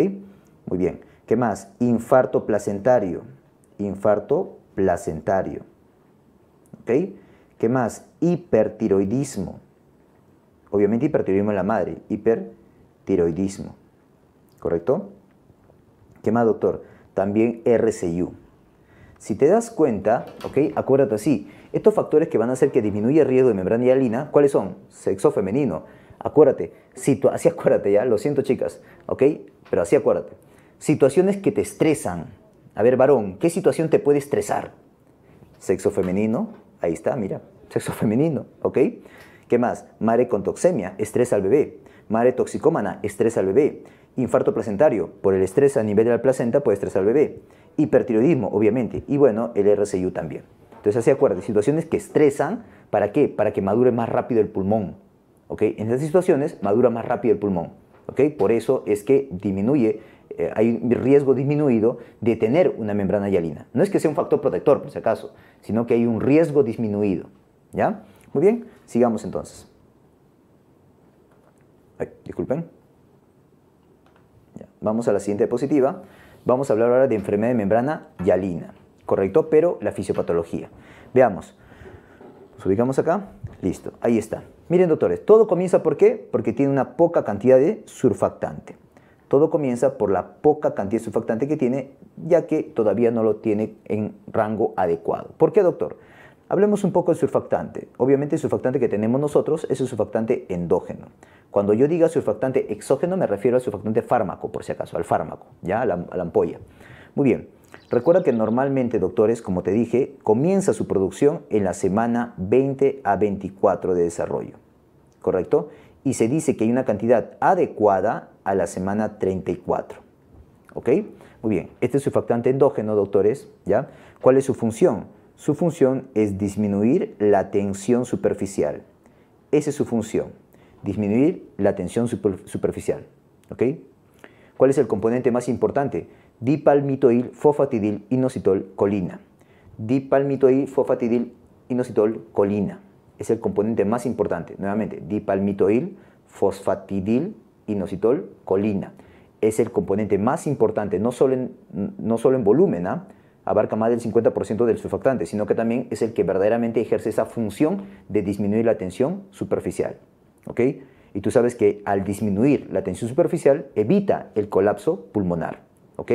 Muy bien. ¿Qué más? Infarto placentario. Infarto placentario. ¿Ok? ¿Qué más? hipertiroidismo. Obviamente hipertiroidismo en la madre, hipertiroidismo. ¿Correcto? ¿Qué más, doctor? También RCU. Si te das cuenta, ¿ok? Acuérdate así, estos factores que van a hacer que disminuya el riesgo de membrana alina, ¿cuáles son? Sexo femenino. Acuérdate, así acuérdate ya, lo siento chicas, ¿ok? Pero así acuérdate. Situaciones que te estresan. A ver, varón, ¿qué situación te puede estresar? Sexo femenino, ahí está, mira, sexo femenino, ¿ok? ¿Qué más? Mare con toxemia, estresa al bebé. Mare toxicómana, estresa al bebé. Infarto placentario, por el estrés a nivel de la placenta puede estresar al bebé. Hipertiroidismo, obviamente. Y bueno, el RCU también. Entonces, así acuerda, situaciones que estresan, ¿para qué? Para que madure más rápido el pulmón. ¿ok? En esas situaciones madura más rápido el pulmón. ¿ok? Por eso es que disminuye eh, hay un riesgo disminuido de tener una membrana hialina. No es que sea un factor protector, por si acaso, sino que hay un riesgo disminuido. ¿Ya? Muy bien, sigamos entonces. disculpen. Vamos a la siguiente diapositiva. Vamos a hablar ahora de enfermedad de membrana yalina. ¿correcto? Pero la fisiopatología. Veamos. Nos ubicamos acá. Listo, ahí está. Miren, doctores, todo comienza por qué? Porque tiene una poca cantidad de surfactante. Todo comienza por la poca cantidad de surfactante que tiene, ya que todavía no lo tiene en rango adecuado. ¿Por qué, doctor? Hablemos un poco del surfactante. Obviamente el surfactante que tenemos nosotros es el surfactante endógeno. Cuando yo diga surfactante exógeno me refiero al surfactante fármaco, por si acaso, al fármaco, ya a la, ampolla. Muy bien, recuerda que normalmente, doctores, como te dije, comienza su producción en la semana 20 a 24 de desarrollo, ¿correcto? Y se dice que hay una cantidad adecuada a la semana 34, ¿ok? Muy bien, este surfactante endógeno, doctores, ¿ya? ¿Cuál es su función? Su función es disminuir la tensión superficial. Esa es su función, disminuir la tensión superficial. ¿Ok? ¿Cuál es el componente más importante? Dipalmitoil, fosfatidil, inositol, colina. Dipalmitoil, fosfatidil, inositol, colina. Es el componente más importante. Nuevamente, dipalmitoil, fosfatidil, inositol, colina. Es el componente más importante, no solo en, no volumen, ¿ah? abarca más del 50% del surfactante, sino que también es el que verdaderamente ejerce esa función de disminuir la tensión superficial. ¿ok? Y tú sabes que al disminuir la tensión superficial evita el colapso pulmonar. ¿ok?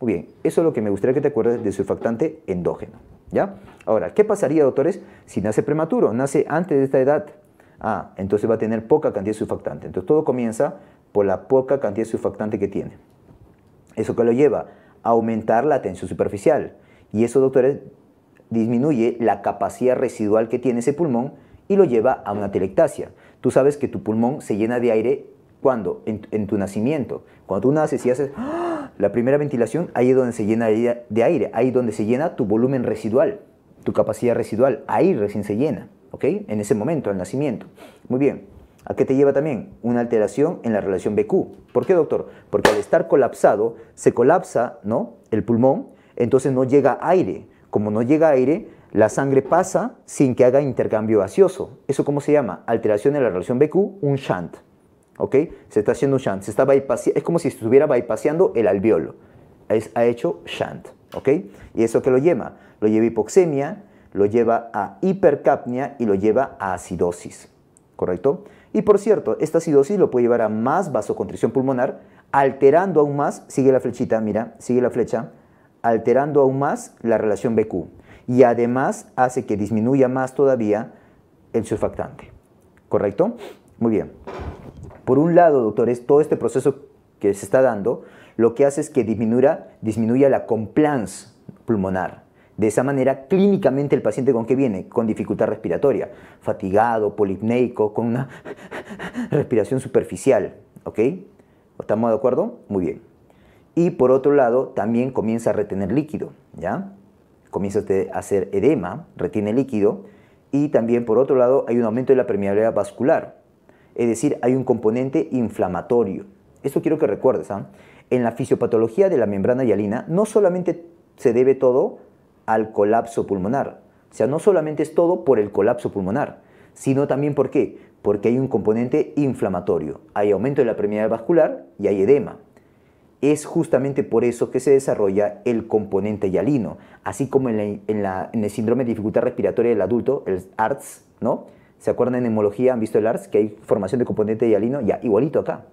Muy bien, eso es lo que me gustaría que te acuerdes del surfactante endógeno. ¿ya? Ahora, ¿qué pasaría, doctores, si nace prematuro, nace antes de esta edad? Ah, entonces va a tener poca cantidad de surfactante. Entonces todo comienza por la poca cantidad de surfactante que tiene. ¿Eso que lo lleva? aumentar la tensión superficial. Y eso, doctores, disminuye la capacidad residual que tiene ese pulmón y lo lleva a una telectasia. Tú sabes que tu pulmón se llena de aire cuando en, tu nacimiento. Cuando tú naces y haces ¡ah! la primera ventilación, ahí es donde se llena de aire, ahí es donde se llena tu volumen residual, tu capacidad residual, ahí recién se llena, ¿ok? En ese momento, al nacimiento. Muy bien. ¿A qué te lleva también? Una alteración en la relación BQ. ¿Por qué, doctor? Porque al estar colapsado, se colapsa ¿no? el pulmón, entonces no llega aire. Como no llega aire, la sangre pasa sin que haga intercambio gaseoso. ¿Eso cómo se llama? Alteración en la relación BQ, un shunt. ¿Ok? Se está haciendo un shunt. Se está es como si estuviera bypaseando el alveolo. ha hecho shunt. ¿Ok? ¿Y eso qué lo lleva? Lo lleva a hipoxemia, lo lleva a hipercapnia y lo lleva a acidosis. ¿Correcto? Y por cierto, esta acidosis lo puede llevar a más vasoconstricción pulmonar, alterando aún más, sigue la flechita, mira, sigue la flecha, alterando aún más la relación BQ. Y además hace que disminuya más todavía el surfactante. ¿Correcto? Muy bien. Por un lado, doctores, todo este proceso que se está dando, lo que hace es que disminuya, disminuya la compliance pulmonar. De esa manera, clínicamente el paciente con que viene, con dificultad respiratoria, fatigado, polipneico, con una respiración superficial, ¿ok? ¿Estamos de acuerdo? Muy bien. Y por otro lado, también comienza a retener líquido, ¿ya? Comienza a hacer edema, retiene líquido, y también por otro lado hay un aumento de la permeabilidad vascular, es decir, hay un componente inflamatorio. Esto quiero que recuerdes, ¿ah? En la fisiopatología de la membrana hialina no solamente se debe todo al colapso pulmonar. O sea, no solamente es todo por el colapso pulmonar, sino también por qué? Porque hay un componente inflamatorio, hay aumento de la permeabilidad vascular y hay edema. Es justamente por eso que se desarrolla el componente hialino, así como en, el síndrome de dificultad respiratoria del adulto, el ARDS, ¿no? ¿Se acuerdan en hemología? ¿Han visto el ARDS? Que hay formación de componente hialino, ya, igualito acá,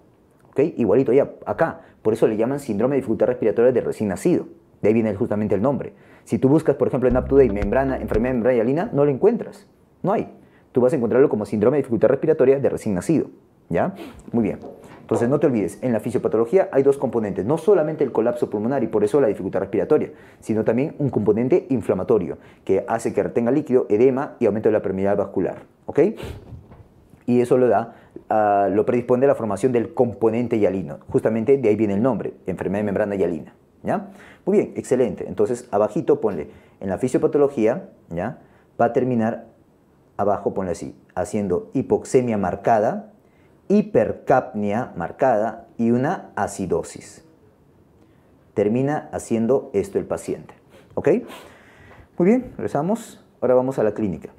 ¿ok? Igualito ya acá. Por eso le llaman síndrome de dificultad respiratoria de recién nacido. De ahí viene justamente el nombre. Si tú buscas, por ejemplo, en UpToDate membrana, enfermedad de membrana hialina, no lo encuentras. No hay. Tú vas a encontrarlo como síndrome de dificultad respiratoria de recién nacido. ¿Ya? Muy bien. Entonces no te olvides, en la fisiopatología hay dos componentes, no solamente el colapso pulmonar y por eso la dificultad respiratoria, sino también un componente inflamatorio que hace que retenga líquido, edema y aumento de la permeabilidad vascular. ¿Ok? Y eso lo da, ah, lo predispone a la formación del componente yalino. Justamente de ahí viene el nombre, enfermedad de membrana hialina. Muy bien, excelente. Entonces, abajito ponle, en la fisiopatología, ¿ya? Va a terminar abajo, ponle así, haciendo hipoxemia marcada, hipercapnia marcada y una acidosis. Termina haciendo esto el paciente, Muy bien, regresamos. Ahora vamos a la clínica.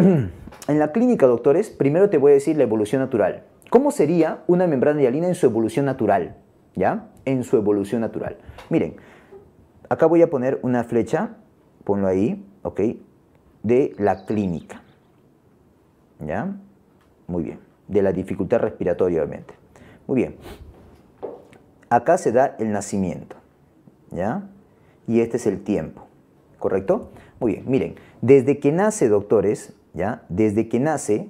En la clínica, doctores, primero te voy a decir la evolución natural. ¿Cómo sería una membrana hialina en su evolución natural? ¿Ya? en su evolución natural. Miren, acá voy a poner una flecha, ponlo ahí, ¿ok? De la clínica. ¿Ya? Muy bien. De la dificultad respiratoria, obviamente. Muy bien. Acá se da el nacimiento, ¿ya? Y este es el tiempo, ¿correcto? Muy bien, miren, desde que nace, doctores, ¿ya? Desde que nace,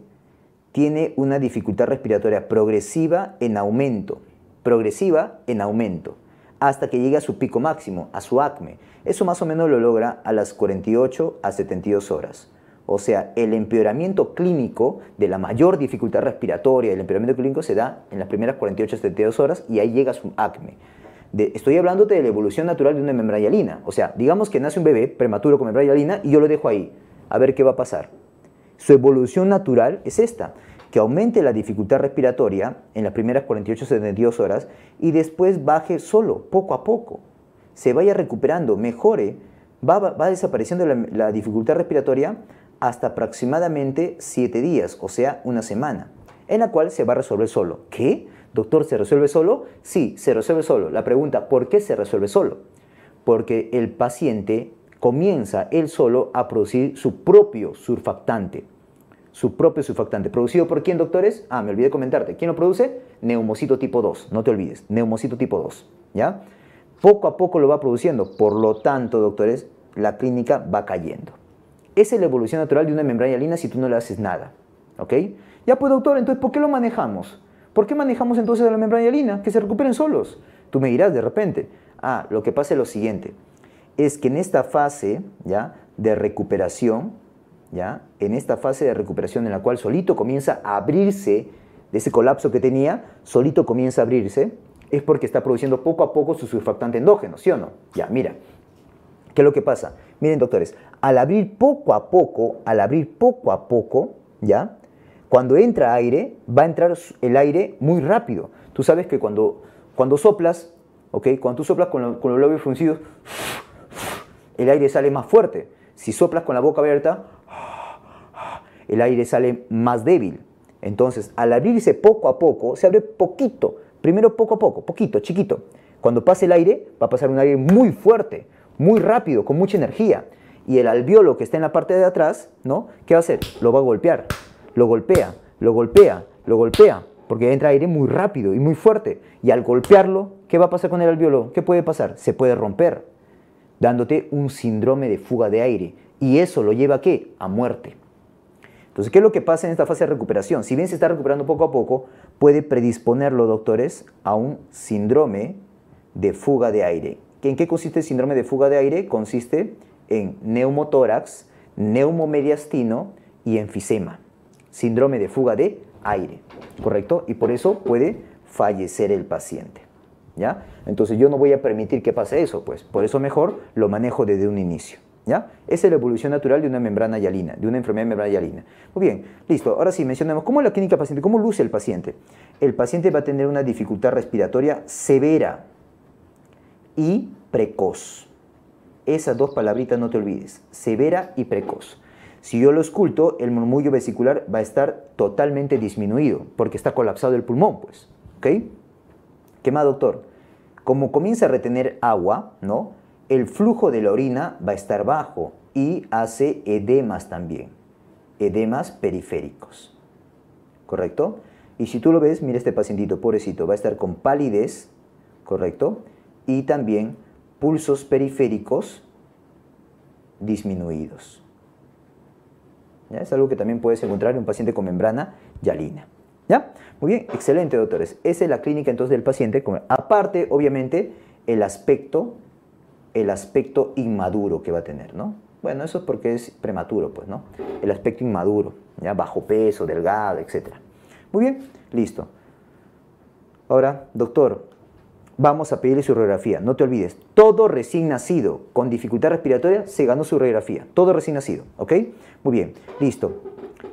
tiene una dificultad respiratoria progresiva en aumento progresiva en aumento, hasta que llegue a su pico máximo, a su acme. Eso más o menos lo logra a las 48 a 72 horas. O sea, el empeoramiento clínico de la mayor dificultad respiratoria, el empeoramiento clínico se da en las primeras 48 a 72 horas y ahí llega su acme. estoy hablando de la evolución natural de una membrana O sea, digamos que nace un bebé prematuro con membrana y yo lo dejo ahí. A ver qué va a pasar. Su evolución natural es esta que aumente la dificultad respiratoria en las primeras 48-72 horas y después baje solo, poco a poco. Se vaya recuperando, mejore, va, desapareciendo la, la dificultad respiratoria hasta aproximadamente 7 días, o sea, una semana, en la cual se va a resolver solo. ¿Qué? Doctor, ¿se resuelve solo? Sí, se resuelve solo. La pregunta, ¿por qué se resuelve solo? Porque el paciente comienza él solo a producir su propio surfactante su propio surfactante. ¿Producido por quién, doctores? Ah, me olvidé comentarte. ¿Quién lo produce? Neumocito tipo 2, no te olvides, neumocito tipo 2, ¿ya? Poco a poco lo va produciendo, por lo tanto, doctores, la clínica va cayendo. Esa es la evolución natural de una membrana alina si tú no le haces nada, ¿ok? Ya pues, doctor, entonces, ¿por qué lo manejamos? ¿Por qué manejamos entonces a la membrana alina Que se recuperen solos. Tú me dirás de repente, ah, lo que pasa es lo siguiente, es que en esta fase, ¿ya?, de recuperación, en esta fase de recuperación en la cual solito comienza a abrirse de ese colapso que tenía, solito comienza a abrirse, es porque está produciendo poco a poco su surfactante endógeno, ¿sí o no? Ya, mira. ¿Qué es lo que pasa? Miren, doctores, al abrir poco a poco, al abrir poco a poco, ¿ya? Cuando entra aire, va a entrar el aire muy rápido. Tú sabes que cuando, cuando soplas, Cuando tú soplas con, con los labios fruncidos, el aire sale más fuerte. Si soplas con la boca abierta, el aire sale más débil. Entonces, al abrirse poco a poco, se abre poquito. Primero poco a poco, poquito, chiquito. Cuando pase el aire, va a pasar un aire muy fuerte, muy rápido, con mucha energía. Y el alveolo que está en la parte de atrás, ¿no? ¿Qué va a hacer? Lo va a golpear. Lo golpea, lo golpea, lo golpea. Porque entra aire muy rápido y muy fuerte. Y al golpearlo, ¿qué va a pasar con el alveolo? ¿Qué puede pasar? Se puede romper, dándote un síndrome de fuga de aire. Y eso lo lleva a qué? A muerte. Entonces, ¿qué es lo que pasa en esta fase de recuperación? Si bien se está recuperando poco a poco, puede predisponerlo, doctores a un síndrome de fuga de aire. ¿En qué consiste el síndrome de fuga de aire? Consiste en neumotórax, neumomediastino y enfisema. Síndrome de fuga de aire, ¿correcto? Y por eso puede fallecer el paciente, ¿ya? Entonces yo no voy a permitir que pase eso, pues. Por eso mejor lo manejo desde un inicio. Esa es la evolución natural de una membrana hialina, de una enfermedad de membrana hialina. Muy bien, listo. Ahora sí, mencionamos cómo es la clínica paciente, cómo luce el paciente. El paciente va a tener una dificultad respiratoria severa y precoz. Esas dos palabritas no te olvides, severa y precoz. Si yo lo esculto, el murmullo vesicular va a estar totalmente disminuido porque está colapsado el pulmón, pues. ¿Ok? ¿Qué más, doctor? Como comienza a retener agua, ¿no? el flujo de la orina va a estar bajo y hace edemas también, edemas periféricos. ¿Correcto? Y si tú lo ves, mira este pacientito, pobrecito, va a estar con palidez, ¿correcto? Y también pulsos periféricos disminuidos. ¿Ya? Es algo que también puedes encontrar en un paciente con membrana yalina. ¿Ya? Muy bien, excelente, doctores. Esa es la clínica entonces del paciente. Aparte, obviamente, el aspecto el aspecto inmaduro que va a tener, ¿no? Bueno, eso es porque es prematuro, pues, ¿no? El aspecto inmaduro, ya bajo peso, delgado, etc. Muy bien, listo. Ahora, doctor, vamos a pedirle su radiografía. No te olvides, todo recién nacido con dificultad respiratoria se ganó su radiografía. Todo recién nacido, ¿ok? Muy bien, listo.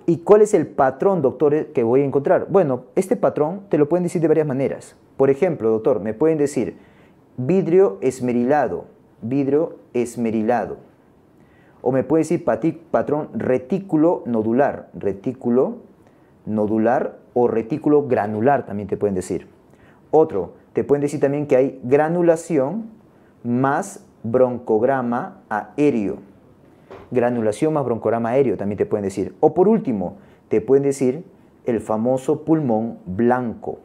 ¿Y cuál es el patrón, doctor, que voy a encontrar? Bueno, este patrón te lo pueden decir de varias maneras. Por ejemplo, doctor, me pueden decir vidrio esmerilado, vidrio esmerilado. O me puede decir patrón retículo nodular, retículo nodular o retículo granular también te pueden decir. Otro, te pueden decir también que hay granulación más broncograma aéreo. Granulación más broncograma aéreo también te pueden decir. O por último, te pueden decir el famoso pulmón blanco.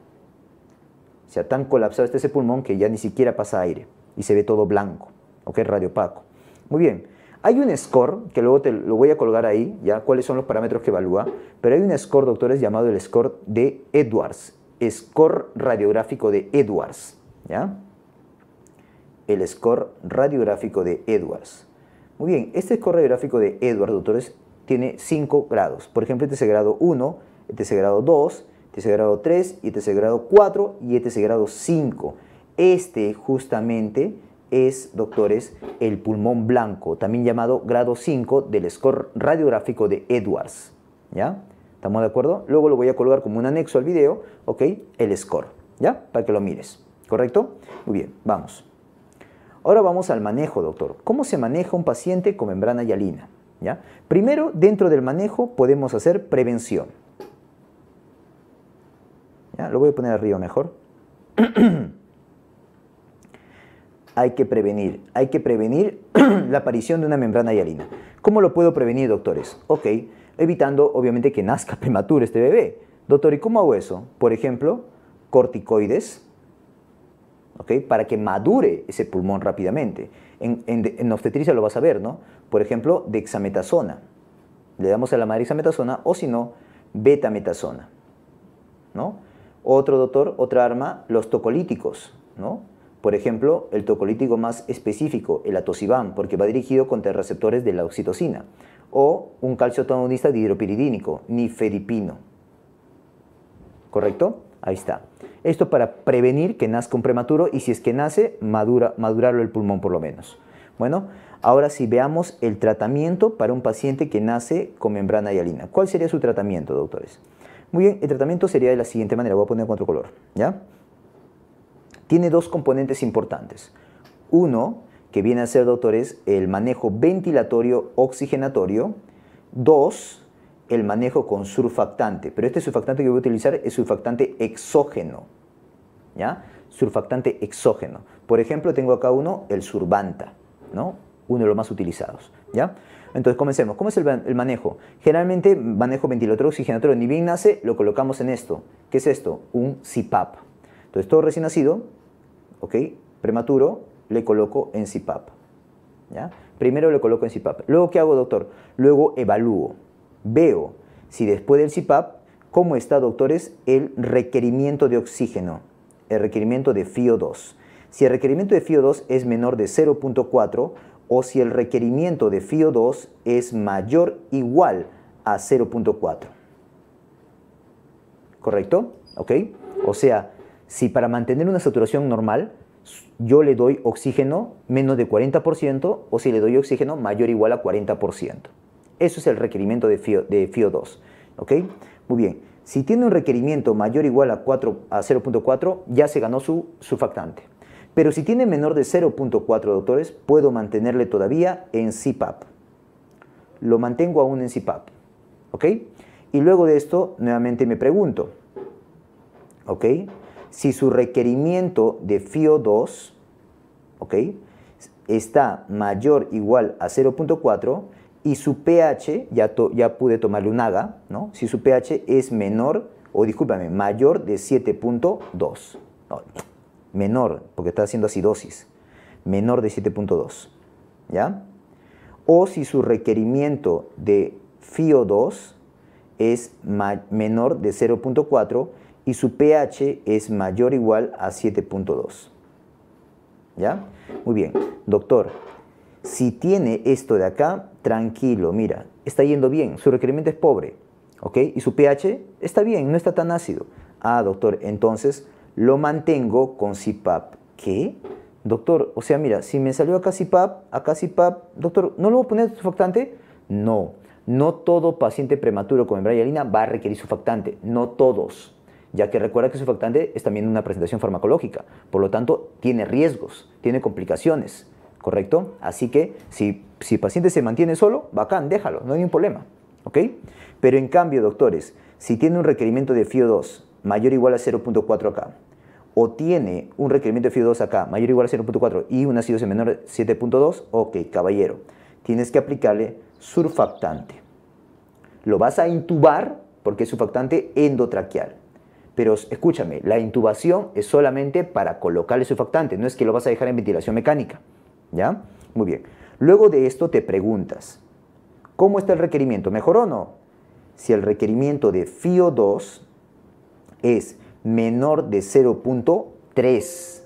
O sea, tan colapsado está ese pulmón que ya ni siquiera pasa aire y se ve todo blanco. ¿ok? Radio paco. Muy bien, hay un score, que luego te lo voy a colgar ahí, ya cuáles son los parámetros que evalúa, pero hay un score, doctores, llamado el score de Edwards, score radiográfico de Edwards, ¿ya? El score radiográfico de Edwards. Muy bien, este score radiográfico de Edwards, doctores, tiene 5 grados. Por ejemplo, este es el grado 1, este es el grado 2, este es el grado 3, este es el grado 4 y este es el grado 5. Este, este justamente es, doctores, el pulmón blanco, también llamado grado 5 del score radiográfico de Edwards. ¿Ya? ¿Estamos de acuerdo? Luego lo voy a colgar como un anexo al video, ¿ok? El score, ¿ya? Para que lo mires, ¿correcto? Muy bien, vamos. Ahora vamos al manejo, doctor. ¿Cómo se maneja un paciente con membrana hialina? ¿Ya? Primero, dentro del manejo podemos hacer prevención. ¿Ya? Lo voy a poner arriba mejor. hay que prevenir, hay que prevenir la aparición de una membrana hialina. ¿Cómo lo puedo prevenir, doctores? Ok, evitando obviamente que nazca prematuro este bebé. Doctor, ¿y cómo hago eso? Por ejemplo, corticoides, ¿ok? Para que madure ese pulmón rápidamente. En, obstetricia lo vas a ver, ¿no? Por ejemplo, dexametasona. Le damos a la madre dexametasona o si no, betametasona, ¿no? Otro doctor, otra arma, los tocolíticos, ¿no? Por ejemplo, el tocolítico más específico, el atosibam, porque va dirigido contra receptores de la oxitocina, o un calcio de dihidropiridínico, niferipino. ¿Correcto? Ahí está. Esto para prevenir que nazca un prematuro y si es que nace, madura, madurarlo el pulmón por lo menos. Bueno, ahora sí veamos el tratamiento para un paciente que nace con membrana hialina. ¿Cuál sería su tratamiento, doctores? Muy bien, el tratamiento sería de la siguiente manera, voy a poner en otro color, ¿ya? tiene dos componentes importantes. Uno, que viene a ser, doctores, el manejo ventilatorio oxigenatorio. Dos, el manejo con surfactante. Pero este surfactante que voy a utilizar es surfactante exógeno. ¿Ya? Surfactante exógeno. Por ejemplo, tengo acá uno, el surbanta ¿no? Uno de los más utilizados, ¿ya? Entonces, comencemos. ¿Cómo es el, manejo? Generalmente, manejo ventilatorio oxigenatorio, ni bien nace, lo colocamos en esto. ¿Qué es esto? Un CPAP. Entonces, todo recién nacido ¿ok? Prematuro, le coloco en CPAP. ¿ya? Primero le coloco en CPAP. Luego, ¿qué hago, doctor? Luego evalúo. Veo si después del CPAP, ¿cómo está, doctores, el requerimiento de oxígeno? El requerimiento de FIO2. Si el requerimiento de FIO2 es menor de 0.4 o si el requerimiento de FIO2 es mayor igual a 0.4. ¿Correcto? ¿Ok? O sea, si para mantener una saturación normal yo le doy oxígeno menos de 40% o si le doy oxígeno mayor o igual a 40%. Eso es el requerimiento de FIO, 2. Muy bien, si tiene un requerimiento mayor o igual a, a 0.4 ya se ganó su surfactante. Pero si tiene menor de 0.4 doctores, puedo mantenerle todavía en CPAP. Lo mantengo aún en CPAP. ¿Ok? Y luego de esto, nuevamente me pregunto. ¿Ok? si su requerimiento de FIO 2 está mayor igual a 0.4 y su pH, ya, pude tomarle un AGA, ¿no? si su pH es menor, o discúlpame, mayor de 7.2, menor, porque está haciendo acidosis, menor de 7.2, ¿ya? O si su requerimiento de FIO2 es menor de 0.4 y su pH es mayor o igual a 7.2. ¿Ya? Muy bien, doctor, si tiene esto de acá, tranquilo, mira, está yendo bien, su requerimiento es pobre, ¿ok? Y su pH está bien, no está tan ácido. Ah, doctor, entonces lo mantengo con cipap. ¿Qué? Doctor, o sea, mira, si me salió acá cipap acá CPAP, doctor, ¿no lo voy a poner sufactante. No, no todo paciente prematuro con membrana va a requerir sufactante no todos ya que recuerda que el surfactante es también una presentación farmacológica, por lo tanto tiene riesgos, tiene complicaciones, ¿correcto? Así que si, el paciente se mantiene solo, bacán, déjalo, no hay ningún problema, ¿ok? Pero en cambio, doctores, si tiene un requerimiento de FIO2 mayor o igual a 0.4 acá, o tiene un requerimiento de FIO2 acá mayor o igual a 0.4 y una acidosis menor a 7.2, ok, caballero, tienes que aplicarle surfactante. Lo vas a intubar porque es surfactante endotraqueal. Pero escúchame, la intubación es solamente para colocarle surfactante, no es que lo vas a dejar en ventilación mecánica. ¿Ya? Muy bien. Luego de esto te preguntas, ¿cómo está el requerimiento? ¿Mejor o no? Si el requerimiento de FIO 2 es menor de 0.3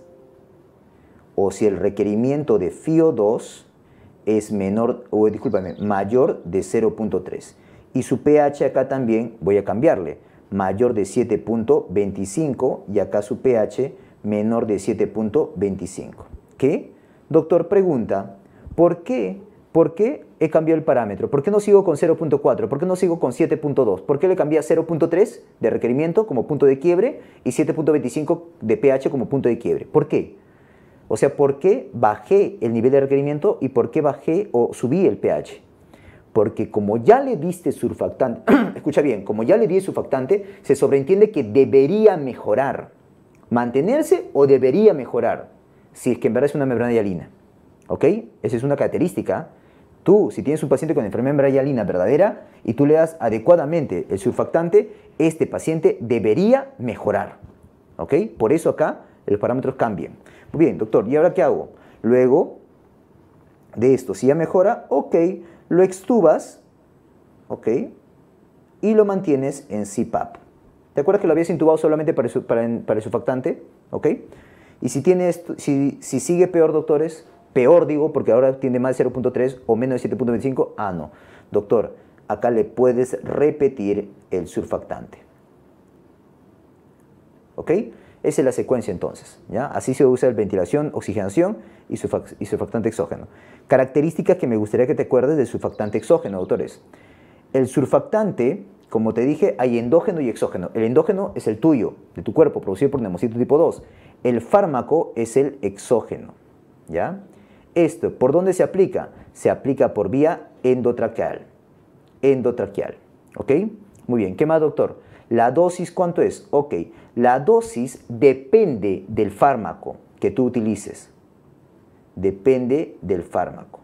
o si el requerimiento de FIO 2 es menor, o discúlpame, mayor de 0.3 y su pH acá también voy a cambiarle mayor de 7.25 y acá su pH menor de 7.25. ¿Qué? Doctor pregunta, ¿por qué? ¿Por qué he cambiado el parámetro? ¿Por qué no sigo con 0.4? ¿Por qué no sigo con 7.2? ¿Por qué le cambié a 0.3 de requerimiento como punto de quiebre y 7.25 de pH como punto de quiebre? ¿Por qué? O sea, ¿por qué bajé el nivel de requerimiento y por qué bajé o subí el pH? porque como ya le diste surfactante, escucha bien, como ya le diste surfactante, se sobreentiende que debería mejorar. Mantenerse o debería mejorar, si es que en verdad es una membrana hialina. ¿Ok? Esa es una característica. Tú, si tienes un paciente con enfermedad membrana verdadera y tú le das adecuadamente el surfactante, este paciente debería mejorar. ¿Ok? Por eso acá los parámetros cambian. Muy bien, doctor, ¿y ahora qué hago? Luego de esto, si ya mejora, ok lo extubas, ¿ok? Y lo mantienes en CPAP. ¿Te acuerdas que lo habías intubado solamente para, el surfactante? ¿Ok? Y si, tiene si, si sigue peor, doctores, peor digo, porque ahora tiene más de 0.3 o menos de 7.25, ah, no. Doctor, acá le puedes repetir el surfactante. ¿Ok? Esa es la secuencia entonces. ¿ya? Así se usa el ventilación, oxigenación y, surfactante exógeno. Características que me gustaría que te acuerdes de surfactante exógeno, doctores. El surfactante, como te dije, hay endógeno y exógeno. El endógeno es el tuyo, de tu cuerpo, producido por neumocito tipo 2. El fármaco es el exógeno. ¿ya? Esto, ¿por dónde se aplica? Se aplica por vía endotraqueal. Endotraqueal. ¿Ok? Muy bien. ¿Qué más, doctor? La dosis, ¿cuánto es? Ok, la dosis depende del fármaco que tú utilices. Depende del fármaco.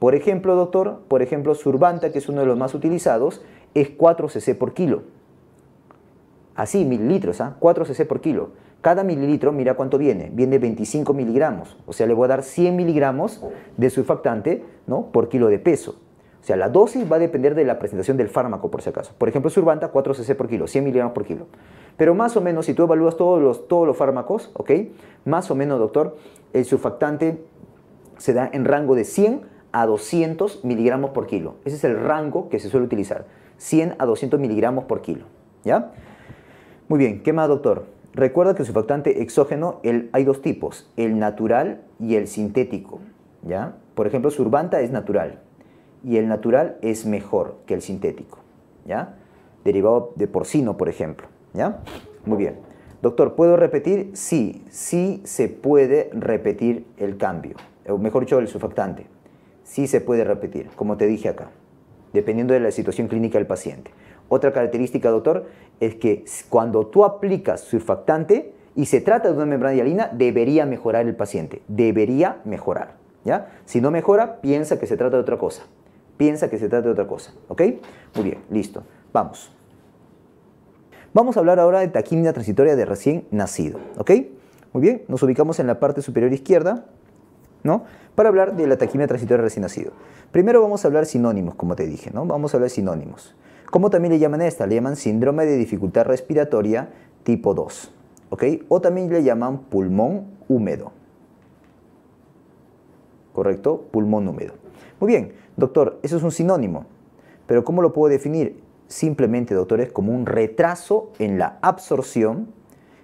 Por ejemplo, doctor, por ejemplo, Surbanta, que es uno de los más utilizados, es 4 cc por kilo. Así, mililitros, 4 ¿ah? cc por kilo. Cada mililitro, mira cuánto viene, viene 25 miligramos. O sea, le voy a dar 100 miligramos de surfactante ¿no? por kilo de peso. O sea, la dosis va a depender de la presentación del fármaco, por si acaso. Por ejemplo, Survanta, 4 cc por kilo, 100 miligramos por kilo. Pero más o menos, si tú evalúas todos los, todos los fármacos, ¿ok? Más o menos, doctor, el surfactante se da en rango de 100 a 200 miligramos por kilo. Ese es el rango que se suele utilizar, 100 a 200 miligramos por kilo, ¿ya? Muy bien, ¿qué más, doctor? Recuerda que el surfactante exógeno hay dos tipos, el natural y el sintético, ¿ya? Por ejemplo, Surbanta es natural, y el natural es mejor que el sintético, ¿ya? Derivado de porcino, por ejemplo, ¿ya? Muy bien. Doctor, ¿puedo repetir? Sí, sí se puede repetir el cambio, o mejor dicho, el surfactante. Sí se puede repetir, como te dije acá, dependiendo de la situación clínica del paciente. Otra característica, doctor, es que cuando tú aplicas surfactante y se trata de una membrana hialina, debería mejorar el paciente, debería mejorar. ¿ya? Si no mejora, piensa que se trata de otra cosa. Piensa que se trata de otra cosa, ¿ok? Muy bien, listo. Vamos. Vamos a hablar ahora de taquimia transitoria de recién nacido, ¿ok? Muy bien, nos ubicamos en la parte superior izquierda, ¿no? Para hablar de la taquimia transitoria de recién nacido. Primero vamos a hablar sinónimos, como te dije, ¿no? Vamos a hablar sinónimos. ¿Cómo también le llaman esta? Le llaman síndrome de dificultad respiratoria tipo 2, ¿ok? O también le llaman pulmón húmedo, ¿correcto? Pulmón húmedo. Muy bien, Doctor, eso es un sinónimo, pero ¿cómo lo puedo definir? Simplemente, doctor, es como un retraso en la absorción,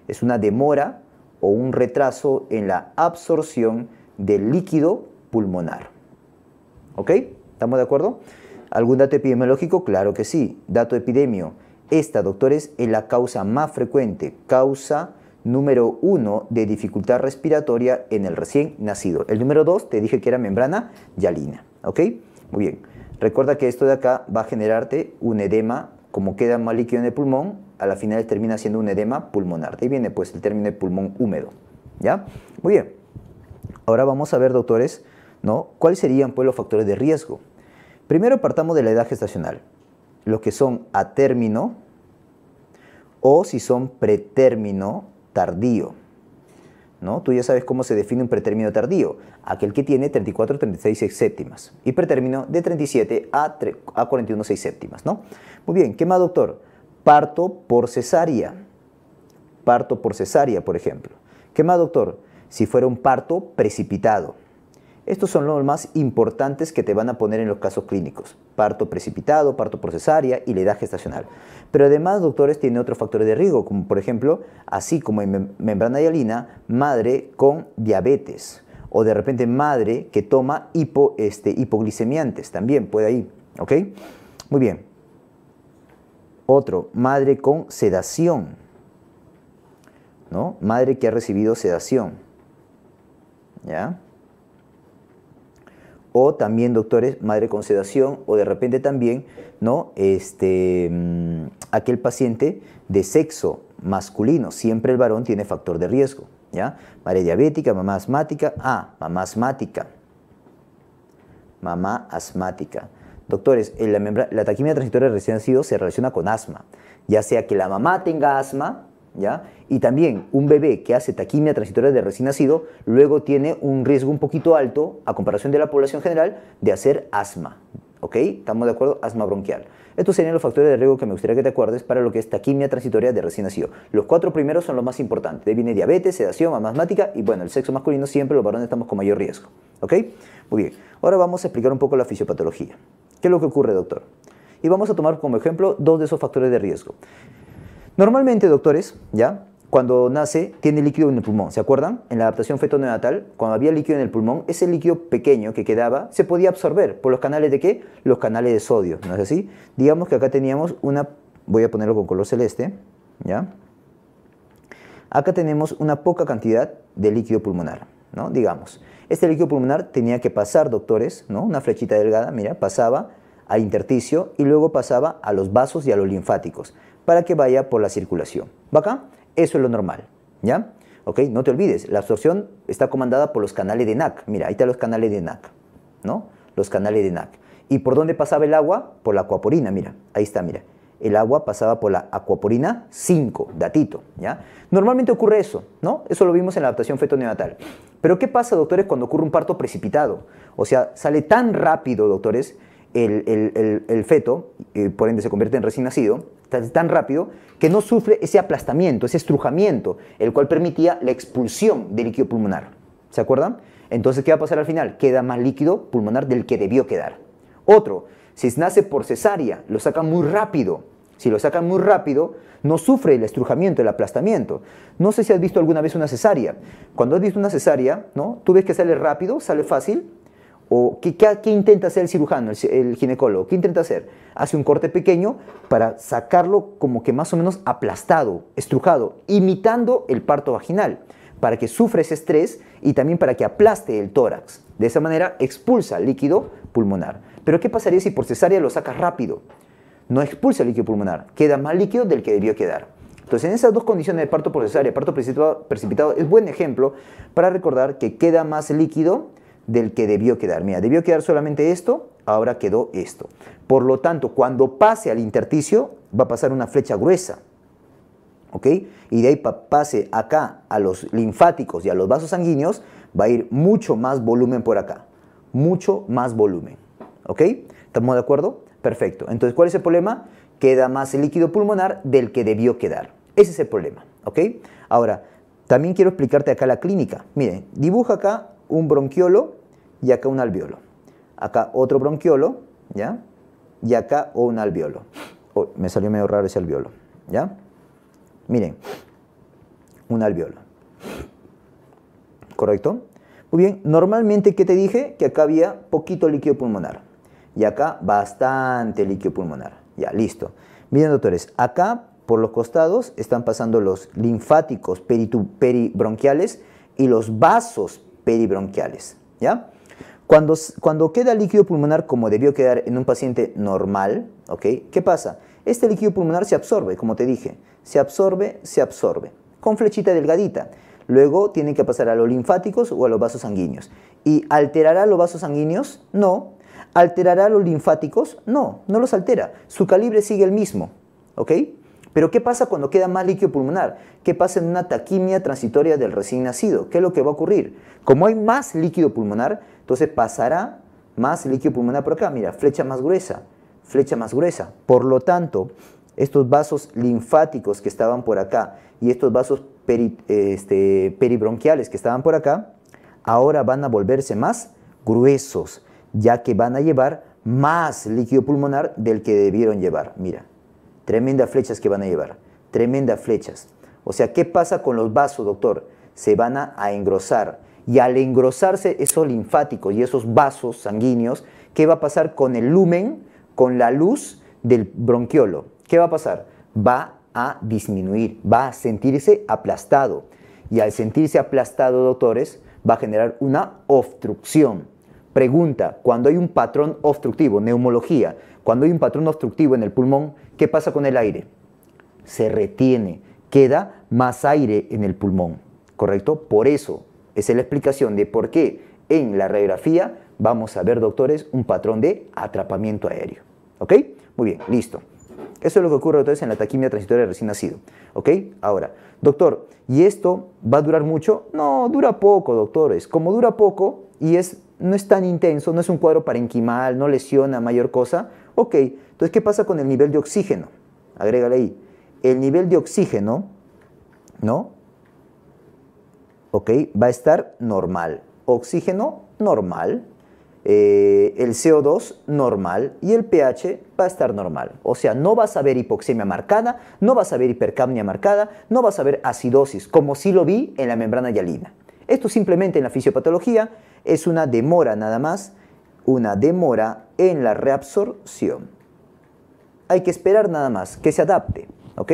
es una demora o un retraso en la absorción del líquido pulmonar. ¿Ok? ¿Estamos de acuerdo? ¿Algún dato epidemiológico? Claro que sí. Dato epidemio. Esta, doctores, es la causa más frecuente, causa número uno de dificultad respiratoria en el recién nacido. El número dos, te dije que era membrana yalina. ¿Ok? Muy bien. Recuerda que esto de acá va a generarte un edema, como queda más líquido en el pulmón, a la final termina siendo un edema pulmonar. ahí viene pues el término de pulmón húmedo. ¿Ya? Muy bien. Ahora vamos a ver, doctores, ¿no? ¿Cuáles serían pues los factores de riesgo? Primero partamos de la edad gestacional, los que son a término o si son pretérmino tardío. Tú ya sabes cómo se define un pretérmino tardío, aquel que tiene 34 36 séptimas y pretérmino de 37 a, 41 6 séptimas, Muy bien, ¿qué más, doctor? Parto por cesárea. Parto por cesárea, por ejemplo. ¿Qué más, doctor? Si fuera un parto precipitado. Estos son los más importantes que te van a poner en los casos clínicos. Parto precipitado, parto procesaria y la edad gestacional. Pero además, doctores, tiene otros factores de riesgo, como por ejemplo, así como en membrana hialina, madre con diabetes o de repente madre que toma hipo, este, hipoglicemiantes, también puede ahí, ¿ok? Muy bien. Otro, madre con sedación, ¿no? Madre que ha recibido sedación, ¿ya? o también doctores madre con sedación o de repente también no este mm, aquel paciente de sexo masculino siempre el varón tiene factor de riesgo ya madre diabética mamá asmática ah mamá asmática mamá asmática doctores eh, la, la taquimia transitoria recién nacido se relaciona con asma ya sea que la mamá tenga asma ya y también un bebé que hace taquimia transitoria de recién nacido, luego tiene un riesgo un poquito alto, a comparación de la población general, de hacer asma. ¿Ok? ¿Estamos de acuerdo? Asma bronquial. Estos serían los factores de riesgo que me gustaría que te acuerdes para lo que es taquimia transitoria de recién nacido. Los cuatro primeros son los más importantes. De ahí viene diabetes, sedación, mamá y bueno, el sexo masculino siempre los varones estamos con mayor riesgo. ¿Ok? Muy bien. Ahora vamos a explicar un poco la fisiopatología. ¿Qué es lo que ocurre, doctor? Y vamos a tomar como ejemplo dos de esos factores de riesgo. Normalmente, doctores, ¿ya? cuando nace tiene líquido en el pulmón. ¿Se acuerdan? En la adaptación feto-neonatal, cuando había líquido en el pulmón, ese líquido pequeño que quedaba se podía absorber por los canales de qué? Los canales de sodio, ¿no es así? Digamos que acá teníamos una, voy a ponerlo con color celeste, ¿ya? Acá tenemos una poca cantidad de líquido pulmonar, ¿no? Digamos, este líquido pulmonar tenía que pasar, doctores, ¿no? Una flechita delgada, mira, pasaba a intersticio y luego pasaba a los vasos y a los linfáticos para que vaya por la circulación. ¿Va acá? Eso es lo normal, ¿ya? ¿Ok? No te olvides, la absorción está comandada por los canales de NAC. Mira, ahí están los canales de NAC, ¿no? Los canales de NAC. ¿Y por dónde pasaba el agua? Por la acuaporina, mira. Ahí está, mira. El agua pasaba por la acuaporina 5, datito, ¿ya? Normalmente ocurre eso, ¿no? Eso lo vimos en la adaptación feto-neonatal. Pero ¿qué pasa, doctores, cuando ocurre un parto precipitado? O sea, sale tan rápido, doctores, el, feto, eh, por ende se convierte en recién nacido, tan rápido que no sufre ese aplastamiento, ese estrujamiento, el cual permitía la expulsión del líquido pulmonar. ¿Se acuerdan? Entonces, ¿qué va a pasar al final? Queda más líquido pulmonar del que debió quedar. Otro, si nace por cesárea, lo sacan muy rápido. Si lo sacan muy rápido, no sufre el estrujamiento, el aplastamiento. No sé si has visto alguna vez una cesárea. Cuando has visto una cesárea, ¿no? Tú ves que sale rápido, sale fácil. ¿O qué, intenta hacer el cirujano, el ginecólogo? ¿Qué intenta hacer? hace un corte pequeño para sacarlo como que más o menos aplastado, estrujado, imitando el parto vaginal, para que sufra ese estrés y también para que aplaste el tórax. De esa manera expulsa líquido pulmonar. Pero ¿qué pasaría si por cesárea lo sacas rápido? No expulsa el líquido pulmonar, queda más líquido del que debió quedar. Entonces, en esas dos condiciones de parto por cesárea, parto precipitado, es buen ejemplo para recordar que queda más líquido del que debió quedar. Mira, debió quedar solamente esto, ahora quedó esto. Por lo tanto, cuando pase al intersticio, va a pasar una flecha gruesa. ¿Ok? Y de ahí pase acá a los linfáticos y a los vasos sanguíneos, va a ir mucho más volumen por acá. Mucho más volumen. ¿Ok? ¿Estamos de acuerdo? Perfecto. Entonces, ¿cuál es el problema? Queda más el líquido pulmonar del que debió quedar. Ese es el problema. ¿Ok? Ahora, también quiero explicarte acá la clínica. Miren, dibuja acá un bronquiolo y acá un alveolo. Acá otro bronquiolo, ¿ya? Y acá un alveolo. Oh, me salió medio raro ese alveolo, ¿ya? Miren, un alveolo. ¿Correcto? Muy bien, normalmente, ¿qué te dije? Que acá había poquito líquido pulmonar. Y acá bastante líquido pulmonar. Ya, listo. Miren, doctores, acá por los costados están pasando los linfáticos peribronquiales y los vasos peribronquiales. ¿Ya? Cuando, queda líquido pulmonar como debió quedar en un paciente normal, ¿ok? ¿Qué pasa? Este líquido pulmonar se absorbe, como te dije, se absorbe, se absorbe, con flechita delgadita. Luego tiene que pasar a los linfáticos o a los vasos sanguíneos. ¿Y alterará los vasos sanguíneos? No. ¿Alterará los linfáticos? No, no los altera. Su calibre sigue el mismo, ¿ok? Pero ¿qué pasa cuando queda más líquido pulmonar? ¿Qué pasa en una taquimia transitoria del recién nacido? ¿Qué es lo que va a ocurrir? Como hay más líquido pulmonar, entonces pasará más líquido pulmonar por acá. Mira, flecha más gruesa, flecha más gruesa. Por lo tanto, estos vasos linfáticos que estaban por acá y estos vasos este, peribronquiales que estaban por acá, ahora van a volverse más gruesos, ya que van a llevar más líquido pulmonar del que debieron llevar. Mira, Tremendas flechas que van a llevar. Tremendas flechas. O sea, ¿qué pasa con los vasos, doctor? Se van a, engrosar. Y al engrosarse esos linfáticos y esos vasos sanguíneos, ¿qué va a pasar con el lumen, con la luz del bronquiolo? ¿Qué va a pasar? Va a disminuir, va a sentirse aplastado. Y al sentirse aplastado, doctores, va a generar una obstrucción. Pregunta, cuando hay un patrón obstructivo, neumología, cuando hay un patrón obstructivo en el pulmón, ¿qué pasa con el aire? Se retiene, queda más aire en el pulmón, ¿correcto? Por eso, es la explicación de por qué en la radiografía vamos a ver, doctores, un patrón de atrapamiento aéreo. ¿Ok? Muy bien, listo. Eso es lo que ocurre doctores, en la taquimia transitoria recién nacido. ¿Ok? Ahora, doctor, ¿y esto va a durar mucho? No, dura poco, doctores. Como dura poco y es, no es tan intenso, no es un cuadro parenquimal, no lesiona mayor cosa, Ok, entonces, ¿qué pasa con el nivel de oxígeno? Agrégale ahí. El nivel de oxígeno, ¿no? Ok, va a estar normal. Oxígeno, normal. Eh, el CO2 normal y el pH va a estar normal. O sea, no vas a ver hipoxemia marcada, no vas a ver hipercapnia marcada, no vas a ver acidosis, como sí lo vi en la membrana yalina. Esto simplemente en la fisiopatología es una demora nada más una demora en la reabsorción. Hay que esperar nada más que se adapte, ¿ok?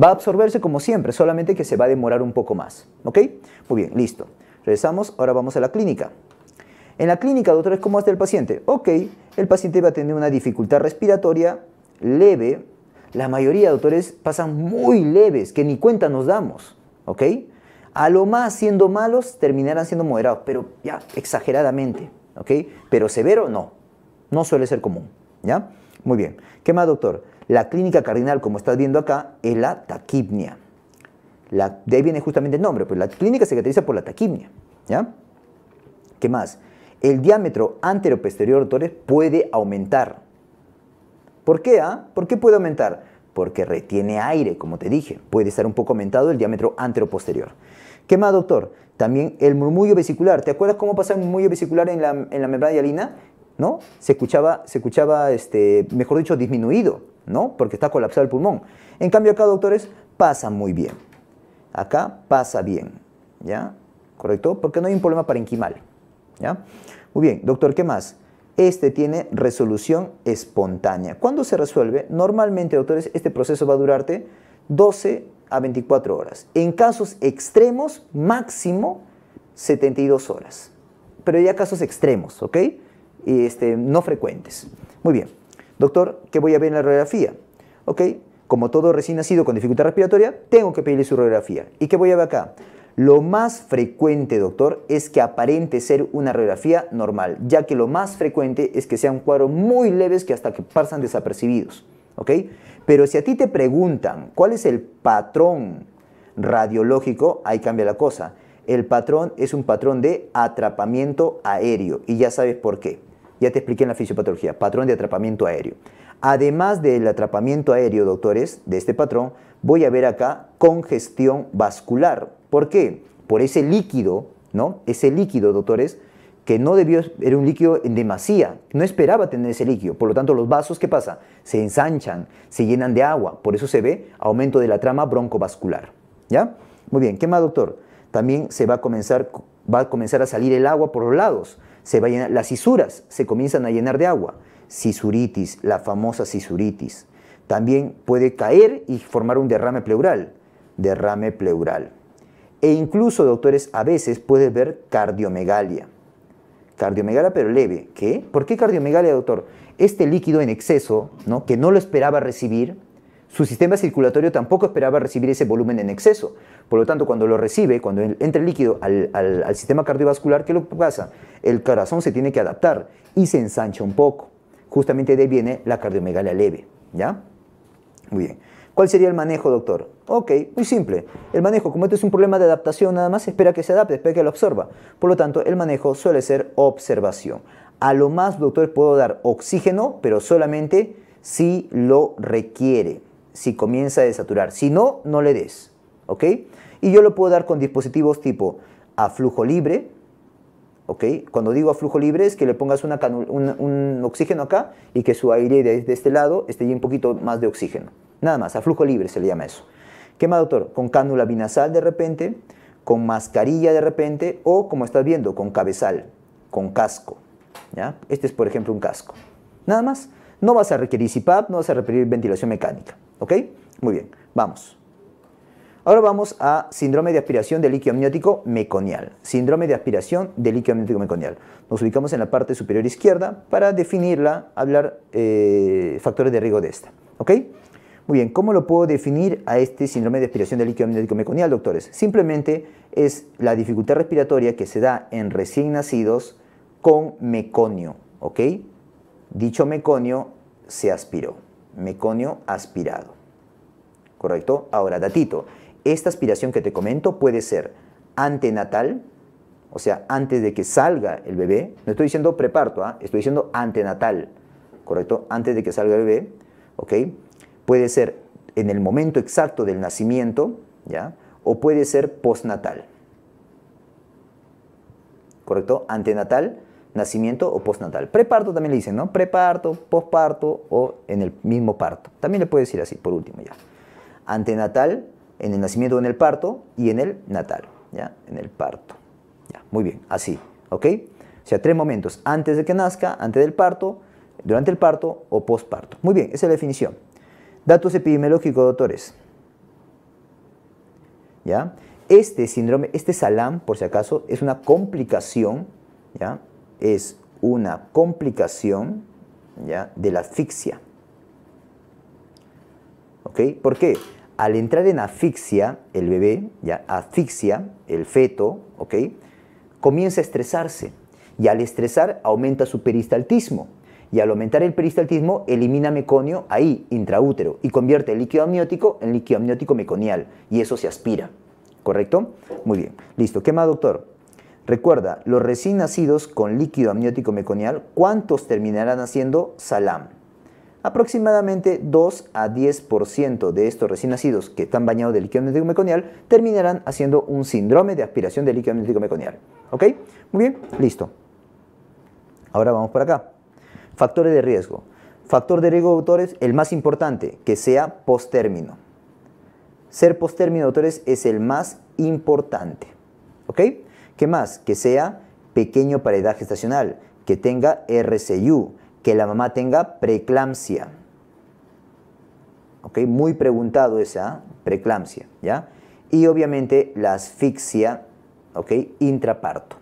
Va a absorberse como siempre, solamente que se va a demorar un poco más, ¿ok? Muy bien, listo. Regresamos, ahora vamos a la clínica. En la clínica, doctores, ¿cómo está el paciente? Ok, el paciente va a tener una dificultad respiratoria leve. La mayoría, doctores, pasan muy leves, que ni cuenta nos damos, ¿ok? A lo más, siendo malos, terminarán siendo moderados, pero ya exageradamente, ¿ok? Pero severo, no. No suele ser común, ¿ya? Muy bien. ¿Qué más, doctor? La clínica cardinal, como estás viendo acá, es la taquipnia. La, de ahí viene justamente el nombre, pues la clínica se caracteriza por la taquipnia, ¿ya? ¿Qué más? El diámetro anteroposterior, doctores, puede aumentar. ¿Por qué? Ah? ¿Por qué puede aumentar? Porque retiene aire, como te dije. Puede estar un poco aumentado el diámetro anteroposterior. posterior ¿Qué más, doctor? También el murmullo vesicular. ¿Te acuerdas cómo pasa el murmullo vesicular en la, en la membrana hialina? ¿No? Se escuchaba, se escuchaba este, mejor dicho, disminuido, ¿no? Porque está colapsado el pulmón. En cambio acá, doctores, pasa muy bien. Acá pasa bien, ¿ya? ¿Correcto? Porque no hay un problema parenquimal, ¿ya? Muy bien, doctor, ¿qué más? Este tiene resolución espontánea. ¿Cuándo se resuelve? Normalmente, doctores, este proceso va a durarte 12 a 24 horas. En casos extremos, máximo 72 horas. Pero ya casos extremos, ¿ok? Este, no frecuentes. Muy bien. Doctor, ¿qué voy a ver en la radiografía? ¿Ok? Como todo recién nacido con dificultad respiratoria, tengo que pedirle su radiografía. ¿Y qué voy a ver acá? Lo más frecuente, doctor, es que aparente ser una radiografía normal, ya que lo más frecuente es que sean cuadros muy leves que hasta que pasan desapercibidos. ¿Ok? Pero si a ti te preguntan cuál es el patrón radiológico, ahí cambia la cosa. El patrón es un patrón de atrapamiento aéreo y ya sabes por qué. Ya te expliqué en la fisiopatología, patrón de atrapamiento aéreo. Además del atrapamiento aéreo, doctores, de este patrón, voy a ver acá congestión vascular. ¿Por qué? Por ese líquido, ¿no? Ese líquido, doctores, que no debió, era un líquido en demasía, no esperaba tener ese líquido. Por lo tanto, los vasos, ¿qué pasa? Se ensanchan, se llenan de agua. Por eso se ve aumento de la trama broncovascular. ¿Ya? Muy bien, ¿qué más, doctor? También se va a comenzar, va a, comenzar a salir el agua por los lados. Se va a las sisuras se comienzan a llenar de agua. Cisuritis, la famosa sisuritis. También puede caer y formar un derrame pleural. Derrame pleural. E incluso, doctores, a veces puede ver cardiomegalia cardiomegalia pero leve. ¿Qué? ¿Por qué cardiomegalia, doctor? Este líquido en exceso, ¿no? que no lo esperaba recibir, su sistema circulatorio tampoco esperaba recibir ese volumen en exceso. Por lo tanto, cuando lo recibe, cuando entra el líquido al, sistema cardiovascular, ¿qué lo pasa? El corazón se tiene que adaptar y se ensancha un poco. Justamente de ahí viene la cardiomegalia leve. ¿Ya? Muy bien. ¿Cuál sería el manejo, doctor? Ok, muy simple. El manejo, como esto es un problema de adaptación, nada más espera que se adapte, espera que lo absorba. Por lo tanto, el manejo suele ser observación. A lo más, doctor, puedo dar oxígeno, pero solamente si lo requiere, si comienza a desaturar. Si no, no le des. ¿Ok? Y yo lo puedo dar con dispositivos tipo a flujo libre, cuando digo a flujo libre es que le pongas un, oxígeno acá y que su aire de, este lado esté un poquito más de oxígeno. Nada más, a flujo libre se le llama eso. ¿Qué más, doctor? Con cánula binasal de repente, con mascarilla de repente o, como estás viendo, con cabezal, con casco. ¿ya? Este es, por ejemplo, un casco. Nada más. No vas a requerir CPAP, no vas a requerir ventilación mecánica. ¿Ok? Muy bien, vamos. Ahora vamos a síndrome de aspiración del líquido amniótico meconial. Síndrome de aspiración del líquido amniótico meconial. Nos ubicamos en la parte superior izquierda para definirla, hablar eh, factores de riesgo de esta. ¿Ok? Muy bien, ¿cómo lo puedo definir a este síndrome de aspiración del líquido amniótico meconial, doctores? Simplemente es la dificultad respiratoria que se da en recién nacidos con meconio, ¿ok? Dicho meconio se aspiró, meconio aspirado, ¿correcto? Ahora, datito, esta aspiración que te comento puede ser antenatal, o sea, antes de que salga el bebé. No estoy diciendo preparto, ¿ah? estoy diciendo antenatal, ¿correcto? Antes de que salga el bebé, ¿ok? Puede ser en el momento exacto del nacimiento, ¿ya? O puede ser postnatal. ¿Correcto? Antenatal, nacimiento o postnatal. Preparto también le dicen, ¿no? Preparto, postparto o en el mismo parto. También le puede decir así, por último ya. Antenatal, en el nacimiento o en el parto y en el natal, ¿ya? En el parto. muy bien, así, ¿ok? O sea, tres momentos, antes de que nazca, antes del parto, durante el parto o postparto. Muy bien, esa es la definición. Datos epidemiológicos, doctores. ¿Ya? Este síndrome, este salam, por si acaso, es una complicación, ¿ya? Es una complicación, ¿ya? De la asfixia. ¿Ok? ¿Por qué? al entrar en asfixia, el bebé, ya, asfixia, el feto, ¿ok? Comienza a estresarse y al estresar aumenta su peristaltismo. Y al aumentar el peristaltismo, elimina meconio ahí, intraútero, y convierte el líquido amniótico en líquido amniótico meconial, y eso se aspira. ¿Correcto? Muy bien. Listo. ¿Qué más, doctor? Recuerda, los recién nacidos con líquido amniótico meconial, ¿cuántos terminarán haciendo salam? aproximadamente 2 a 10% de estos recién nacidos que están bañados de líquido amniótico meconial terminarán haciendo un síndrome de aspiración de líquido amniótico meconial. ¿Ok? Muy bien, listo. Ahora vamos por acá. Factores de riesgo. Factor de riesgo de autores, el más importante, que sea postérmino. Ser postérmino de autores es el más importante. ¿Ok? ¿Qué más? Que sea pequeño para edad gestacional, que tenga RCU, que la mamá tenga preeclampsia. ¿Ok? Muy preguntado esa ¿ah? preeclampsia, ¿ya? Y obviamente la asfixia, ¿ok? Intraparto.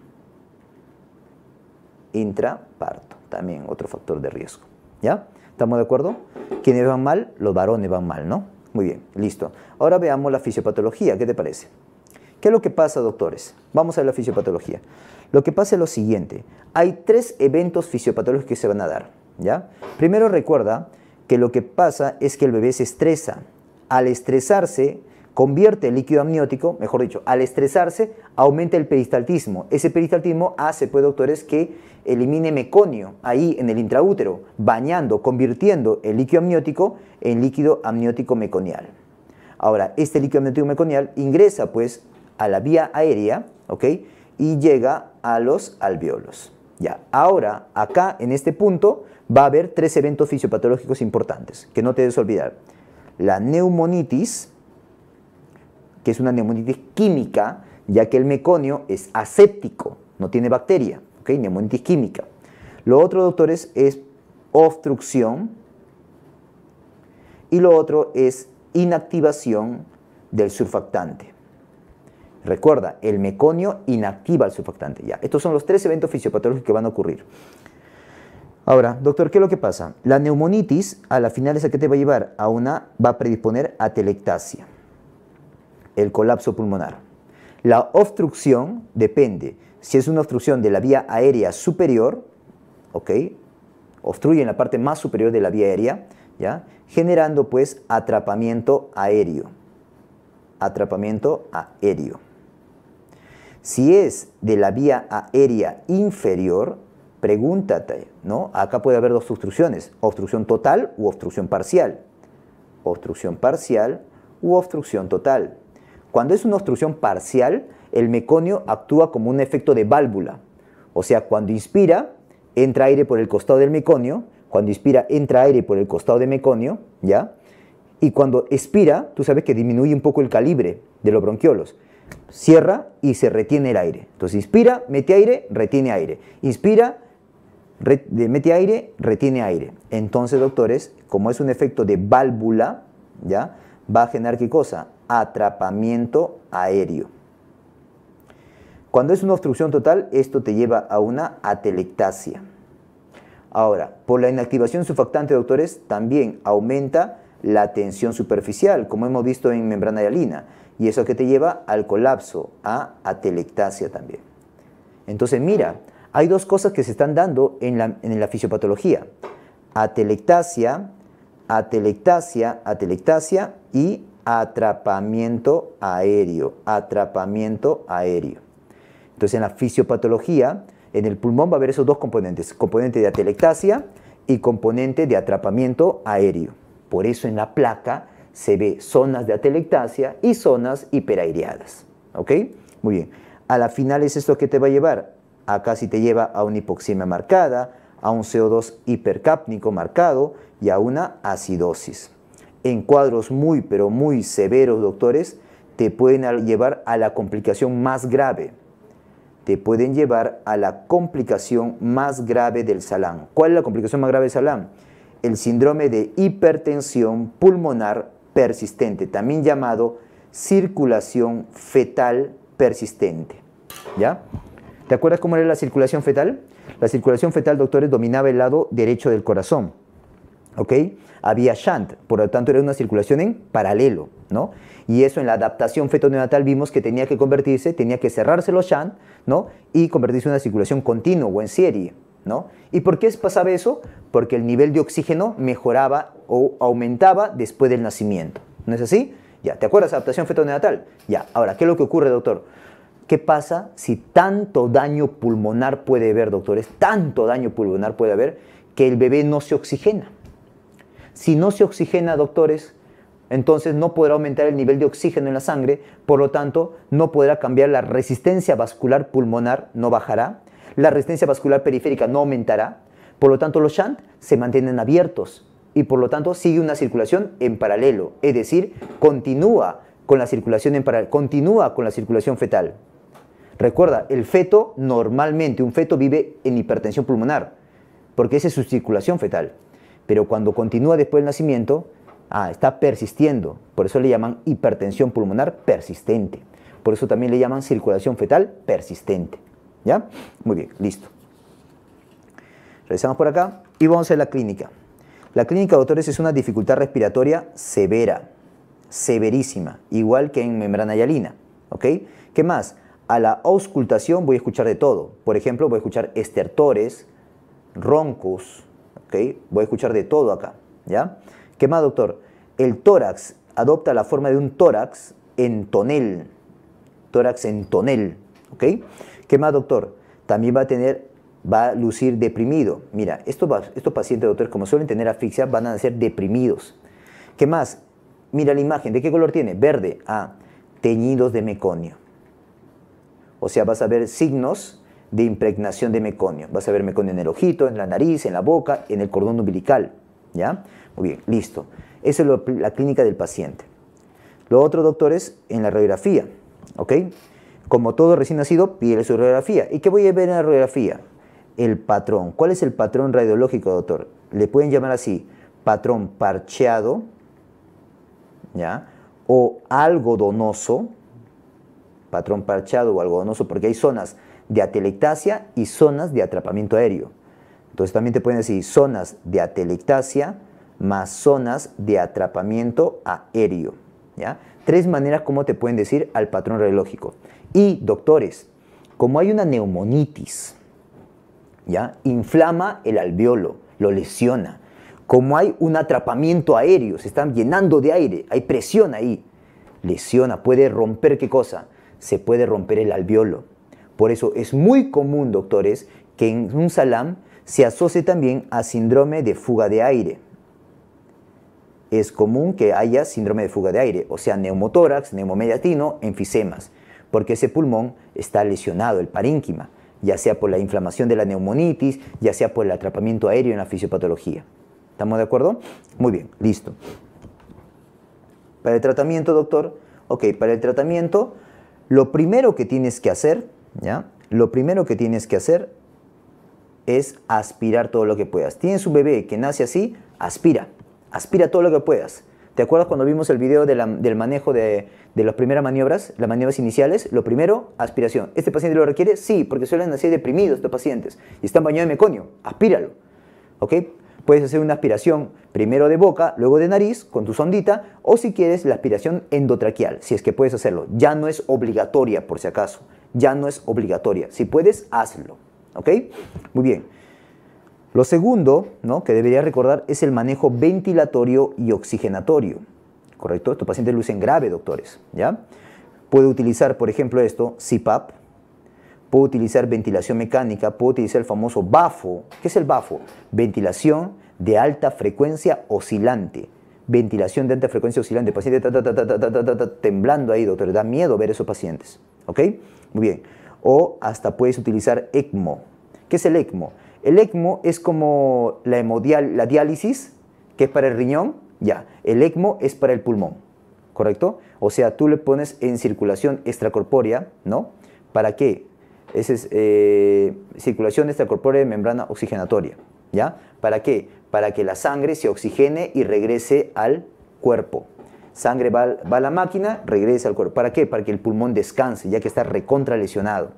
Intraparto, también otro factor de riesgo, ¿ya? ¿Estamos de acuerdo? Quienes van mal? Los varones van mal, ¿no? Muy bien, listo. Ahora veamos la fisiopatología, ¿qué te parece? ¿Qué es lo que pasa, doctores? Vamos a la fisiopatología. Lo que pasa es lo siguiente. Hay tres eventos fisiopatológicos que se van a dar. ¿ya? Primero recuerda que lo que pasa es que el bebé se estresa. Al estresarse, convierte el líquido amniótico, mejor dicho, al estresarse, aumenta el peristaltismo. Ese peristaltismo hace, pues, doctores, que elimine meconio ahí en el intraútero, bañando, convirtiendo el líquido amniótico en líquido amniótico meconial. Ahora, este líquido amniótico meconial ingresa, pues, a la vía aérea, ¿ok? Y llega a los alveolos. Ya, ahora, acá en este punto va a haber tres eventos fisiopatológicos importantes que no te debes olvidar. La neumonitis, que es una neumonitis química, ya que el meconio es aséptico, no tiene bacteria, ¿ok? Neumonitis química. Lo otro, doctores, es obstrucción y lo otro es inactivación del surfactante. Recuerda, el meconio inactiva el surfactante. Ya, estos son los tres eventos fisiopatológicos que van a ocurrir. Ahora, doctor, ¿qué es lo que pasa? La neumonitis, a la final, ¿a qué te va a llevar? A una, va a predisponer a telectasia, el colapso pulmonar. La obstrucción depende. Si es una obstrucción de la vía aérea superior, ¿ok? Obstruye en la parte más superior de la vía aérea, ¿ya? Generando, pues, atrapamiento aéreo. Atrapamiento aéreo. Si es de la vía aérea inferior, pregúntate, ¿no? Acá puede haber dos obstrucciones, obstrucción total u obstrucción parcial. Obstrucción parcial u obstrucción total. Cuando es una obstrucción parcial, el meconio actúa como un efecto de válvula. O sea, cuando inspira, entra aire por el costado del meconio, cuando inspira, entra aire por el costado del meconio, ¿ya? Y cuando expira, tú sabes que disminuye un poco el calibre de los bronquiolos cierra y se retiene el aire. Entonces inspira, mete aire, retiene aire. Inspira, mete aire, retiene aire. Entonces, doctores, como es un efecto de válvula, ¿ya? Va a generar qué cosa? Atrapamiento aéreo. Cuando es una obstrucción total, esto te lleva a una atelectasia. Ahora, por la inactivación surfactante, doctores, también aumenta la tensión superficial, como hemos visto en membrana alina. Y eso que te lleva al colapso, a atelectasia también. Entonces mira, hay dos cosas que se están dando en la, en la fisiopatología. Atelectasia, atelectasia, atelectasia y atrapamiento aéreo, atrapamiento aéreo. Entonces en la fisiopatología, en el pulmón va a haber esos dos componentes, componente de atelectasia y componente de atrapamiento aéreo. Por eso en la placa se ve zonas de atelectasia y zonas hiperaireadas ¿Ok? Muy bien. A la final es esto que te va a llevar. Acá sí te lleva a una hipoxemia marcada, a un CO2 hipercápnico marcado y a una acidosis. En cuadros muy, pero muy severos, doctores, te pueden llevar a la complicación más grave. Te pueden llevar a la complicación más grave del salán. ¿Cuál es la complicación más grave del salán? El síndrome de hipertensión pulmonar persistente, también llamado circulación fetal persistente. ¿Ya? ¿Te acuerdas cómo era la circulación fetal? La circulación fetal, doctores, dominaba el lado derecho del corazón. ¿Ok? Había shunt, por lo tanto era una circulación en paralelo, ¿no? Y eso en la adaptación fetoneonatal vimos que tenía que convertirse, tenía que cerrarse los shunt, ¿no? Y convertirse en una circulación continua o en serie, ¿Y por qué pasaba eso? Porque el nivel de oxígeno mejoraba o aumentaba después del nacimiento. ¿No es así? Ya, ¿te acuerdas? Adaptación fetoneonatal. Ya, ahora, ¿qué es lo que ocurre, doctor? ¿Qué pasa si tanto daño pulmonar puede haber, doctores? Tanto daño pulmonar puede haber que el bebé no se oxigena. Si no se oxigena, doctores, entonces no podrá aumentar el nivel de oxígeno en la sangre, por lo tanto, no podrá cambiar la resistencia vascular pulmonar, no bajará, la resistencia vascular periférica no aumentará, por lo tanto los shunt se mantienen abiertos y por lo tanto sigue una circulación en paralelo, es decir, continúa con la circulación en paralelo, continúa con la circulación fetal. Recuerda, el feto normalmente, un feto vive en hipertensión pulmonar, porque esa es su circulación fetal. Pero cuando continúa después del nacimiento, ah, está persistiendo. Por eso le llaman hipertensión pulmonar persistente. Por eso también le llaman circulación fetal persistente. ¿Ya? Muy bien, listo. Regresamos por acá y vamos a la clínica. La clínica, doctores, es una dificultad respiratoria severa, severísima, igual que en membrana yalina. ¿Ok? ¿Qué más? A la auscultación voy a escuchar de todo. Por ejemplo, voy a escuchar estertores, roncos, ¿ok? Voy a escuchar de todo acá, ¿ya? ¿Qué más, doctor? El tórax adopta la forma de un tórax en tonel, tórax en tonel, ¿ok? ¿Qué más, doctor? También va a tener, va a lucir deprimido. Mira, estos, pacientes, doctor, como suelen tener asfixia, van a ser deprimidos. ¿Qué más? Mira la imagen, ¿de qué color tiene? Verde. Ah, teñidos de meconio. O sea, vas a ver signos de impregnación de meconio. Vas a ver meconio en el ojito, en la nariz, en la boca, en el cordón umbilical. ¿Ya? Muy bien, listo. Esa es la clínica del paciente. Lo otro, doctor, es en la radiografía. ¿Ok? como todo recién nacido, pide su radiografía. ¿Y qué voy a ver en la radiografía? El patrón. ¿Cuál es el patrón radiológico, doctor? Le pueden llamar así, patrón parcheado, ¿ya? O algodonoso, patrón parcheado o algodonoso, porque hay zonas de atelectasia y zonas de atrapamiento aéreo. Entonces también te pueden decir zonas de atelectasia más zonas de atrapamiento aéreo. ¿ya? Tres maneras como te pueden decir al patrón radiológico. Y, doctores, como hay una neumonitis, ¿ya? Inflama el alveolo, lo lesiona. Como hay un atrapamiento aéreo, se están llenando de aire, hay presión ahí, lesiona, puede romper qué cosa? Se puede romper el alveolo. Por eso es muy común, doctores, que en un salam se asocie también a síndrome de fuga de aire. Es común que haya síndrome de fuga de aire, o sea, neumotórax, neumomediatino, enfisemas porque ese pulmón está lesionado, el parínquima, ya sea por la inflamación de la neumonitis, ya sea por el atrapamiento aéreo en la fisiopatología. ¿Estamos de acuerdo? Muy bien, listo. Para el tratamiento, doctor, ok, para el tratamiento, lo primero que tienes que hacer, ¿ya? Lo primero que tienes que hacer es aspirar todo lo que puedas. Tienes un bebé que nace así, aspira, aspira todo lo que puedas. ¿Te acuerdas cuando vimos el video del manejo de, las primeras maniobras, las maniobras iniciales? Lo primero, aspiración. ¿Este paciente lo requiere? Sí, porque suelen nacer deprimidos estos pacientes y están bañados de meconio. Aspíralo. ¿Ok? Puedes hacer una aspiración primero de boca, luego de nariz, con tu sondita, o si quieres, la aspiración endotraqueal, si es que puedes hacerlo. Ya no es obligatoria, por si acaso. Ya no es obligatoria. Si puedes, hazlo. ¿Ok? Muy bien. Lo segundo ¿no? que debería recordar es el manejo ventilatorio y oxigenatorio. ¿Correcto? Estos pacientes lucen grave, doctores. ¿ya? Puedo utilizar, por ejemplo, esto, CPAP. Puede utilizar ventilación mecánica. Puedo utilizar el famoso BAFO. ¿Qué es el BAFO? Ventilación de alta frecuencia oscilante. Ventilación de alta frecuencia oscilante. Paciente ta, temblando ahí, doctor. Da miedo ver esos pacientes. ¿Ok? Muy bien. O hasta puedes utilizar ECMO. ¿Qué es el ECMO? El ECMO es como la, hemodial, la diálisis, que es para el riñón, ya. El ECMO es para el pulmón, ¿correcto? O sea, tú le pones en circulación extracorpórea, ¿no? ¿Para qué? Esa es eh, circulación extracorpórea de membrana oxigenatoria, ¿ya? ¿Para qué? Para que la sangre se oxigene y regrese al cuerpo. Sangre va, va a la máquina, regresa al cuerpo. ¿Para qué? Para que el pulmón descanse, ya que está recontra lesionado.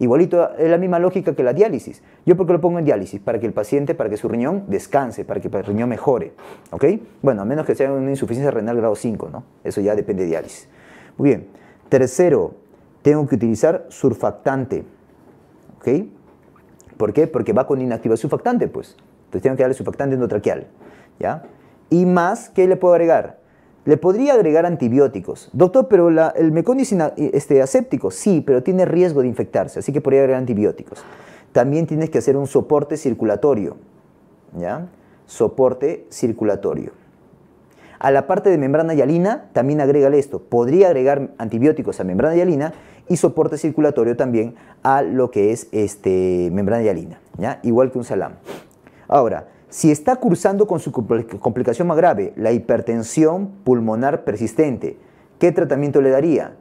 Igualito es la misma lógica que la diálisis. ¿Yo por qué lo pongo en diálisis? Para que el paciente, para que su riñón descanse, para que el riñón mejore. ¿Ok? Bueno, a menos que sea una insuficiencia renal grado 5, ¿no? Eso ya depende de diálisis. Muy bien. Tercero, tengo que utilizar surfactante. ¿Ok? ¿Por qué? Porque va con inactiva surfactante, pues. Entonces tengo que darle surfactante endotraqueal. ¿Ya? Y más, ¿qué le puedo agregar? Le podría agregar antibióticos. Doctor, pero el meconio es este, aséptico. Sí, pero tiene riesgo de infectarse, así que podría agregar antibióticos. También tienes que hacer un soporte circulatorio. ¿Ya? Soporte circulatorio. A la parte de membrana yalina también agrégale esto. Podría agregar antibióticos a membrana yalina y soporte circulatorio también a lo que es este, membrana yalina, ¿ya? Igual que un salam. Ahora, si está cursando con su complicación más grave, la hipertensión pulmonar persistente, ¿qué tratamiento le daría?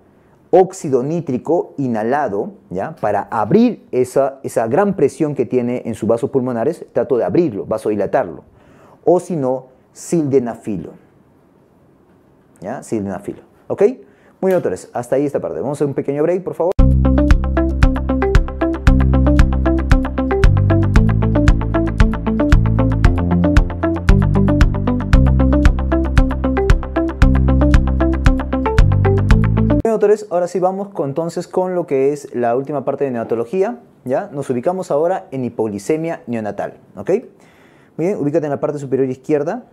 Óxido nítrico inhalado, ¿ya? Para abrir esa, gran presión que tiene en sus vasos pulmonares, trato de abrirlo, vasodilatarlo. O si no, sildenafilo. ¿Ya? Sildenafilo. ¿Ok? Muy bien, doctores, hasta ahí esta parte. Vamos a hacer un pequeño break, por favor. ahora sí vamos con, entonces con lo que es la última parte de neonatología. ¿ya? Nos ubicamos ahora en hipoglicemia neonatal. Muy bien, ubícate en la parte superior izquierda.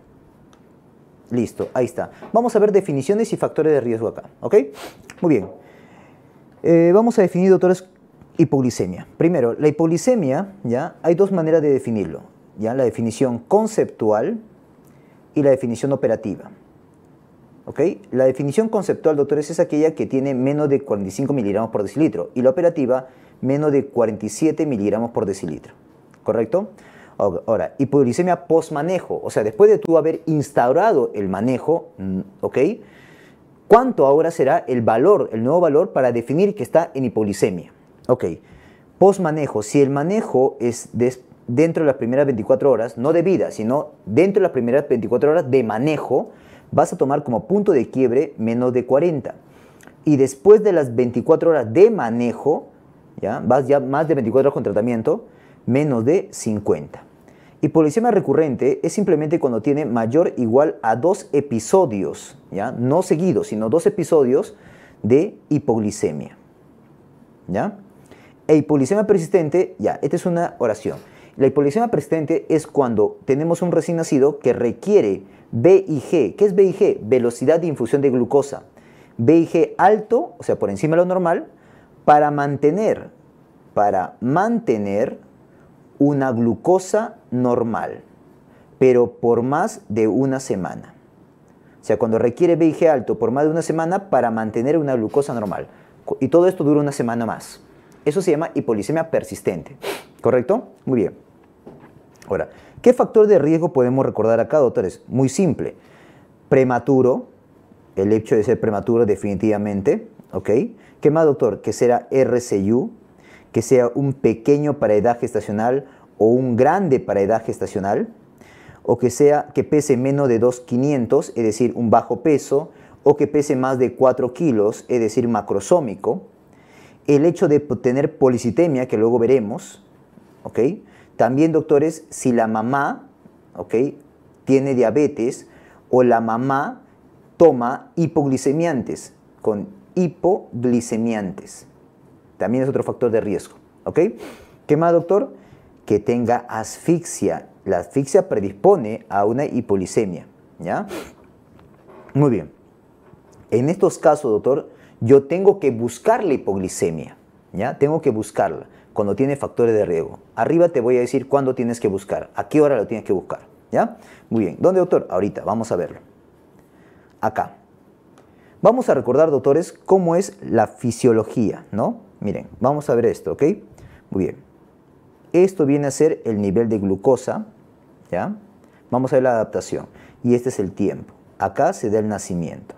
Listo, ahí está. Vamos a ver definiciones y factores de riesgo acá. Muy bien. Eh, vamos a definir, doctores, hipoglicemia. Primero, la hipoglicemia, ¿ya? hay dos maneras de definirlo. ¿ya? La definición conceptual y la definición operativa. La definición conceptual, doctores, es aquella que tiene menos de 45 miligramos por decilitro y la operativa menos de 47 miligramos por decilitro. ¿Correcto? Ahora, hipoglicemia post-manejo, o sea, después de tú haber instaurado el manejo, mm, ¿Cuánto ahora será el valor, el nuevo valor para definir que está en hipoglicemia? post-manejo, si el manejo es dentro de las primeras 24 horas, no de vida, sino dentro de las primeras 24 horas de manejo, vas a tomar como punto de quiebre menos de 40. Y después de las 24 horas de manejo, ya vas ya más de 24 horas con tratamiento, menos de 50. Y recurrente es simplemente cuando tiene mayor igual a dos episodios, ¿ya? no seguidos, sino dos episodios de hipoglicemia. ¿ya? E hipoglicemia persistente, ya, esta es una oración. La hipoglicemia persistente es cuando tenemos un recién nacido que requiere BIG. ¿Qué es BIG? Velocidad de infusión de glucosa. BIG alto, o sea, por encima de lo normal, para mantener, para mantener una glucosa normal, pero por más de una semana. O sea, cuando requiere BIG alto por más de una semana para mantener una glucosa normal. Y todo esto dura una semana más. Eso se llama hipoglicemia persistente. ¿Correcto? Muy bien. Ahora, ¿qué factor de riesgo podemos recordar acá, doctores? Muy simple. Prematuro, el hecho de ser prematuro definitivamente, ¿ok? ¿Qué más, doctor? Que será RCU, que sea un pequeño para edad gestacional o un grande para edad gestacional, o que sea que pese menos de 2,500, es decir, un bajo peso, o que pese más de 4 kilos, es decir, macrosómico. El hecho de tener policitemia, que luego veremos, ¿ok? También, doctores, si la mamá tiene diabetes o la mamá toma hipoglicemiantes, con hipoglicemiantes. También es otro factor de riesgo. ¿Qué más, doctor? Que tenga asfixia. La asfixia predispone a una hipoglicemia. ¿ya? Muy bien. En estos casos, doctor, yo tengo que buscar la hipoglicemia. ¿ya? Tengo que buscarla cuando tiene factores de riego. Arriba te voy a decir cuándo tienes que buscar, a qué hora lo tienes que buscar. ¿Ya? Muy bien. ¿Dónde, doctor? Ahorita, vamos a verlo. Acá. Vamos a recordar, doctores, cómo es la fisiología, ¿no? Miren, vamos a ver esto, ¿ok? Muy bien. Esto viene a ser el nivel de glucosa, ¿ya? Vamos a ver la adaptación. Y este es el tiempo. Acá se da el nacimiento.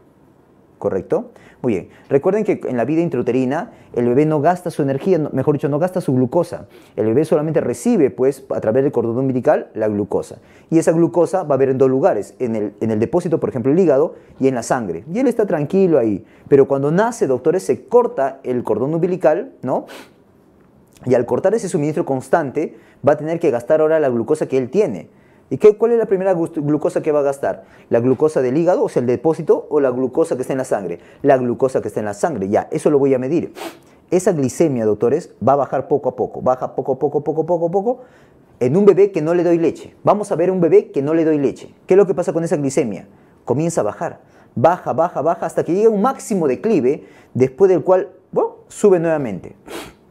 ¿correcto? Muy bien, recuerden que en la vida intrauterina el bebé no gasta su energía, mejor dicho, no gasta su glucosa. El bebé solamente recibe, pues, a través del cordón umbilical, la glucosa. Y esa glucosa va a haber en dos lugares, en el, en el depósito, por ejemplo, el hígado y en la sangre. Y él está tranquilo ahí. Pero cuando nace, doctores, se corta el cordón umbilical, ¿no? Y al cortar ese suministro constante, va a tener que gastar ahora la glucosa que él tiene. ¿Y qué, cuál es la primera glucosa que va a gastar? ¿La glucosa del hígado, o sea, el depósito, o la glucosa que está en la sangre? La glucosa que está en la sangre, ya, eso lo voy a medir. Esa glicemia, doctores, va a bajar poco a poco, baja poco a poco, poco, poco, poco, en un bebé que no le doy leche. Vamos a ver un bebé que no le doy leche. ¿Qué es lo que pasa con esa glicemia? Comienza a bajar, baja, baja, baja, hasta que llega un máximo declive, después del cual, sube nuevamente.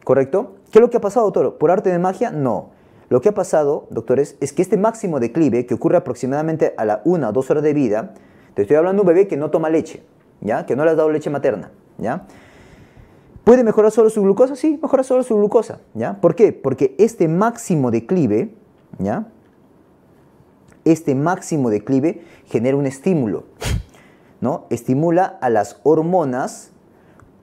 ¿Correcto? ¿Qué es lo que ha pasado, doctor? ¿Por arte de magia? No. Lo que ha pasado, doctores, es que este máximo declive que ocurre aproximadamente a la una o dos horas de vida, te estoy hablando de un bebé que no toma leche, ¿ya? Que no le has dado leche materna, ¿ya? ¿Puede mejorar solo su glucosa? Sí, mejora solo su glucosa, ¿ya? ¿Por qué? Porque este máximo declive, ¿ya? Este máximo declive genera un estímulo, ¿no? Estimula a las hormonas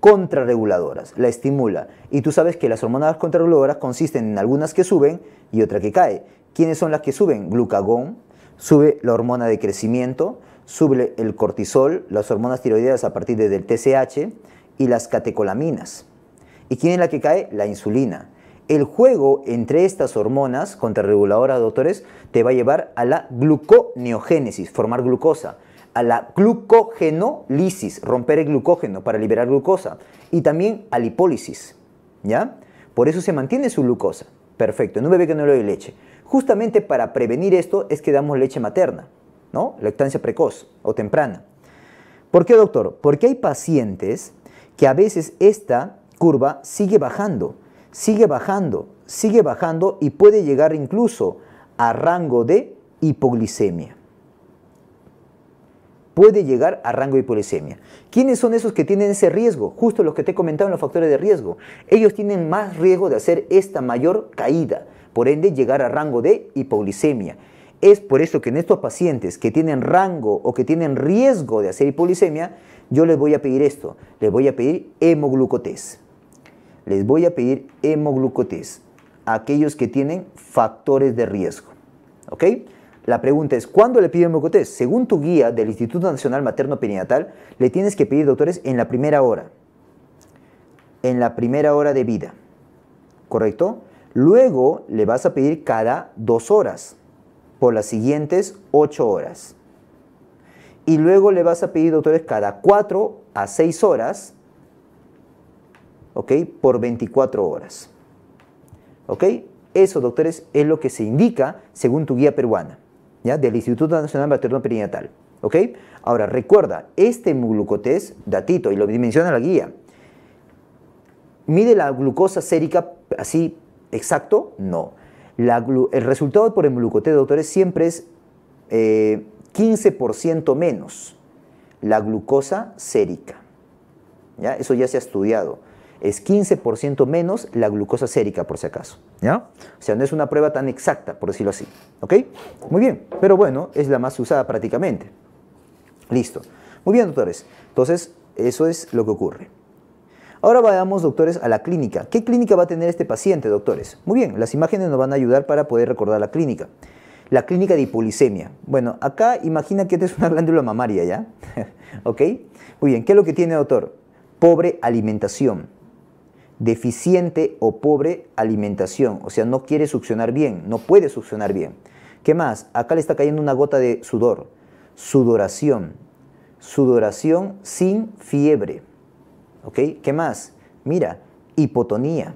contrarreguladoras, la estimula. Y tú sabes que las hormonas contrarreguladoras consisten en algunas que suben y otra que cae. ¿Quiénes son las que suben? Glucagón, sube la hormona de crecimiento, sube el cortisol, las hormonas tiroideas a partir del TCH y las catecolaminas. ¿Y quién es la que cae? La insulina. El juego entre estas hormonas contrarreguladoras, doctores, te va a llevar a la gluconeogénesis, formar glucosa a la glucogenolisis, romper el glucógeno para liberar glucosa, y también a lipólisis, ¿ya? Por eso se mantiene su glucosa. Perfecto, en un bebé que no le doy leche. Justamente para prevenir esto es que damos leche materna, ¿no? Lactancia precoz o temprana. ¿Por qué, doctor? Porque hay pacientes que a veces esta curva sigue bajando, sigue bajando, sigue bajando y puede llegar incluso a rango de hipoglicemia puede llegar a rango de hipolisemia. ¿Quiénes son esos que tienen ese riesgo? Justo los que te he los factores de riesgo. Ellos tienen más riesgo de hacer esta mayor caída, por ende llegar a rango de hipoglicemia. Es por eso que en estos pacientes que tienen rango o que tienen riesgo de hacer hipoglicemia, yo les voy a pedir esto, les voy a pedir hemoglucotés. Les voy a pedir hemoglucotés a aquellos que tienen factores de riesgo. ¿Ok? La pregunta es, ¿cuándo le pide el Según tu guía del Instituto Nacional Materno Perinatal, le tienes que pedir, doctores, en la primera hora. En la primera hora de vida. ¿Correcto? Luego le vas a pedir cada dos horas, por las siguientes ocho horas. Y luego le vas a pedir, doctores, cada cuatro a seis horas, ¿ok? Por 24 horas. ¿Ok? Eso, doctores, es lo que se indica según tu guía peruana del Instituto Nacional Materno Perinatal. Ahora, recuerda, este hemoglucotés, datito, y lo menciona la guía, ¿mide la glucosa sérica así exacto? No. el resultado por hemoglucotés, doctores, siempre es 15% eh, menos la glucosa sérica. ¿ya? Eso ya se ha estudiado es 15% menos la glucosa sérica, por si acaso. ¿Ya? O sea, no es una prueba tan exacta, por decirlo así. ¿Ok? Muy bien, pero bueno, es la más usada prácticamente. Listo. Muy bien, doctores. Entonces, eso es lo que ocurre. Ahora vayamos, doctores, a la clínica. ¿Qué clínica va a tener este paciente, doctores? Muy bien, las imágenes nos van a ayudar para poder recordar la clínica. La clínica de hipolisemia. Bueno, acá imagina que esta es una glándula mamaria, ¿ya? ¿Ok? Muy bien, ¿qué es lo que tiene, doctor? Pobre alimentación deficiente o pobre alimentación, o sea, no quiere succionar bien, no puede succionar bien. ¿Qué más? Acá le está cayendo una gota de sudor, sudoración, sudoración sin fiebre. ¿Ok? ¿Qué más? Mira, hipotonía.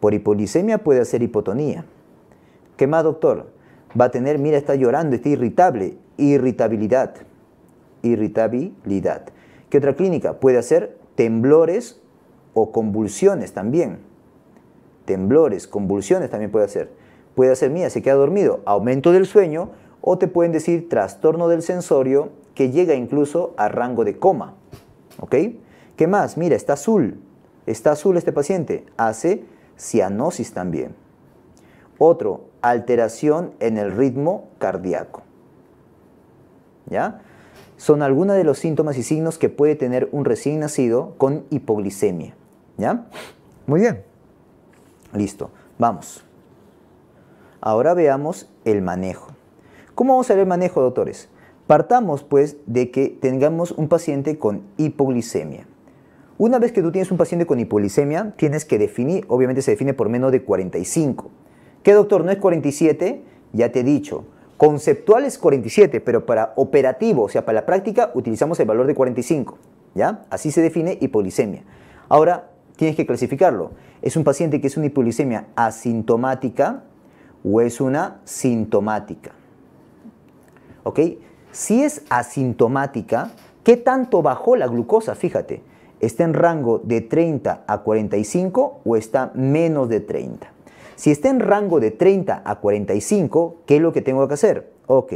Por hipolicemia puede hacer hipotonía. ¿Qué más, doctor? Va a tener, mira, está llorando, está irritable, irritabilidad. Irritabilidad. ¿Qué otra clínica? Puede hacer temblores o convulsiones también. Temblores, convulsiones también puede hacer. Puede hacer, mira, se queda dormido, aumento del sueño o te pueden decir trastorno del sensorio que llega incluso a rango de coma. ¿Ok? ¿Qué más? Mira, está azul. Está azul este paciente. Hace cianosis también. Otro, alteración en el ritmo cardíaco. ¿Ya? Son algunos de los síntomas y signos que puede tener un recién nacido con hipoglicemia. ¿Ya? Muy bien. Listo. Vamos. Ahora veamos el manejo. ¿Cómo vamos a ver el manejo, doctores? Partamos, pues, de que tengamos un paciente con hipoglicemia. Una vez que tú tienes un paciente con hipoglicemia, tienes que definir, obviamente se define por menos de 45. ¿Qué doctor? ¿No es 47? Ya te he dicho. Conceptual es 47, pero para operativo, o sea, para la práctica, utilizamos el valor de 45. ¿Ya? Así se define hipoglicemia. Ahora, tienes que clasificarlo. ¿Es un paciente que es una hipoglicemia asintomática o es una sintomática? ¿Ok? Si es asintomática, ¿qué tanto bajó la glucosa? Fíjate, ¿está en rango de 30 a 45 o está menos de 30? Si está en rango de 30 a 45, ¿qué es lo que tengo que hacer? Ok,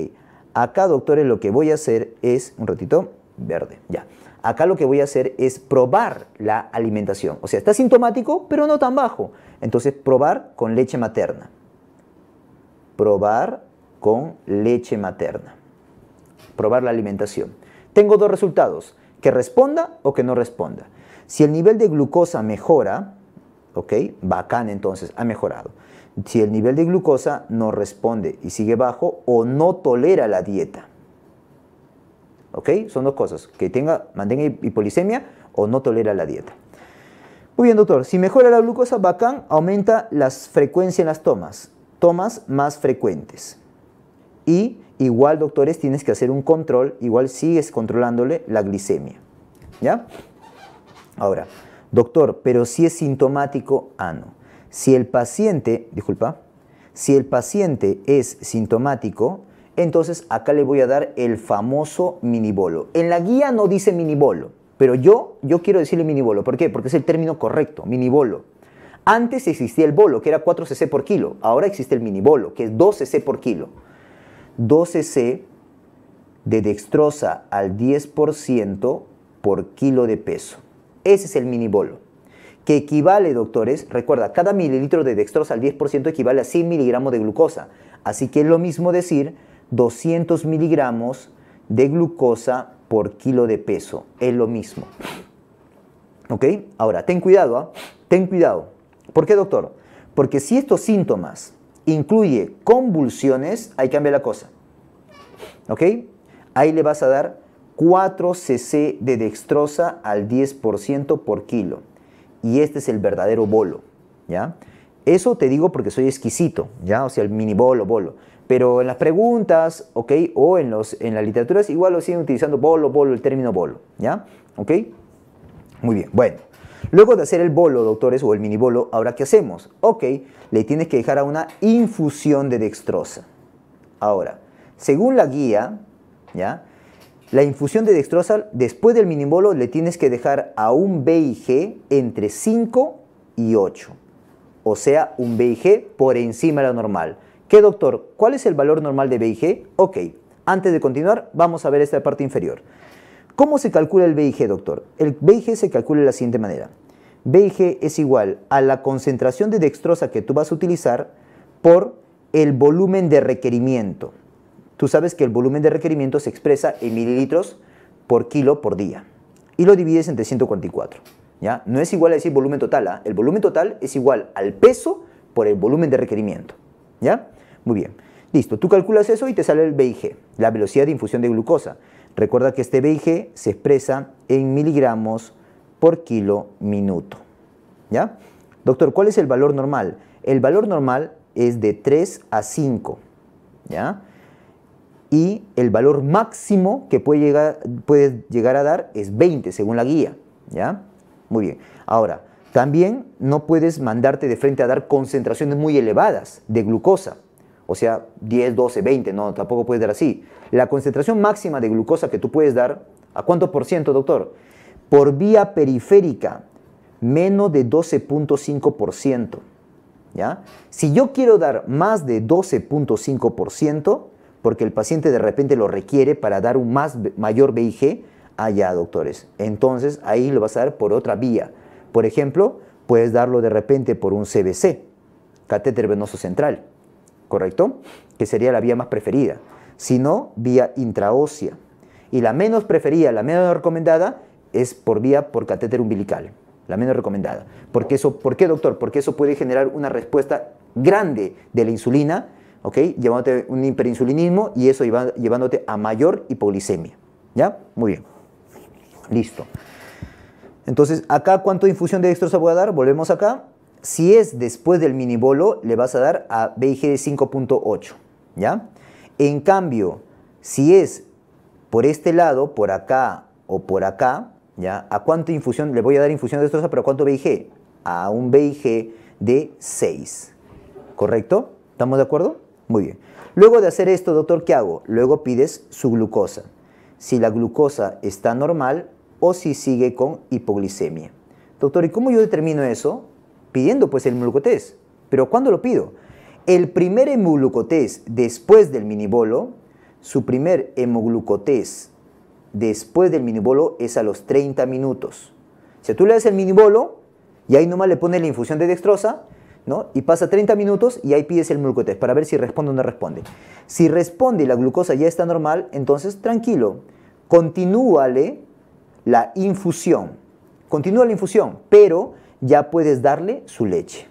acá doctores lo que voy a hacer es, un ratito, verde, ya. Acá lo que voy a hacer es probar la alimentación. O sea, está sintomático, pero no tan bajo. Entonces, probar con leche materna. Probar con leche materna. Probar la alimentación. Tengo dos resultados, que responda o que no responda. Si el nivel de glucosa mejora, ¿ok? Bacán entonces, ha mejorado. Si el nivel de glucosa no responde y sigue bajo o no tolera la dieta. ¿ok? Son dos cosas, que tenga, mantenga hipolisemia o no tolera la dieta. Muy bien, doctor, si mejora la glucosa, bacán, aumenta la frecuencia en las tomas, tomas más frecuentes. Y igual, doctores, tienes que hacer un control, igual sigues controlándole la glicemia, ¿ya? Ahora, doctor, pero si es sintomático, ah, no. Si el paciente, disculpa, si el paciente es sintomático, entonces acá le voy a dar el famoso minibolo. En la guía no dice minibolo, pero yo, yo quiero decirle minibolo. ¿Por qué? Porque es el término correcto, minibolo. Antes existía el bolo, que era 4 cc por kilo. Ahora existe el minibolo, que es 2 cc por kilo. 2 cc de dextrosa al 10% por kilo de peso. Ese es el minibolo, que equivale, doctores, recuerda, cada mililitro de dextrosa al 10% equivale a 100 miligramos de glucosa. Así que es lo mismo decir 200 miligramos de glucosa por kilo de peso. Es lo mismo. ¿Ok? Ahora, ten cuidado, ¿ah? ten cuidado. ¿Por qué, doctor? Porque si estos síntomas incluye convulsiones, hay que cambiar la cosa. ¿Ok? Ahí le vas a dar 4 cc de dextrosa al 10% por kilo. Y este es el verdadero bolo, ¿ya? Eso te digo porque soy exquisito, ¿ya? O sea, el mini bolo, bolo. Pero en las preguntas, O en, los, en las literaturas igual lo siguen utilizando bolo, bolo, el término bolo, ¿ya? ¿Ok? Muy bien, bueno. Luego de hacer el bolo, doctores, o el mini ¿ahora qué hacemos? Ok, le tienes que dejar a una infusión de dextrosa. Ahora, según la guía, ¿ya? La infusión de dextrosa, después del mini le tienes que dejar a un BIG entre 5 y 8. O sea, un BIG por encima de lo normal. ¿Qué doctor? ¿Cuál es el valor normal de BIG? Ok, antes de continuar vamos a ver esta parte inferior. ¿Cómo se calcula el BIG, doctor? El BIG se calcula de la siguiente manera. BIG es igual a la concentración de dextrosa que tú vas a utilizar por el volumen de requerimiento. Tú sabes que el volumen de requerimiento se expresa en mililitros por kilo por día y lo divides entre 144. ¿ya? No es igual a decir volumen total. ¿ah? El volumen total es igual al peso por el volumen de requerimiento. ¿ya? Muy bien. Listo, tú calculas eso y te sale el BIG, la velocidad de infusión de glucosa. Recuerda que este BIG se expresa en miligramos por kilo minuto. ¿Ya? Doctor, ¿cuál es el valor normal? El valor normal es de 3 a 5. ¿Ya? Y el valor máximo que puede llegar, puedes llegar a dar es 20, según la guía. ¿Ya? Muy bien. Ahora, también no puedes mandarte de frente a dar concentraciones muy elevadas de glucosa o sea, 10, 12, 20, no, tampoco puedes dar así. La concentración máxima de glucosa que tú puedes dar, ¿a cuánto por ciento, doctor? Por vía periférica, menos de 12.5%. ¿Ya? Si yo quiero dar más de 12.5%, porque el paciente de repente lo requiere para dar un más, mayor B.I.G. allá, ah, doctores. Entonces ahí lo vas a dar por otra vía. Por ejemplo, puedes darlo de repente por un CBC, catéter venoso central. ¿correcto? Que sería la vía más preferida, sino vía intraósea. Y la menos preferida, la menos recomendada, es por vía por catéter umbilical, la menos recomendada. Porque eso, ¿Por qué, doctor? Porque eso puede generar una respuesta grande de la insulina, ¿ok? Llevándote un hiperinsulinismo y eso llevándote a mayor hipoglicemia, ¿ya? Muy bien. Listo. Entonces, acá, ¿cuánto infusión de dextrosa voy a dar? Volvemos acá. Si es después del minibolo, le vas a dar a BIG de 5.8, ¿ya? En cambio, si es por este lado, por acá o por acá, ¿ya? ¿A cuánto infusión? Le voy a dar infusión de destroza, pero ¿a cuánto BIG? A un BIG de 6, ¿correcto? ¿Estamos de acuerdo? Muy bien. Luego de hacer esto, doctor, ¿qué hago? Luego pides su glucosa. Si la glucosa está normal o si sigue con hipoglicemia. Doctor, ¿y cómo yo determino eso? pidiendo pues el mulucotés. Pero ¿cuándo lo pido? El primer hemoglucotés después del minibolo, su primer hemoglucotés después del minibolo es a los 30 minutos. Si tú le das el minibolo y ahí nomás le pones la infusión de dextrosa, ¿no? Y pasa 30 minutos y ahí pides el glucotés para ver si responde o no responde. Si responde y la glucosa ya está normal, entonces tranquilo, continúale la infusión. Continúa la infusión, pero ya puedes darle su leche.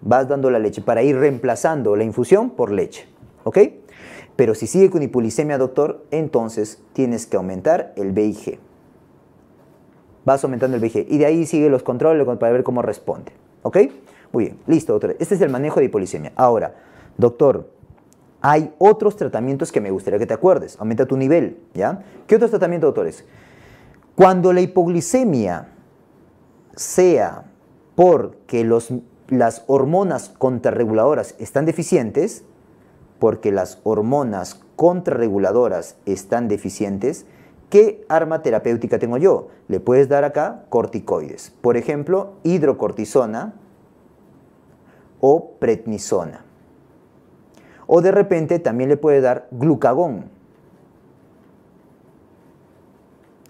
Vas dando la leche para ir reemplazando la infusión por leche. ¿Ok? Pero si sigue con hipoglicemia, doctor, entonces tienes que aumentar el BIG. Vas aumentando el BIG. Y de ahí sigue los controles para ver cómo responde. ¿Ok? Muy bien, listo, doctor. Este es el manejo de hipoglicemia. Ahora, doctor, hay otros tratamientos que me gustaría que te acuerdes. Aumenta tu nivel, ¿ya? ¿Qué otros tratamientos, doctores? Cuando la hipoglicemia sea porque las hormonas contrarreguladoras están deficientes, porque las hormonas contrarreguladoras están deficientes, ¿qué arma terapéutica tengo yo? Le puedes dar acá corticoides, por ejemplo, hidrocortisona o prednisona. O de repente también le puede dar glucagón.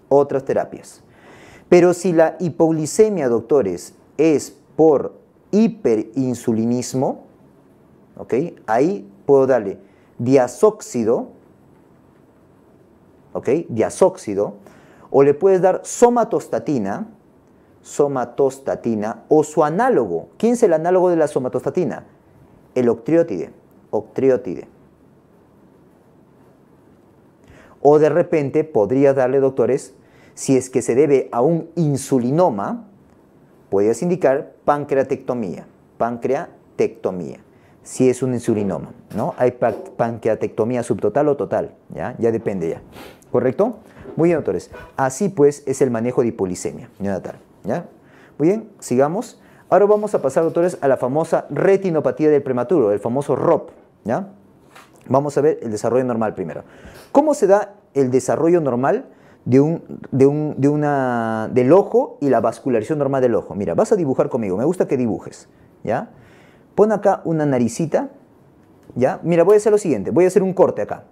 Otras terapias. Pero si la hipoglicemia, doctores, es por hiperinsulinismo, ¿ok? Ahí puedo darle diazóxido, ¿ok? Diazóxido, o le puedes dar somatostatina, somatostatina, o su análogo. ¿Quién es el análogo de la somatostatina? El octriótide, octriótide. O de repente podría darle, doctores, si es que se debe a un insulinoma, podrías indicar pancreatectomía, pancreatectomía, si es un insulinoma, ¿no? Hay pancreatectomía subtotal o total, ¿ya? Ya depende ya, ¿correcto? Muy bien, doctores, así pues es el manejo de hipolisemia neonatal, ¿ya? Muy bien, sigamos. Ahora vamos a pasar, doctores, a la famosa retinopatía del prematuro, el famoso ROP, ¿ya? Vamos a ver el desarrollo normal primero. ¿Cómo se da el desarrollo normal? de un, de de una, del ojo y la vascularización normal del ojo. Mira, vas a dibujar conmigo, me gusta que dibujes, ¿ya? Pon acá una naricita, ¿ya? Mira, voy a hacer lo siguiente, voy a hacer un corte acá,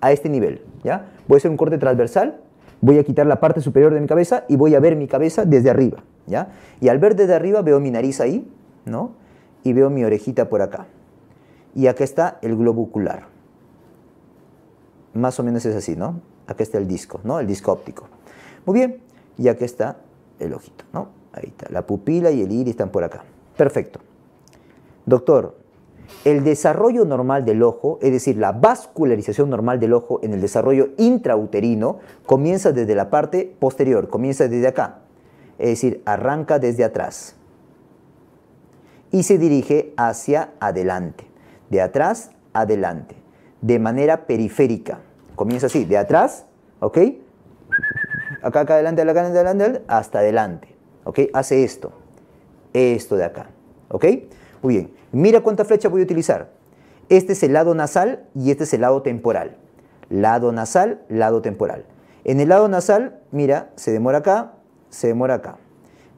a este nivel, ¿ya? Voy a hacer un corte transversal, voy a quitar la parte superior de mi cabeza y voy a ver mi cabeza desde arriba, ¿ya? Y al ver desde arriba veo mi nariz ahí, ¿no? Y veo mi orejita por acá. Y acá está el globo ocular. Más o menos es así, ¿no? Aquí está el disco, ¿no? El disco óptico. Muy bien, y aquí está el ojito, ¿no? Ahí está, la pupila y el iris están por acá. Perfecto. Doctor, el desarrollo normal del ojo, es decir, la vascularización normal del ojo en el desarrollo intrauterino, comienza desde la parte posterior, comienza desde acá, es decir, arranca desde atrás y se dirige hacia adelante, de atrás adelante, de manera periférica. Comienza así, de atrás, ¿ok? Acá, acá, adelante, acá, adelante, adelante, hasta adelante, ¿ok? Hace esto, esto de acá, ¿ok? Muy bien, mira cuánta flecha voy a utilizar. Este es el lado nasal y este es el lado temporal. Lado nasal, lado temporal. En el lado nasal, mira, se demora acá, se demora acá.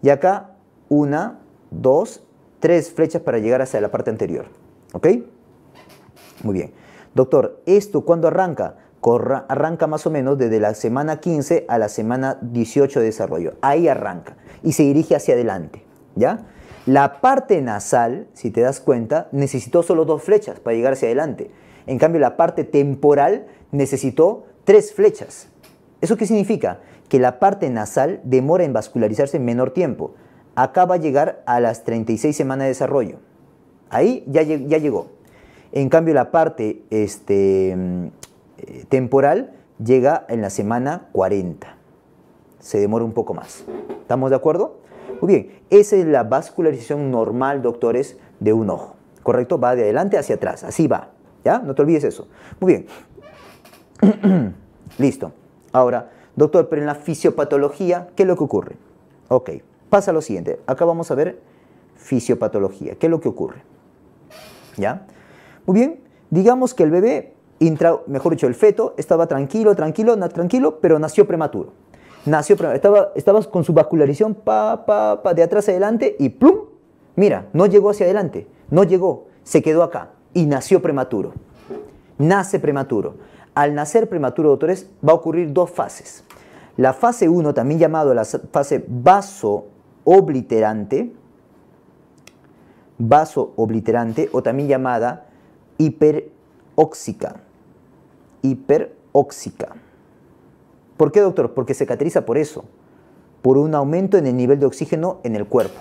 Y acá, una, dos, tres flechas para llegar hacia la parte anterior. ¿Ok? Muy bien. Doctor, ¿esto cuándo arranca? arranca más o menos desde la semana 15 a la semana 18 de desarrollo. Ahí arranca y se dirige hacia adelante. ¿ya? La parte nasal, si te das cuenta, necesitó solo dos flechas para llegar hacia adelante. En cambio, la parte temporal necesitó tres flechas. ¿Eso qué significa? Que la parte nasal demora en vascularizarse en menor tiempo. Acaba a llegar a las 36 semanas de desarrollo. Ahí ya, ya llegó. En cambio, la parte este, eh, temporal llega en la semana 40. Se demora un poco más. ¿Estamos de acuerdo? Muy bien, esa es la vascularización normal, doctores, de un ojo. ¿Correcto? Va de adelante hacia atrás, así va. ¿Ya? No te olvides eso. Muy bien. Listo. Ahora, doctor, pero en la fisiopatología, ¿qué es lo que ocurre? Ok, pasa lo siguiente. Acá vamos a ver fisiopatología. ¿Qué es lo que ocurre? ¿Ya? Muy bien, digamos que el bebé mejor dicho, el feto estaba tranquilo, tranquilo, tranquilo, pero nació prematuro. Nació estaba, con su vascularización de atrás adelante y plum, mira, no llegó hacia adelante, no llegó, se quedó acá y nació prematuro. Nace prematuro. Al nacer prematuro, doctores, va a ocurrir dos fases. La fase 1, también llamado la fase vaso-obliterante, vaso-obliterante o también llamada hiperóxica hiperóxica. ¿Por qué, doctor? Porque se caracteriza por eso, por un aumento en el nivel de oxígeno en el cuerpo.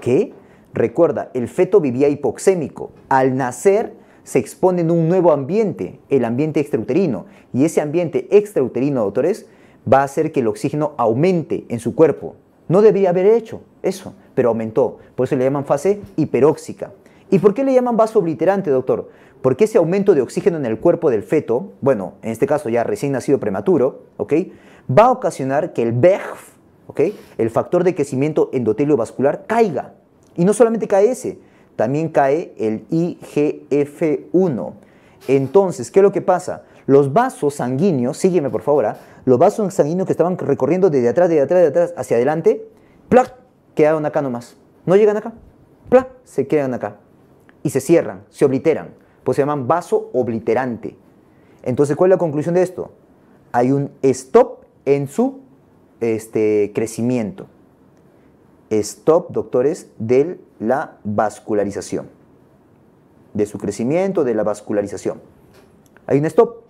¿Qué? Recuerda, el feto vivía hipoxémico. Al nacer se expone en un nuevo ambiente, el ambiente extrauterino. Y ese ambiente extrauterino, doctores, va a hacer que el oxígeno aumente en su cuerpo. No debería haber hecho eso, pero aumentó. Por eso le llaman fase hiperóxica. ¿Y por qué le llaman vaso obliterante, doctor? porque ese aumento de oxígeno en el cuerpo del feto, bueno, en este caso ya recién nacido prematuro, va a ocasionar que el BEGF, el factor de crecimiento endotelio vascular, caiga. Y no solamente cae ese, también cae el IGF-1. Entonces, ¿qué es lo que pasa? Los vasos sanguíneos, sígueme por favor, ¿ah? los vasos sanguíneos que estaban recorriendo desde atrás, desde atrás, de atrás hacia adelante, quedaron acá nomás. No llegan acá, se quedan acá. Y se cierran, se obliteran pues se llaman vaso obliterante. Entonces, ¿cuál es la conclusión de esto? Hay un stop en su este, crecimiento. Stop, doctores, de la vascularización. De su crecimiento, de la vascularización. Hay un stop.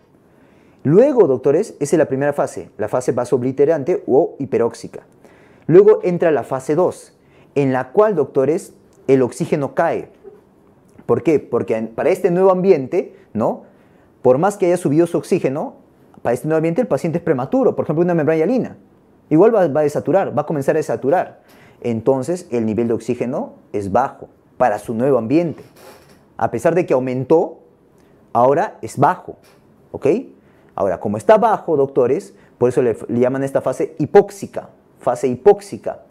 Luego, doctores, esa es la primera fase, la fase vaso obliterante o hiperóxica. Luego entra la fase 2, en la cual, doctores, el oxígeno cae. ¿Por qué? Porque para este nuevo ambiente, ¿no? Por más que haya subido su oxígeno, para este nuevo ambiente el paciente es prematuro, por ejemplo una membrana hialina. Igual va, a desaturar, va a comenzar a desaturar. Entonces el nivel de oxígeno es bajo para su nuevo ambiente. A pesar de que aumentó, ahora es bajo. ¿Ok? Ahora, como está bajo, doctores, por eso le, llaman esta fase hipóxica, fase hipóxica.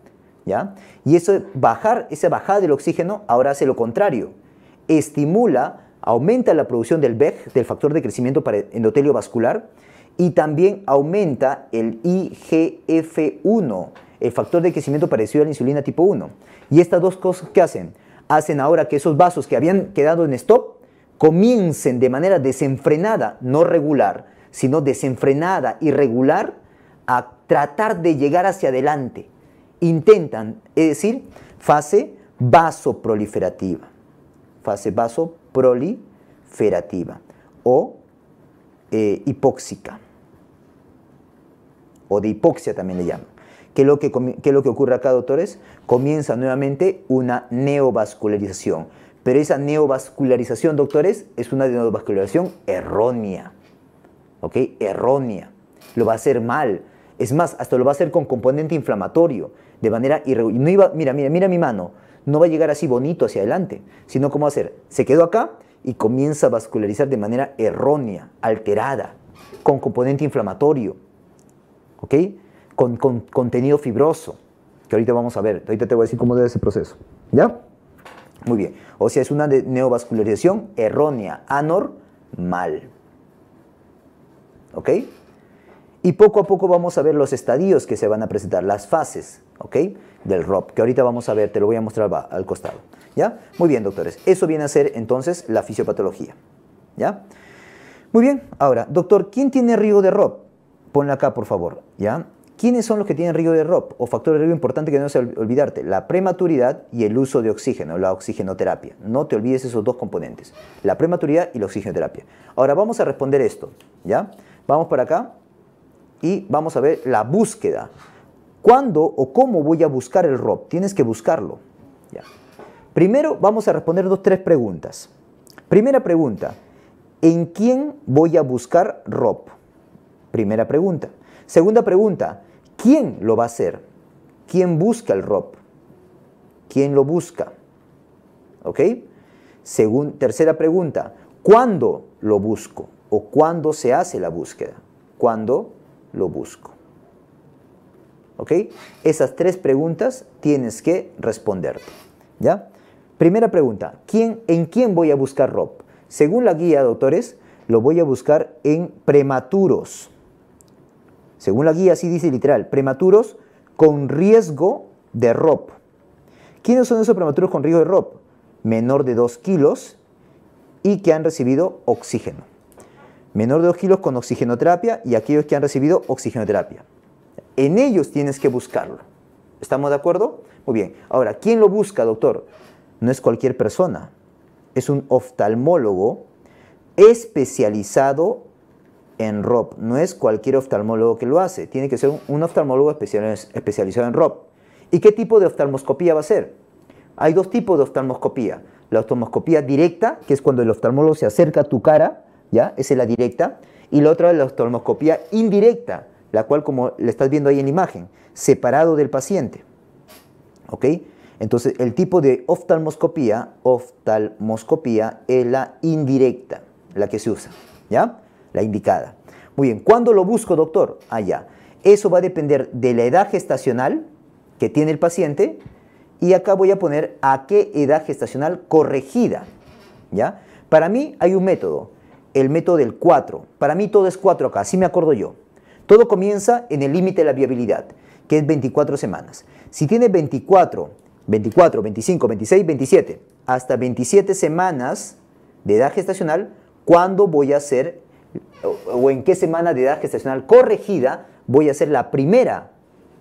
¿Ya? Y eso, bajar, esa bajada del oxígeno ahora hace lo contrario estimula, aumenta la producción del BEG, del factor de crecimiento para endotelio vascular, y también aumenta el IGF-1, el factor de crecimiento parecido a la insulina tipo 1. Y estas dos cosas que hacen, hacen ahora que esos vasos que habían quedado en stop comiencen de manera desenfrenada, no regular, sino desenfrenada, y regular, a tratar de llegar hacia adelante. Intentan, es decir, fase vasoproliferativa fase vasoproliferativa o eh, hipóxica, o de hipoxia también le llaman. ¿Qué es, lo que, lo que ocurre acá, doctores? Comienza nuevamente una neovascularización. Pero esa neovascularización, doctores, es una neovascularización errónea. ¿Ok? Errónea. Lo va a hacer mal. Es más, hasta lo va a hacer con componente inflamatorio. De manera irregular. mira, mira, mira mi mano no va a llegar así bonito hacia adelante, sino cómo hacer. Se quedó acá y comienza a vascularizar de manera errónea, alterada, con componente inflamatorio, ¿ok? Con, contenido fibroso, que ahorita vamos a ver. Ahorita te voy a decir cómo debe ese proceso, ¿ya? Muy bien. O sea, es una neovascularización errónea, anormal. ¿Ok? Y poco a poco vamos a ver los estadios que se van a presentar, las fases, ¿ok? Del ROP, que ahorita vamos a ver, te lo voy a mostrar al costado, ¿ya? Muy bien, doctores, eso viene a ser entonces la fisiopatología, ¿ya? Muy bien, ahora, doctor, ¿quién tiene riesgo de ROP? Ponla acá, por favor, ¿ya? ¿Quiénes son los que tienen riesgo de ROP o factor de riesgo importante que no se olvidarte? La prematuridad y el uso de oxígeno, la oxigenoterapia. No te olvides esos dos componentes, la prematuridad y la oxigenoterapia. Ahora vamos a responder esto, ¿ya? Vamos para acá, y vamos a ver la búsqueda. ¿Cuándo o cómo voy a buscar el ROP? Tienes que buscarlo. Primero vamos a responder dos, tres preguntas. Primera pregunta, ¿en quién voy a buscar ROP? Primera pregunta. Segunda pregunta, ¿quién lo va a hacer? ¿Quién busca el ROP? ¿Quién lo busca? ¿Ok? Según, tercera pregunta, ¿cuándo lo busco? ¿O cuándo se hace la búsqueda? ¿Cuándo lo busco? ¿Ok? Esas tres preguntas tienes que responderte. ¿Ya? Primera pregunta, ¿quién, ¿en quién voy a buscar Rob? Según la guía doctores, lo voy a buscar en prematuros. Según la guía, así dice literal, prematuros con riesgo de ROP. ¿Quiénes son esos prematuros con riesgo de ROP? Menor de 2 kilos y que han recibido oxígeno menor de 2 kilos con oxigenoterapia y aquellos que han recibido oxigenoterapia. En ellos tienes que buscarlo. ¿Estamos de acuerdo? Muy bien. Ahora, ¿quién lo busca, doctor? No es cualquier persona. Es un oftalmólogo especializado en ROP. No es cualquier oftalmólogo que lo hace. Tiene que ser un, oftalmólogo especializado en ROP. ¿Y qué tipo de oftalmoscopía va a ser? Hay dos tipos de oftalmoscopía. La oftalmoscopía directa, que es cuando el oftalmólogo se acerca a tu cara ¿ya? Esa es la directa. Y la otra es la oftalmoscopía indirecta, la cual, como le estás viendo ahí en la imagen, separado del paciente. ¿Ok? Entonces, el tipo de oftalmoscopía, oftalmoscopía es la indirecta, la que se usa, ¿ya? La indicada. Muy bien, ¿cuándo lo busco, doctor? Allá. Ah, Eso va a depender de la edad gestacional que tiene el paciente y acá voy a poner a qué edad gestacional corregida, ¿ya? Para mí hay un método el método del 4. Para mí todo es 4 acá, así me acuerdo yo. Todo comienza en el límite de la viabilidad, que es 24 semanas. Si tiene 24, 24, 25, 26, 27, hasta 27 semanas de edad gestacional, ¿cuándo voy a hacer o en qué semana de edad gestacional corregida voy a hacer la primera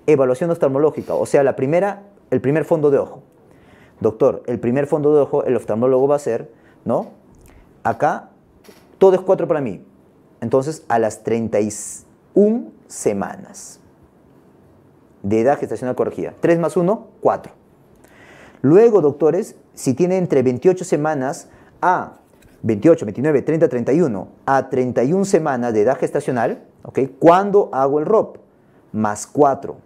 evaluación oftalmológica? O sea, la primera, el primer fondo de ojo. Doctor, el primer fondo de ojo el oftalmólogo va a hacer, ¿no? Acá todo es 4 para mí. Entonces, a las 31 semanas de edad gestacional corregida. 3 más 1, 4. Luego, doctores, si tiene entre 28 semanas a 28, 29, 30, 31, a 31 semanas de edad gestacional, ¿ok? ¿Cuándo hago el ROP? Más 4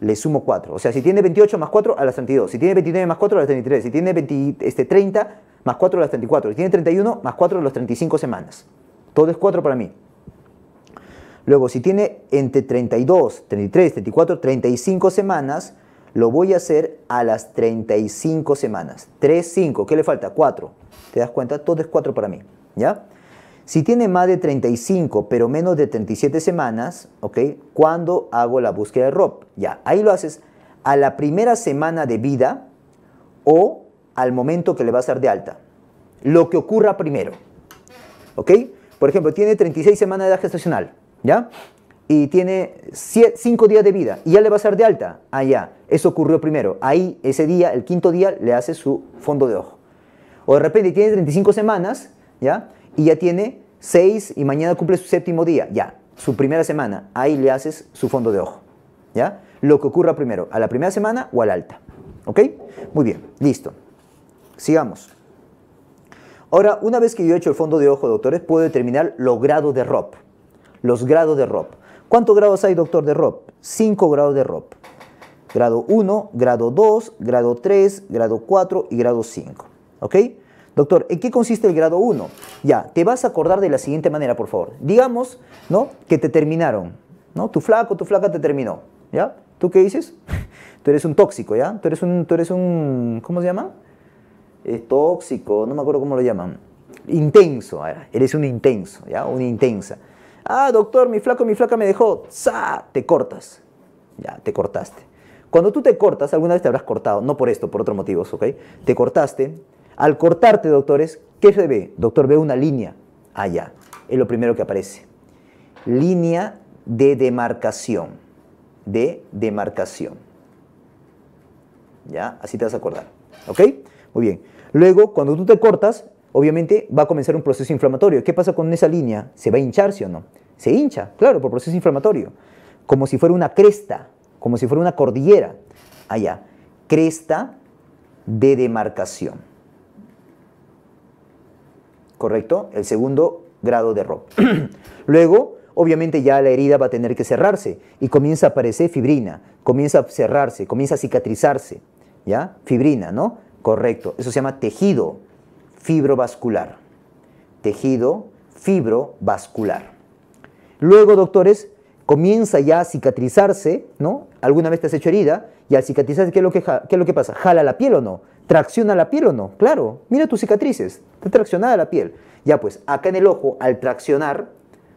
le sumo 4. O sea, si tiene 28 más 4 a las 32, si tiene 29 más 4 a las 33, si tiene este, 30 más 4 a las 34, si tiene 31 más 4 a las 35 semanas. Todo es 4 para mí. Luego, si tiene entre 32, 33, 34, 35 semanas, lo voy a hacer a las 35 semanas. 3, 5, ¿qué le falta? 4. ¿Te das cuenta? Todo es 4 para mí. ¿Ya? Si tiene más de 35 pero menos de 37 semanas, ¿ok? ¿Cuándo hago la búsqueda de ROP? Ya, ahí lo haces a la primera semana de vida o al momento que le va a dar de alta. Lo que ocurra primero, ¿ok? Por ejemplo, tiene 36 semanas de edad gestacional, ¿ya? Y tiene 5 días de vida y ya le va a dar de alta. Ah, ya, eso ocurrió primero. Ahí, ese día, el quinto día, le hace su fondo de ojo. O de repente tiene 35 semanas, ¿ya? Y ya tiene 6 y mañana cumple su séptimo día, ya, su primera semana, ahí le haces su fondo de ojo, ¿ya? Lo que ocurra primero, a la primera semana o al alta, ¿ok? Muy bien, listo. Sigamos. Ahora, una vez que yo he hecho el fondo de ojo, doctores, puedo determinar los grados de ROP. Los grados de ROP. ¿Cuántos grados hay, doctor, de ROP? 5 grados de ROP. Grado 1, grado 2, grado 3, grado 4 y grado 5. ¿Ok? Doctor, ¿en qué consiste el grado 1? Ya, te vas a acordar de la siguiente manera, por favor. Digamos, ¿no? Que te terminaron, ¿no? Tu flaco, tu flaca te terminó, ¿ya? ¿Tú qué dices? tú eres un tóxico, ¿ya? Tú eres un, tú eres un ¿cómo se llama? Eh, tóxico, no me acuerdo cómo lo llaman. Intenso, eres un intenso, ¿ya? Una intensa. Ah, doctor, mi flaco, mi flaca me dejó. ¡Za! Te cortas. Ya, te cortaste. Cuando tú te cortas, alguna vez te habrás cortado, no por esto, por otros motivos, ¿ok? Te cortaste, al cortarte, doctores, ¿qué se ve? Doctor, ve una línea allá. Es lo primero que aparece. Línea de demarcación. De demarcación. ¿Ya? Así te vas a acordar. ¿Ok? Muy bien. Luego, cuando tú te cortas, obviamente va a comenzar un proceso inflamatorio. ¿Qué pasa con esa línea? ¿Se va a hinchar, sí o no? Se hincha, claro, por proceso inflamatorio. Como si fuera una cresta, como si fuera una cordillera. Allá. Cresta de demarcación. ¿correcto? El segundo grado de ROP. Luego, obviamente ya la herida va a tener que cerrarse y comienza a aparecer fibrina, comienza a cerrarse, comienza a cicatrizarse, ¿ya? Fibrina, ¿no? Correcto. Eso se llama tejido fibrovascular. Tejido fibrovascular. Luego, doctores, comienza ya a cicatrizarse, ¿no? Alguna vez te has hecho herida y al cicatrizarse, lo que, qué es lo que pasa? ¿Jala la piel o no? ¿Tracciona la piel o no? Claro, mira tus cicatrices, está traccionada la piel. Ya pues, acá en el ojo, al traccionar,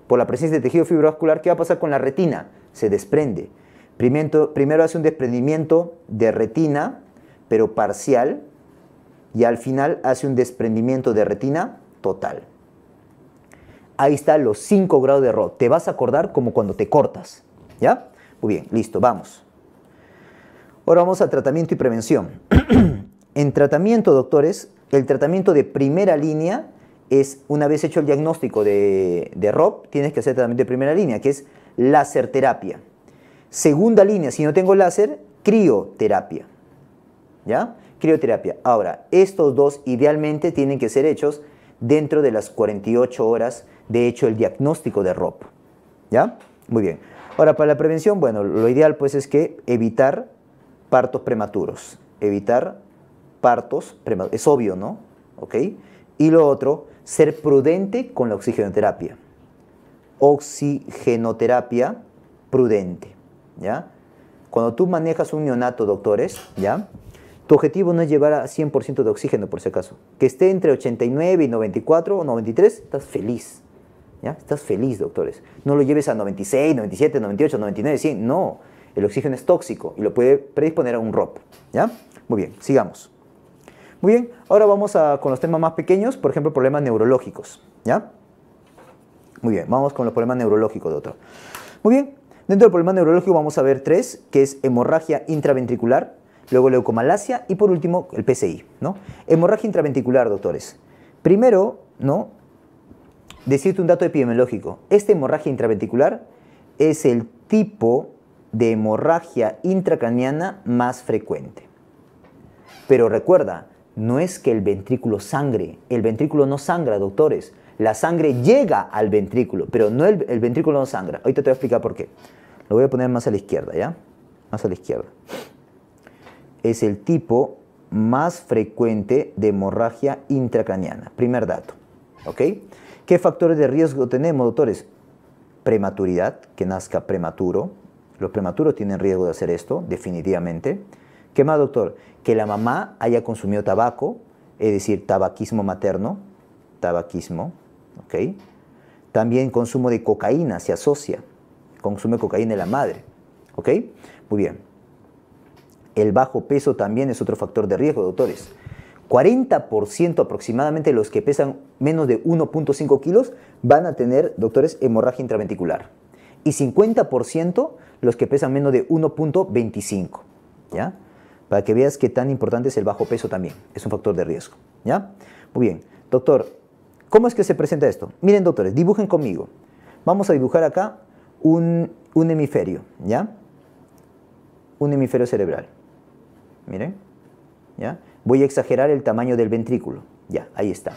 por la presencia de tejido fibrovascular, ¿qué va a pasar con la retina? Se desprende. Primero, hace un desprendimiento de retina, pero parcial, y al final hace un desprendimiento de retina total. Ahí están los 5 grados de error. Te vas a acordar como cuando te cortas. ¿Ya? Muy bien, listo, vamos. Ahora vamos a tratamiento y prevención. En tratamiento, doctores, el tratamiento de primera línea es, una vez hecho el diagnóstico de, de ROP, tienes que hacer tratamiento de primera línea, que es láser terapia. Segunda línea, si no tengo láser, crioterapia. ¿Ya? Crioterapia. Ahora, estos dos idealmente tienen que ser hechos dentro de las 48 horas de hecho el diagnóstico de ROP. ¿Ya? Muy bien. Ahora, para la prevención, bueno, lo ideal pues es que evitar partos prematuros, evitar partos Es obvio, ¿no? Y lo otro, ser prudente con la oxigenoterapia. Oxigenoterapia prudente, ¿ya? Cuando tú manejas un neonato, doctores, ¿ya? Tu objetivo no es llevar a 100% de oxígeno, por si acaso. Que esté entre 89 y 94 o 93, estás feliz. ¿Ya? Estás feliz, doctores. No lo lleves a 96, 97, 98, 99, 100. No, el oxígeno es tóxico y lo puede predisponer a un ROP. ¿Ya? Muy bien, sigamos. Muy bien, ahora vamos a, con los temas más pequeños, por ejemplo, problemas neurológicos, ¿ya? Muy bien, vamos con los problemas neurológicos de otro. Muy bien, dentro del problema neurológico vamos a ver tres, que es hemorragia intraventricular, luego leucomalacia y por último el PCI, ¿no? Hemorragia intraventricular, doctores. Primero, ¿no? Decirte un dato epidemiológico. Esta hemorragia intraventricular es el tipo de hemorragia intracraniana más frecuente. Pero recuerda, no es que el ventrículo sangre, el ventrículo no sangra, doctores. La sangre llega al ventrículo, pero no el, ventrículo no sangra. Ahorita te voy a explicar por qué. Lo voy a poner más a la izquierda, ¿ya? Más a la izquierda. Es el tipo más frecuente de hemorragia intracraniana. Primer dato, ¿ok? ¿Qué factores de riesgo tenemos, doctores? Prematuridad, que nazca prematuro. Los prematuros tienen riesgo de hacer esto, definitivamente ¿Qué más, doctor? Que la mamá haya consumido tabaco, es decir, tabaquismo materno, tabaquismo, ¿ok? También consumo de cocaína se asocia, consume cocaína la madre, ¿ok? Muy bien. El bajo peso también es otro factor de riesgo, doctores. 40% aproximadamente los que pesan menos de 1.5 kilos van a tener, doctores, hemorragia intraventricular. Y 50% los que pesan menos de 1.25. ¿Ya? para que veas que tan importante es el bajo peso también. Es un factor de riesgo. ¿Ya? Muy bien. Doctor, ¿cómo es que se presenta esto? Miren, doctores, dibujen conmigo. Vamos a dibujar acá un, un hemisferio, ¿ya? Un hemisferio cerebral. Miren, ¿ya? Voy a exagerar el tamaño del ventrículo. Ya, ahí está.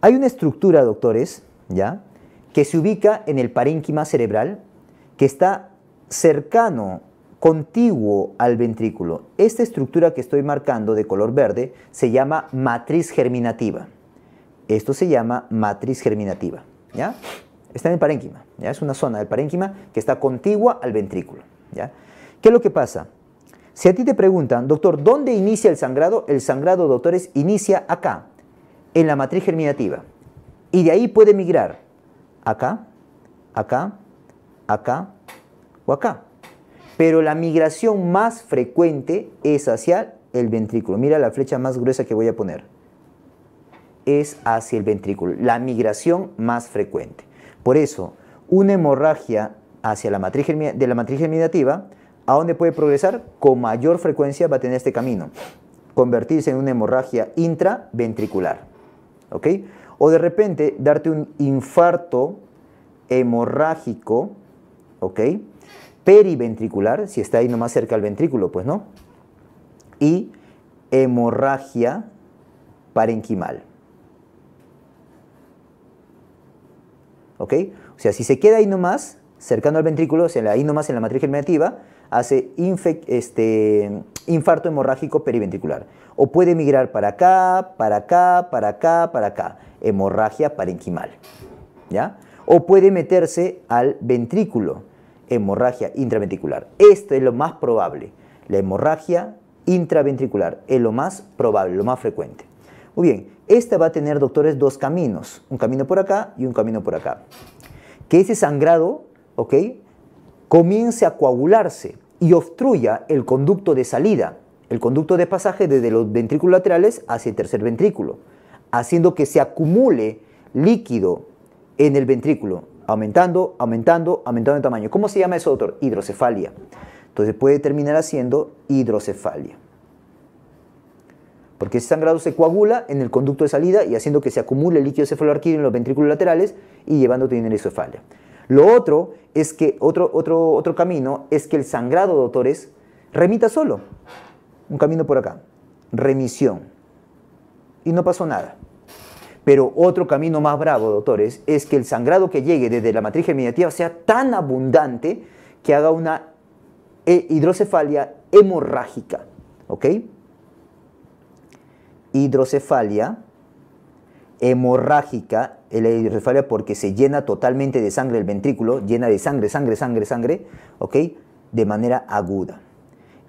Hay una estructura, doctores, ¿ya? Que se ubica en el parénquima cerebral, que está cercano contiguo al ventrículo. Esta estructura que estoy marcando de color verde se llama matriz germinativa. Esto se llama matriz germinativa. ¿ya? Está en el parénquima. ¿ya? Es una zona del parénquima que está contigua al ventrículo. ¿ya? ¿Qué es lo que pasa? Si a ti te preguntan, doctor, ¿dónde inicia el sangrado? El sangrado, doctores, inicia acá, en la matriz germinativa. Y de ahí puede migrar acá, acá, acá o acá. Pero la migración más frecuente es hacia el ventrículo. Mira la flecha más gruesa que voy a poner. Es hacia el ventrículo, la migración más frecuente. Por eso, una hemorragia hacia la matriz de la matriz germinativa, ¿a dónde puede progresar? Con mayor frecuencia va a tener este camino, convertirse en una hemorragia intraventricular. ¿Ok? O de repente darte un infarto hemorrágico, ¿ok? periventricular, si está ahí nomás cerca al ventrículo, pues no, y hemorragia parenquimal. ¿Ok? O sea, si se queda ahí nomás, cercano al ventrículo, o sea, ahí nomás en la matriz germinativa, hace este, infarto hemorrágico periventricular. O puede migrar para acá, para acá, para acá, para acá. Hemorragia parenquimal. ¿Ya? O puede meterse al ventrículo hemorragia intraventricular. Esto es lo más probable. La hemorragia intraventricular es lo más probable, lo más frecuente. Muy bien, esta va a tener, doctores, dos caminos. Un camino por acá y un camino por acá. Que ese sangrado, ¿ok? Comience a coagularse y obstruya el conducto de salida, el conducto de pasaje desde los ventrículos laterales hacia el tercer ventrículo, haciendo que se acumule líquido en el ventrículo aumentando, aumentando, aumentando en tamaño. ¿Cómo se llama eso, doctor? Hidrocefalia. Entonces puede terminar haciendo hidrocefalia. Porque ese sangrado se coagula en el conducto de salida y haciendo que se acumule el líquido cefalorraquídeo en los ventrículos laterales y llevándote a tener hidrocefalia. Lo otro es que, otro, otro, otro camino es que el sangrado, doctores, remita solo. Un camino por acá. Remisión. Y no pasó nada. Pero otro camino más bravo, doctores, es que el sangrado que llegue desde la matriz germinativa sea tan abundante que haga una eh, hidrocefalia hemorrágica. ¿Ok? Hidrocefalia hemorrágica, la hidrocefalia porque se llena totalmente de sangre el ventrículo, llena de sangre, sangre, sangre, sangre, ¿ok? De manera aguda.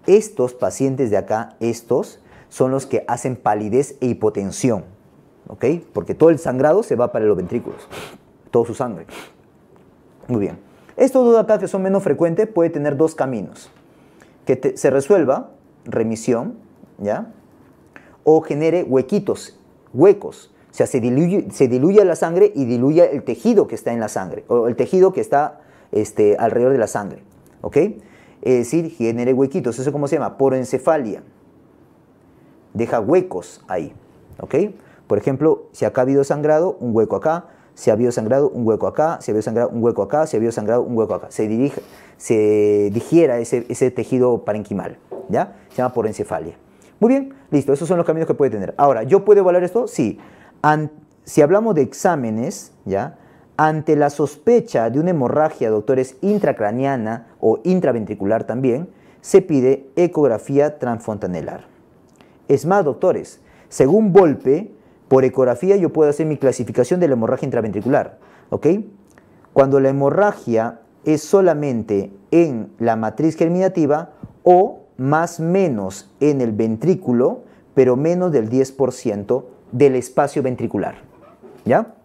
Estos pacientes de acá, estos, son los que hacen palidez e hipotensión. ¿ok? Porque todo el sangrado se va para los ventrículos, toda su sangre. Muy bien. Estos dos acá que son menos frecuentes puede tener dos caminos. Que se resuelva remisión, ¿ya? O genere huequitos, huecos. O sea, se diluye, se diluye la sangre y diluye el tejido que está en la sangre, o el tejido que está este, alrededor de la sangre, ¿ok? Es decir, genere huequitos. ¿Eso cómo se llama? porencefalia. Deja huecos ahí, ¿ok? Por ejemplo, si acá ha habido sangrado, un hueco acá, si ha habido sangrado, un hueco acá, si ha habido sangrado, un hueco acá, si ha habido sangrado, un hueco acá. Se, dirige, se digiera ese, tejido parenquimal, ¿ya? Se llama porencefalia. Muy bien, listo, esos son los caminos que puede tener. Ahora, ¿yo puedo evaluar esto? Sí. si hablamos de exámenes, ¿ya? Ante la sospecha de una hemorragia, doctores, intracraniana o intraventricular también, se pide ecografía transfontanelar. Es más, doctores, según Volpe, por ecografía yo puedo hacer mi clasificación de la hemorragia intraventricular. ¿ok? Cuando la hemorragia es solamente en la matriz germinativa o más menos en el ventrículo, pero menos del 10% del espacio ventricular. ¿Ya?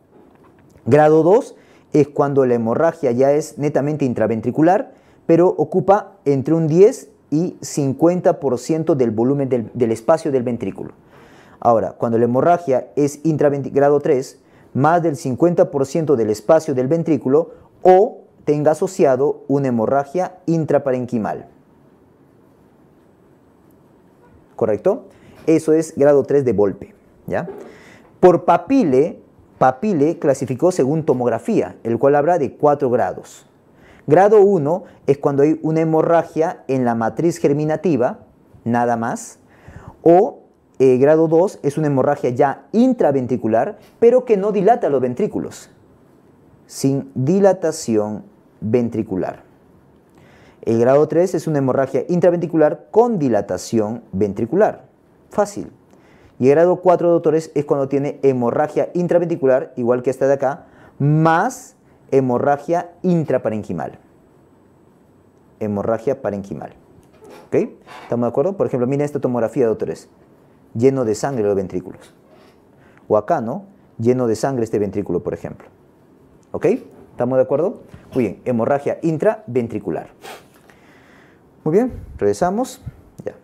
Grado 2 es cuando la hemorragia ya es netamente intraventricular, pero ocupa entre un 10 y 50% del volumen del espacio del ventrículo. Ahora, cuando la hemorragia es grado 3, más del 50% del espacio del ventrículo o tenga asociado una hemorragia intraparenquimal. ¿Correcto? Eso es grado 3 de golpe, ¿ya? Por papile, papile clasificó según tomografía, el cual habrá de 4 grados. Grado 1 es cuando hay una hemorragia en la matriz germinativa, nada más, o eh, grado 2 es una hemorragia ya intraventricular, pero que no dilata los ventrículos, sin dilatación ventricular. El grado 3 es una hemorragia intraventricular con dilatación ventricular. Fácil. Y el grado 4, doctores, es cuando tiene hemorragia intraventricular, igual que esta de acá, más hemorragia intraparenquimal. Hemorragia parenquimal. ¿Ok? ¿Estamos de acuerdo? Por ejemplo, miren esta tomografía, doctores lleno de sangre los ventrículos. O acá, ¿no? Lleno de sangre este ventrículo, por ejemplo. ¿Ok? ¿Estamos de acuerdo? Muy bien, hemorragia intraventricular. Muy bien, regresamos. Ya.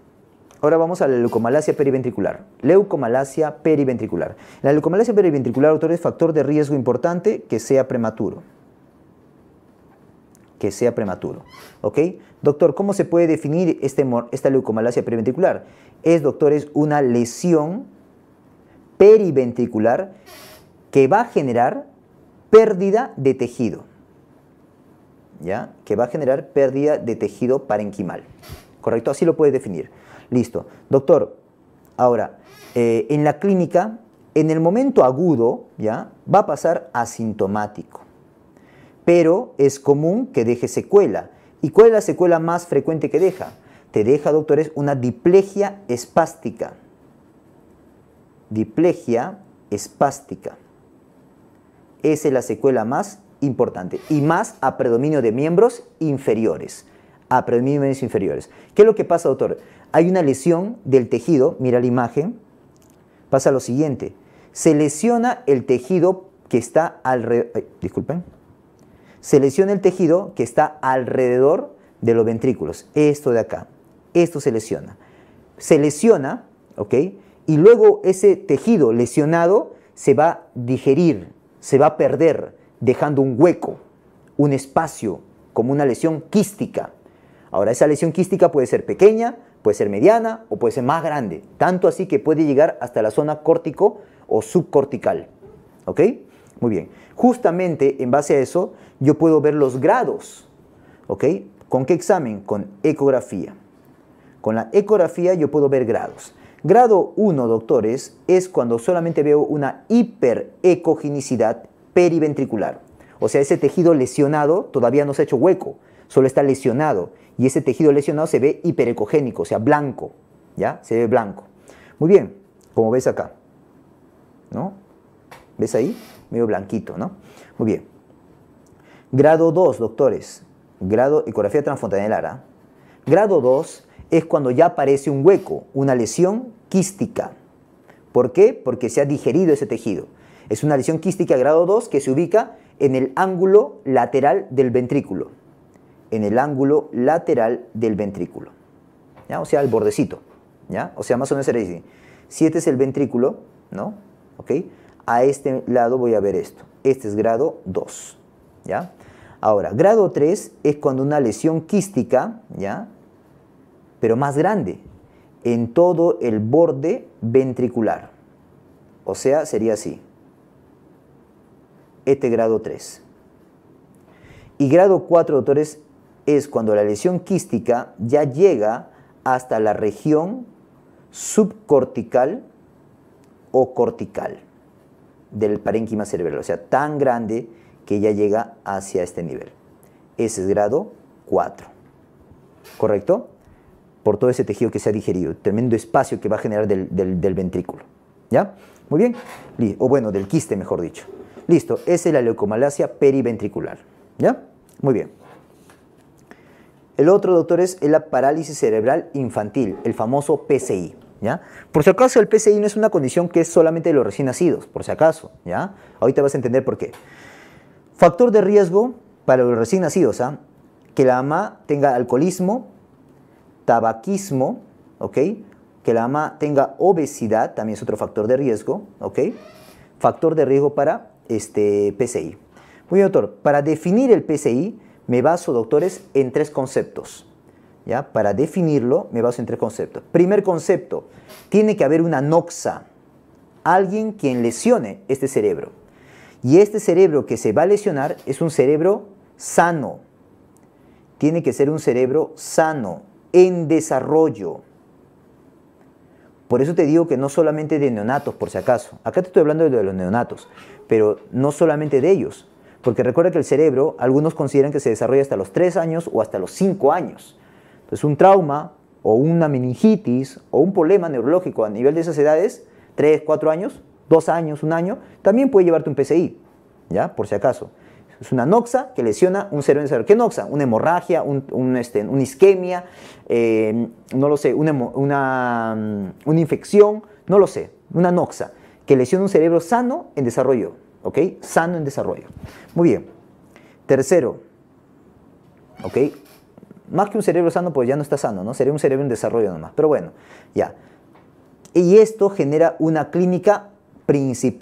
Ahora vamos a la leucomalacia periventricular. Leucomalacia periventricular. La leucomalacia periventricular, autor, es factor de riesgo importante que sea prematuro que sea prematuro. ¿Ok? Doctor, ¿cómo se puede definir este, esta leucomalacia periventricular? Es, doctor, es una lesión periventricular que va a generar pérdida de tejido. ¿Ya? Que va a generar pérdida de tejido parenquimal. ¿Correcto? Así lo puedes definir. Listo. Doctor, ahora, eh, en la clínica, en el momento agudo, ¿ya? Va a pasar asintomático pero es común que deje secuela. ¿Y cuál es la secuela más frecuente que deja? Te deja, doctores, una diplegia espástica. Diplegia espástica. Esa es la secuela más importante y más a predominio de miembros inferiores. A predominio de miembros inferiores. ¿Qué es lo que pasa, doctor? Hay una lesión del tejido, mira la imagen, pasa lo siguiente. Se lesiona el tejido que está alrededor, disculpen, lesiona el tejido que está alrededor de los ventrículos, esto de acá, esto se lesiona. Se lesiona, ¿ok? Y luego ese tejido lesionado se va a digerir, se va a perder, dejando un hueco, un espacio, como una lesión quística. Ahora, esa lesión quística puede ser pequeña, puede ser mediana o puede ser más grande, tanto así que puede llegar hasta la zona córtico o subcortical. ¿Ok? Muy bien. Justamente en base a eso, yo puedo ver los grados. ¿Ok? ¿Con qué examen? Con ecografía. Con la ecografía yo puedo ver grados. Grado 1, doctores, es cuando solamente veo una hiperecogenicidad periventricular. O sea, ese tejido lesionado todavía no se ha hecho hueco, solo está lesionado. Y ese tejido lesionado se ve hiperecogénico, o sea, blanco. ¿Ya? Se ve blanco. Muy bien, como ves acá. ¿No? ¿Ves ahí? Medio blanquito, ¿no? Muy bien. Grado 2, doctores. Grado, ecografía transfontanelara. Grado 2 es cuando ya aparece un hueco, una lesión quística. ¿Por qué? Porque se ha digerido ese tejido. Es una lesión quística grado 2 que se ubica en el ángulo lateral del ventrículo. En el ángulo lateral del ventrículo. ¿Ya? O sea, el bordecito. ¿Ya? O sea, más o menos se dice, si este es el ventrículo, ¿no? ¿Ok? A este lado voy a ver esto. Este es grado 2. ¿Ya? Ahora, grado 3 es cuando una lesión quística, ¿ya? Pero más grande, en todo el borde ventricular. O sea, sería así. Este grado 3. Y grado 4, doctores, es cuando la lesión quística ya llega hasta la región subcortical o cortical del parénquima cerebral. O sea, tan grande que ya llega hacia este nivel. Ese es grado 4. ¿Correcto? Por todo ese tejido que se ha digerido, tremendo espacio que va a generar del, ventrículo. ¿Ya? Muy bien. O bueno, del quiste, mejor dicho. Listo, esa es la leucomalacia periventricular. ¿Ya? Muy bien. El otro, doctor, es la parálisis cerebral infantil, el famoso PCI. ¿Ya? Por si acaso el PCI no es una condición que es solamente de los recién nacidos, por si acaso, ¿ya? Ahorita vas a entender por qué. Factor de riesgo para los recién nacidos, ¿ah? que la mamá tenga alcoholismo, tabaquismo, ¿ok? que la mamá tenga obesidad, también es otro factor de riesgo, ¿ok? factor de riesgo para este PCI. Muy bien, doctor, para definir el PCI me baso, doctores, en tres conceptos. ¿Ya? Para definirlo me baso en tres conceptos. Primer concepto, tiene que haber una noxa, alguien quien lesione este cerebro. Y este cerebro que se va a lesionar es un cerebro sano. Tiene que ser un cerebro sano, en desarrollo. Por eso te digo que no solamente de neonatos, por si acaso. Acá te estoy hablando de los neonatos, pero no solamente de ellos. Porque recuerda que el cerebro, algunos consideran que se desarrolla hasta los 3 años o hasta los 5 años. Entonces un trauma o una meningitis o un problema neurológico a nivel de esas edades, 3, 4 años, dos años, un año, también puede llevarte un PCI, ¿ya? Por si acaso. Es una noxa que lesiona un cerebro en desarrollo. ¿Qué noxa? Una hemorragia, este, una isquemia, eh, no lo sé, una, mm, una, infección, no lo sé. Una noxa que lesiona un cerebro sano en desarrollo. ¿Ok? Sano en desarrollo. Muy bien. Tercero. ¿Ok? Más que un cerebro sano, pues ya no está sano, ¿no? Sería un cerebro en desarrollo nomás. Pero bueno, ya. Y esto genera una clínica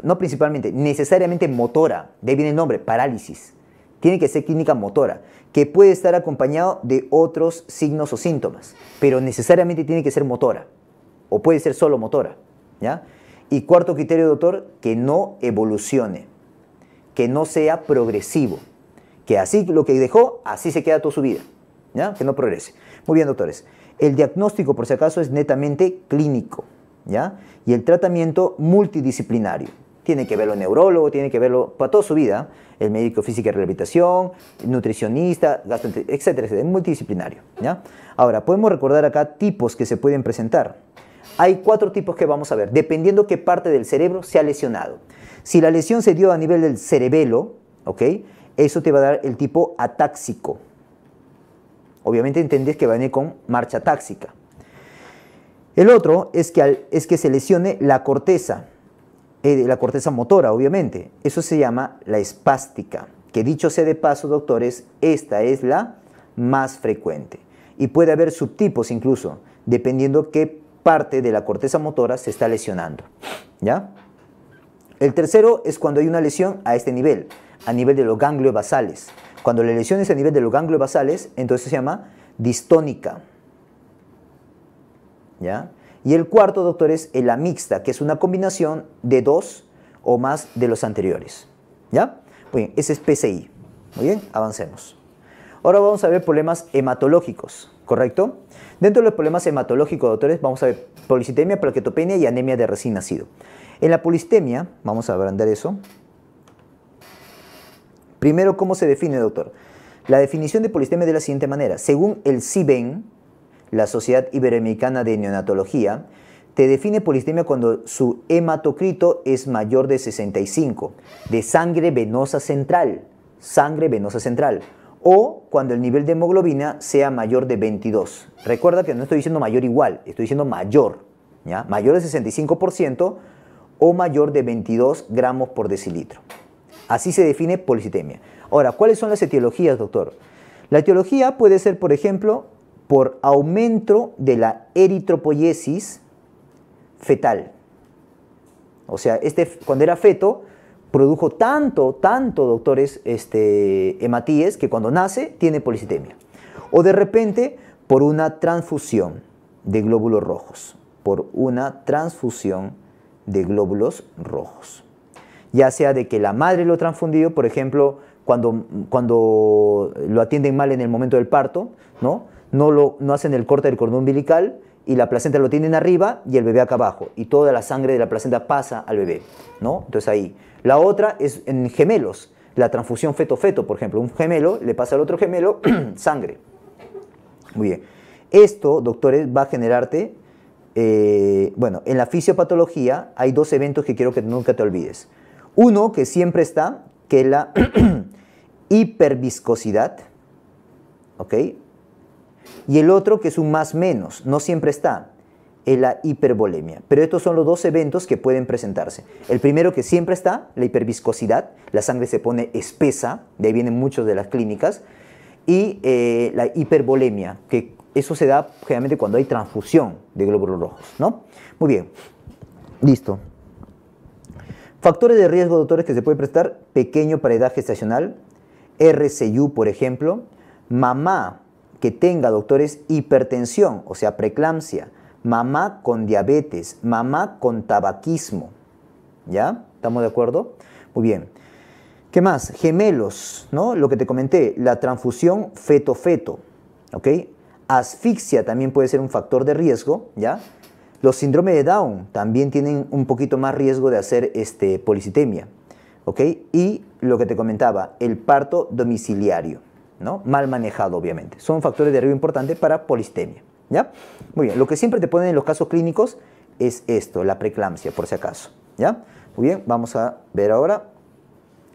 no principalmente, necesariamente motora, de ahí viene el nombre, parálisis. Tiene que ser clínica motora, que puede estar acompañado de otros signos o síntomas, pero necesariamente tiene que ser motora, o puede ser solo motora. ¿ya? Y cuarto criterio, doctor, que no evolucione, que no sea progresivo, que así lo que dejó, así se queda toda su vida, ¿ya? que no progrese. Muy bien, doctores. El diagnóstico, por si acaso, es netamente clínico. Y el tratamiento multidisciplinario. Tiene que verlo el neurólogo, tiene que verlo para toda su vida, el médico físico y rehabilitación, nutricionista, etcétera, es multidisciplinario. Ahora, podemos recordar acá tipos que se pueden presentar. Hay cuatro tipos que vamos a ver, dependiendo qué parte del cerebro se ha lesionado. Si la lesión se dio a nivel del cerebelo, ¿ok? Eso te va a dar el tipo atáxico. Obviamente entendés que va a venir con marcha táxica. El otro es que, es que se lesione la corteza, eh, la corteza motora, obviamente. Eso se llama la espástica, que dicho sea de paso, doctores, esta es la más frecuente. Y puede haber subtipos incluso, dependiendo qué parte de la corteza motora se está lesionando. ¿Ya? El tercero es cuando hay una lesión a este nivel, a nivel de los ganglios basales. Cuando la lesión es a nivel de los ganglios basales, entonces se llama distónica. Y el cuarto, doctor, es la mixta, que es una combinación de dos o más de los anteriores. ¿Ya? Muy ese es PCI. Muy bien, avancemos. Ahora vamos a ver problemas hematológicos, ¿correcto? Dentro de los problemas hematológicos, doctores, vamos a ver policitemia, plaquetopenia y anemia de recién nacido. En la policitemia, vamos a agrandar eso. Primero, ¿cómo se define, doctor? La definición de polistemia es de la siguiente manera. Según el CIBEN, la Sociedad Iberoamericana de Neonatología, te define polistemia cuando su hematocrito es mayor de 65, de sangre venosa central, sangre venosa central, o cuando el nivel de hemoglobina sea mayor de 22. Recuerda que no estoy diciendo mayor igual, estoy diciendo mayor, ¿ya? Mayor de 65% o mayor de 22 gramos por decilitro. Así se define policitemia. Ahora, ¿cuáles son las etiologías, doctor? La etiología puede ser, por ejemplo, por aumento de la eritropoyesis fetal. O sea, este, cuando era feto, produjo tanto, tanto, doctores, este, hematíes, que cuando nace tiene policitemia. O de repente, por una transfusión de glóbulos rojos. Por una transfusión de glóbulos rojos. Ya sea de que la madre lo transfundió, por ejemplo, cuando, cuando lo atienden mal en el momento del parto, ¿no? no, hacen el corte del cordón umbilical y la placenta lo tienen arriba y el bebé acá abajo. Y toda la sangre de la placenta pasa al bebé. ¿no? Entonces ahí. La otra es en gemelos. La transfusión feto-feto, por ejemplo. Un gemelo le pasa al otro gemelo sangre. Muy bien. Esto, doctores, va a generarte... Eh, bueno, en la fisiopatología hay dos eventos que quiero que nunca te olvides. Uno que siempre está, que es la hiperviscosidad. ¿Ok? Y el otro que es un más menos, no siempre está, es la hipervolemia. Pero estos son los dos eventos que pueden presentarse. El primero que siempre está, la hiperviscosidad, la sangre se pone espesa, de ahí vienen muchos de las clínicas, y eh, la hipervolemia, que eso se da generalmente cuando hay transfusión de glóbulos rojos, ¿no? Muy bien, listo. Factores de riesgo, doctores, que se puede prestar, pequeño para edad gestacional, RCU, por ejemplo, mamá que tenga, doctores, hipertensión, o sea, preeclampsia, mamá con diabetes, mamá con tabaquismo. ¿Ya? ¿Estamos de acuerdo? Muy bien. ¿Qué más? Gemelos, ¿no? Lo que te comenté, la transfusión feto-feto, ¿ok? Asfixia también puede ser un factor de riesgo, ¿ya? Los síndromes de Down también tienen un poquito más riesgo de hacer este, policitemia, ¿ok? Y lo que te comentaba, el parto domiciliario. ¿no? Mal manejado, obviamente. Son factores de riesgo importantes para polistemia, ¿ya? Muy bien, lo que siempre te ponen en los casos clínicos es esto, la preeclampsia, por si acaso, ¿ya? Muy bien, vamos a ver ahora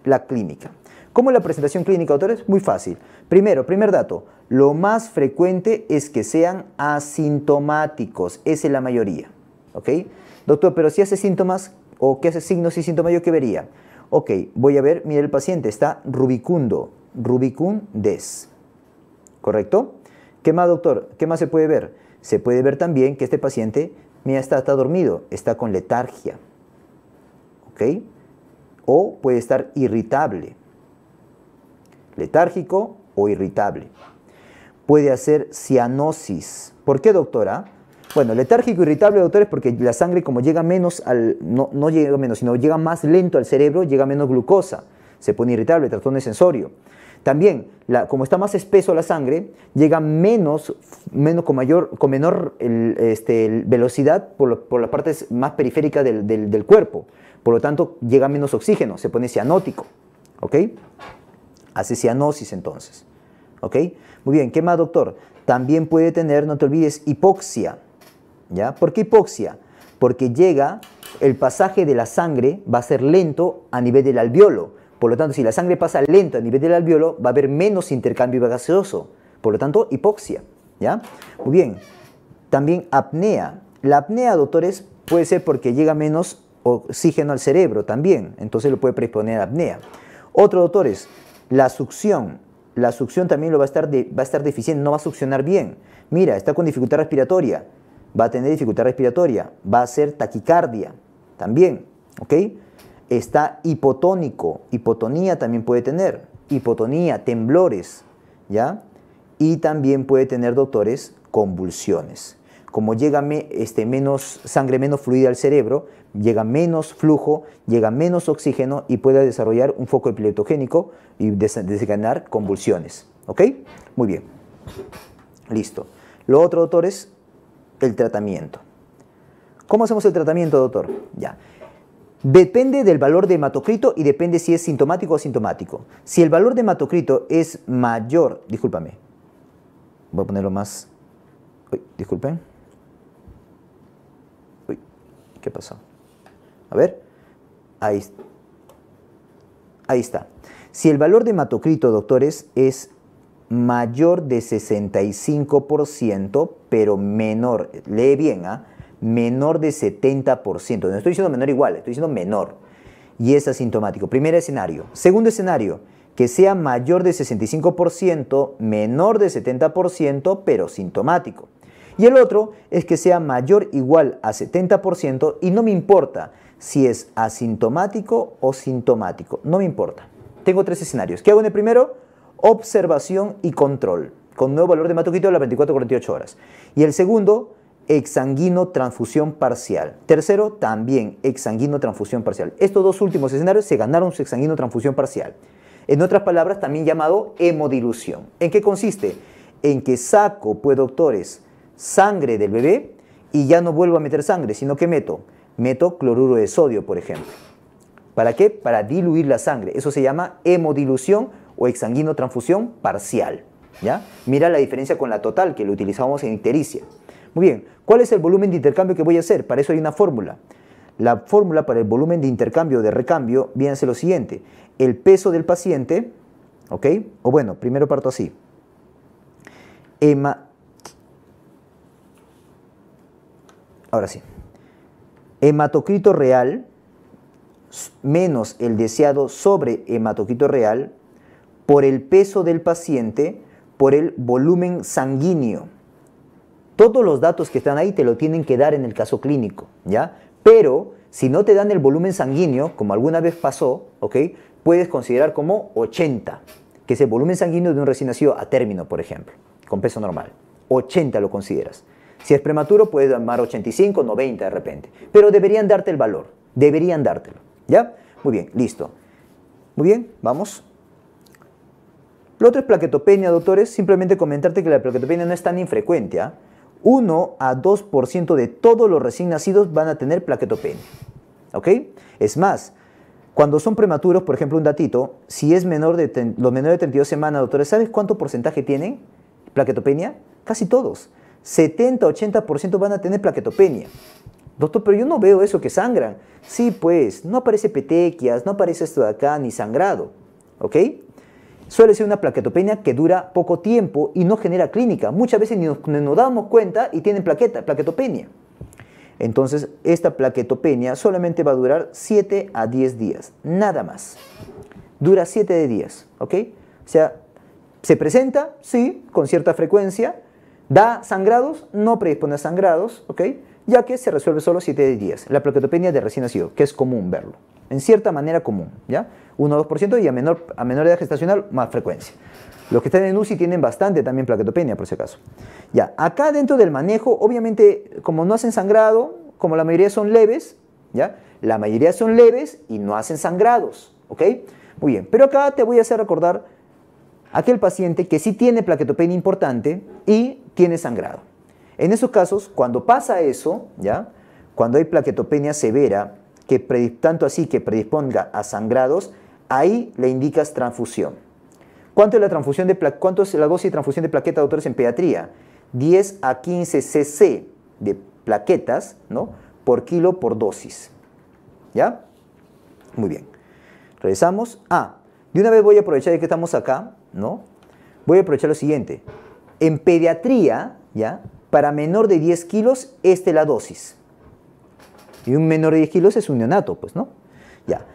la clínica. ¿Cómo es la presentación clínica, doctores? Muy fácil. Primero, primer dato, lo más frecuente es que sean asintomáticos, esa es la mayoría, ¿ok? Doctor, pero si hace síntomas o que hace signos y síntomas, ¿yo qué vería? Ok, voy a ver, mire el paciente, está rubicundo, Rubicum des. ¿Correcto? ¿Qué más, doctor? ¿Qué más se puede ver? Se puede ver también que este paciente mira, está, dormido, está con letargia. ¿Ok? O puede estar irritable. Letárgico o irritable. Puede hacer cianosis. ¿Por qué, doctora? Bueno, letárgico irritable, doctor es porque la sangre como llega menos al, no, llega menos, sino llega más lento al cerebro, llega menos glucosa, se pone irritable, trastorno sensorio. También, como está más espeso la sangre, llega menos, con, mayor, con menor este, velocidad por, la parte las partes más periférica del, cuerpo. Por lo tanto, llega menos oxígeno, se pone cianótico. ¿Ok? Hace cianosis entonces. ¿Ok? Muy bien, ¿qué más, doctor? También puede tener, no te olvides, hipoxia. ¿Ya? ¿Por qué hipoxia? Porque llega, el pasaje de la sangre va a ser lento a nivel del alveolo por lo tanto, si la sangre pasa lento a nivel del alveolo, va a haber menos intercambio gaseoso. Por lo tanto, hipoxia. ¿ya? Muy bien. También apnea. La apnea, doctores, puede ser porque llega menos oxígeno al cerebro también. Entonces lo puede predisponer a apnea. Otro, doctores, la succión. La succión también va a estar, va a estar deficiente, no va a succionar bien. Mira, está con dificultad respiratoria. Va a tener dificultad respiratoria. Va a ser taquicardia también. ¿Ok? está hipotónico, hipotonía también puede tener, hipotonía, temblores, ¿ya? Y también puede tener, doctores, convulsiones. Como llega este, menos sangre menos fluida al cerebro, llega menos flujo, llega menos oxígeno y puede desarrollar un foco epileptogénico y desencadenar convulsiones. ¿Ok? Muy bien. Listo. Lo otro, doctor es el tratamiento. ¿Cómo hacemos el tratamiento, doctor? Ya. Depende del valor de hematocrito y depende si es sintomático o asintomático. Si el valor de hematocrito es mayor, discúlpame, voy a ponerlo más, uy, disculpen, uy, ¿qué pasó? A ver, ahí, ahí está. Si el valor de hematocrito, doctores, es mayor de 65%, pero menor, lee bien, ¿ah? menor de 70%. No estoy diciendo menor igual, estoy diciendo menor. Y es asintomático. Primer escenario. Segundo escenario, que sea mayor de 65%, menor de 70%, pero sintomático. Y el otro es que sea mayor igual a 70% y no me importa si es asintomático o sintomático. No me importa. Tengo tres escenarios. ¿Qué hago en el primero? Observación y control, con nuevo valor de hematocrito a las 24-48 horas. Y el segundo, exanguino transfusión parcial. Tercero, también exanguino transfusión parcial. Estos dos últimos escenarios se ganaron su exsanguino transfusión parcial. En otras palabras, también llamado hemodilución. ¿En qué consiste? En que saco, pues doctores, sangre del bebé y ya no vuelvo a meter sangre, sino que meto, meto cloruro de sodio, por ejemplo. ¿Para qué? Para diluir la sangre. Eso se llama hemodilución o exanguino transfusión parcial. ¿Ya? Mira la diferencia con la total que lo utilizamos en ictericia. Muy bien, ¿Cuál es el volumen de intercambio que voy a hacer? Para eso hay una fórmula. La fórmula para el volumen de intercambio de recambio viene a ser lo siguiente. El peso del paciente, ¿ok? O bueno, primero parto así. Ahora sí. Hematocrito real menos el deseado sobre hematocrito real por el peso del paciente por el volumen sanguíneo. Todos los datos que están ahí te lo tienen que dar en el caso clínico, ¿ya? Pero si no te dan el volumen sanguíneo, como alguna vez pasó, ¿ok? Puedes considerar como 80, que es el volumen sanguíneo de un recién nacido a término, por ejemplo, con peso normal. 80 lo consideras. Si es prematuro, puedes llamar 85, 90 de repente. Pero deberían darte el valor. Deberían dártelo. ¿Ya? Muy bien, listo. Muy bien, vamos. Lo otro es plaquetopenia, doctores. Simplemente comentarte que la plaquetopenia no es tan infrecuente. ¿ah? 1 a 2% de todos los recién nacidos van a tener plaquetopenia. ¿Ok? Es más, cuando son prematuros, por ejemplo, un datito, si es menor de los menores de 32 semanas, doctores, ¿sabes cuánto porcentaje tienen plaquetopenia? Casi todos. 70-80% van a tener plaquetopenia. Doctor, pero yo no veo eso que sangran. Sí, pues, no aparece petequias, no aparece esto de acá, ni sangrado. ¿Ok? suele ser una plaquetopenia que dura poco tiempo y no genera clínica. Muchas veces ni nos, damos cuenta y tienen plaqueta, plaquetopenia. Entonces, esta plaquetopenia solamente va a durar 7 a 10 días, nada más. Dura 7 días, ¿ok? O sea, se presenta, sí, con cierta frecuencia, da sangrados, no predispone a sangrados, ¿ok? ya que se resuelve solo 7 de 10. La plaquetopenia de recién nacido, que es común verlo. En cierta manera común, ¿ya? 1 2% y a menor, a menor edad gestacional más frecuencia. Los que están en UCI tienen bastante también plaquetopenia, por si acaso. Ya, acá dentro del manejo, obviamente, como no hacen sangrado, como la mayoría son leves, ¿ya? La mayoría son leves y no hacen sangrados, ¿ok? Muy bien, pero acá te voy a hacer recordar aquel paciente que sí tiene plaquetopenia importante y tiene sangrado. En esos casos, cuando pasa eso, ¿ya? cuando hay plaquetopenia severa, que tanto así que predisponga a sangrados, ahí le indicas transfusión. ¿Cuánto es la, transfusión de la dosis de transfusión de plaquetas, doctores, en pediatría? 10 a 15 cc de plaquetas ¿no? por kilo por dosis. ¿Ya? Muy bien. Regresamos. Ah, de una vez voy a aprovechar de que estamos acá, ¿no? Voy a aprovechar lo siguiente. En pediatría, ¿ya? Para menor de 10 kilos, esta es la dosis. Y un menor de 10 kilos es un neonato, pues, ¿no? Ya.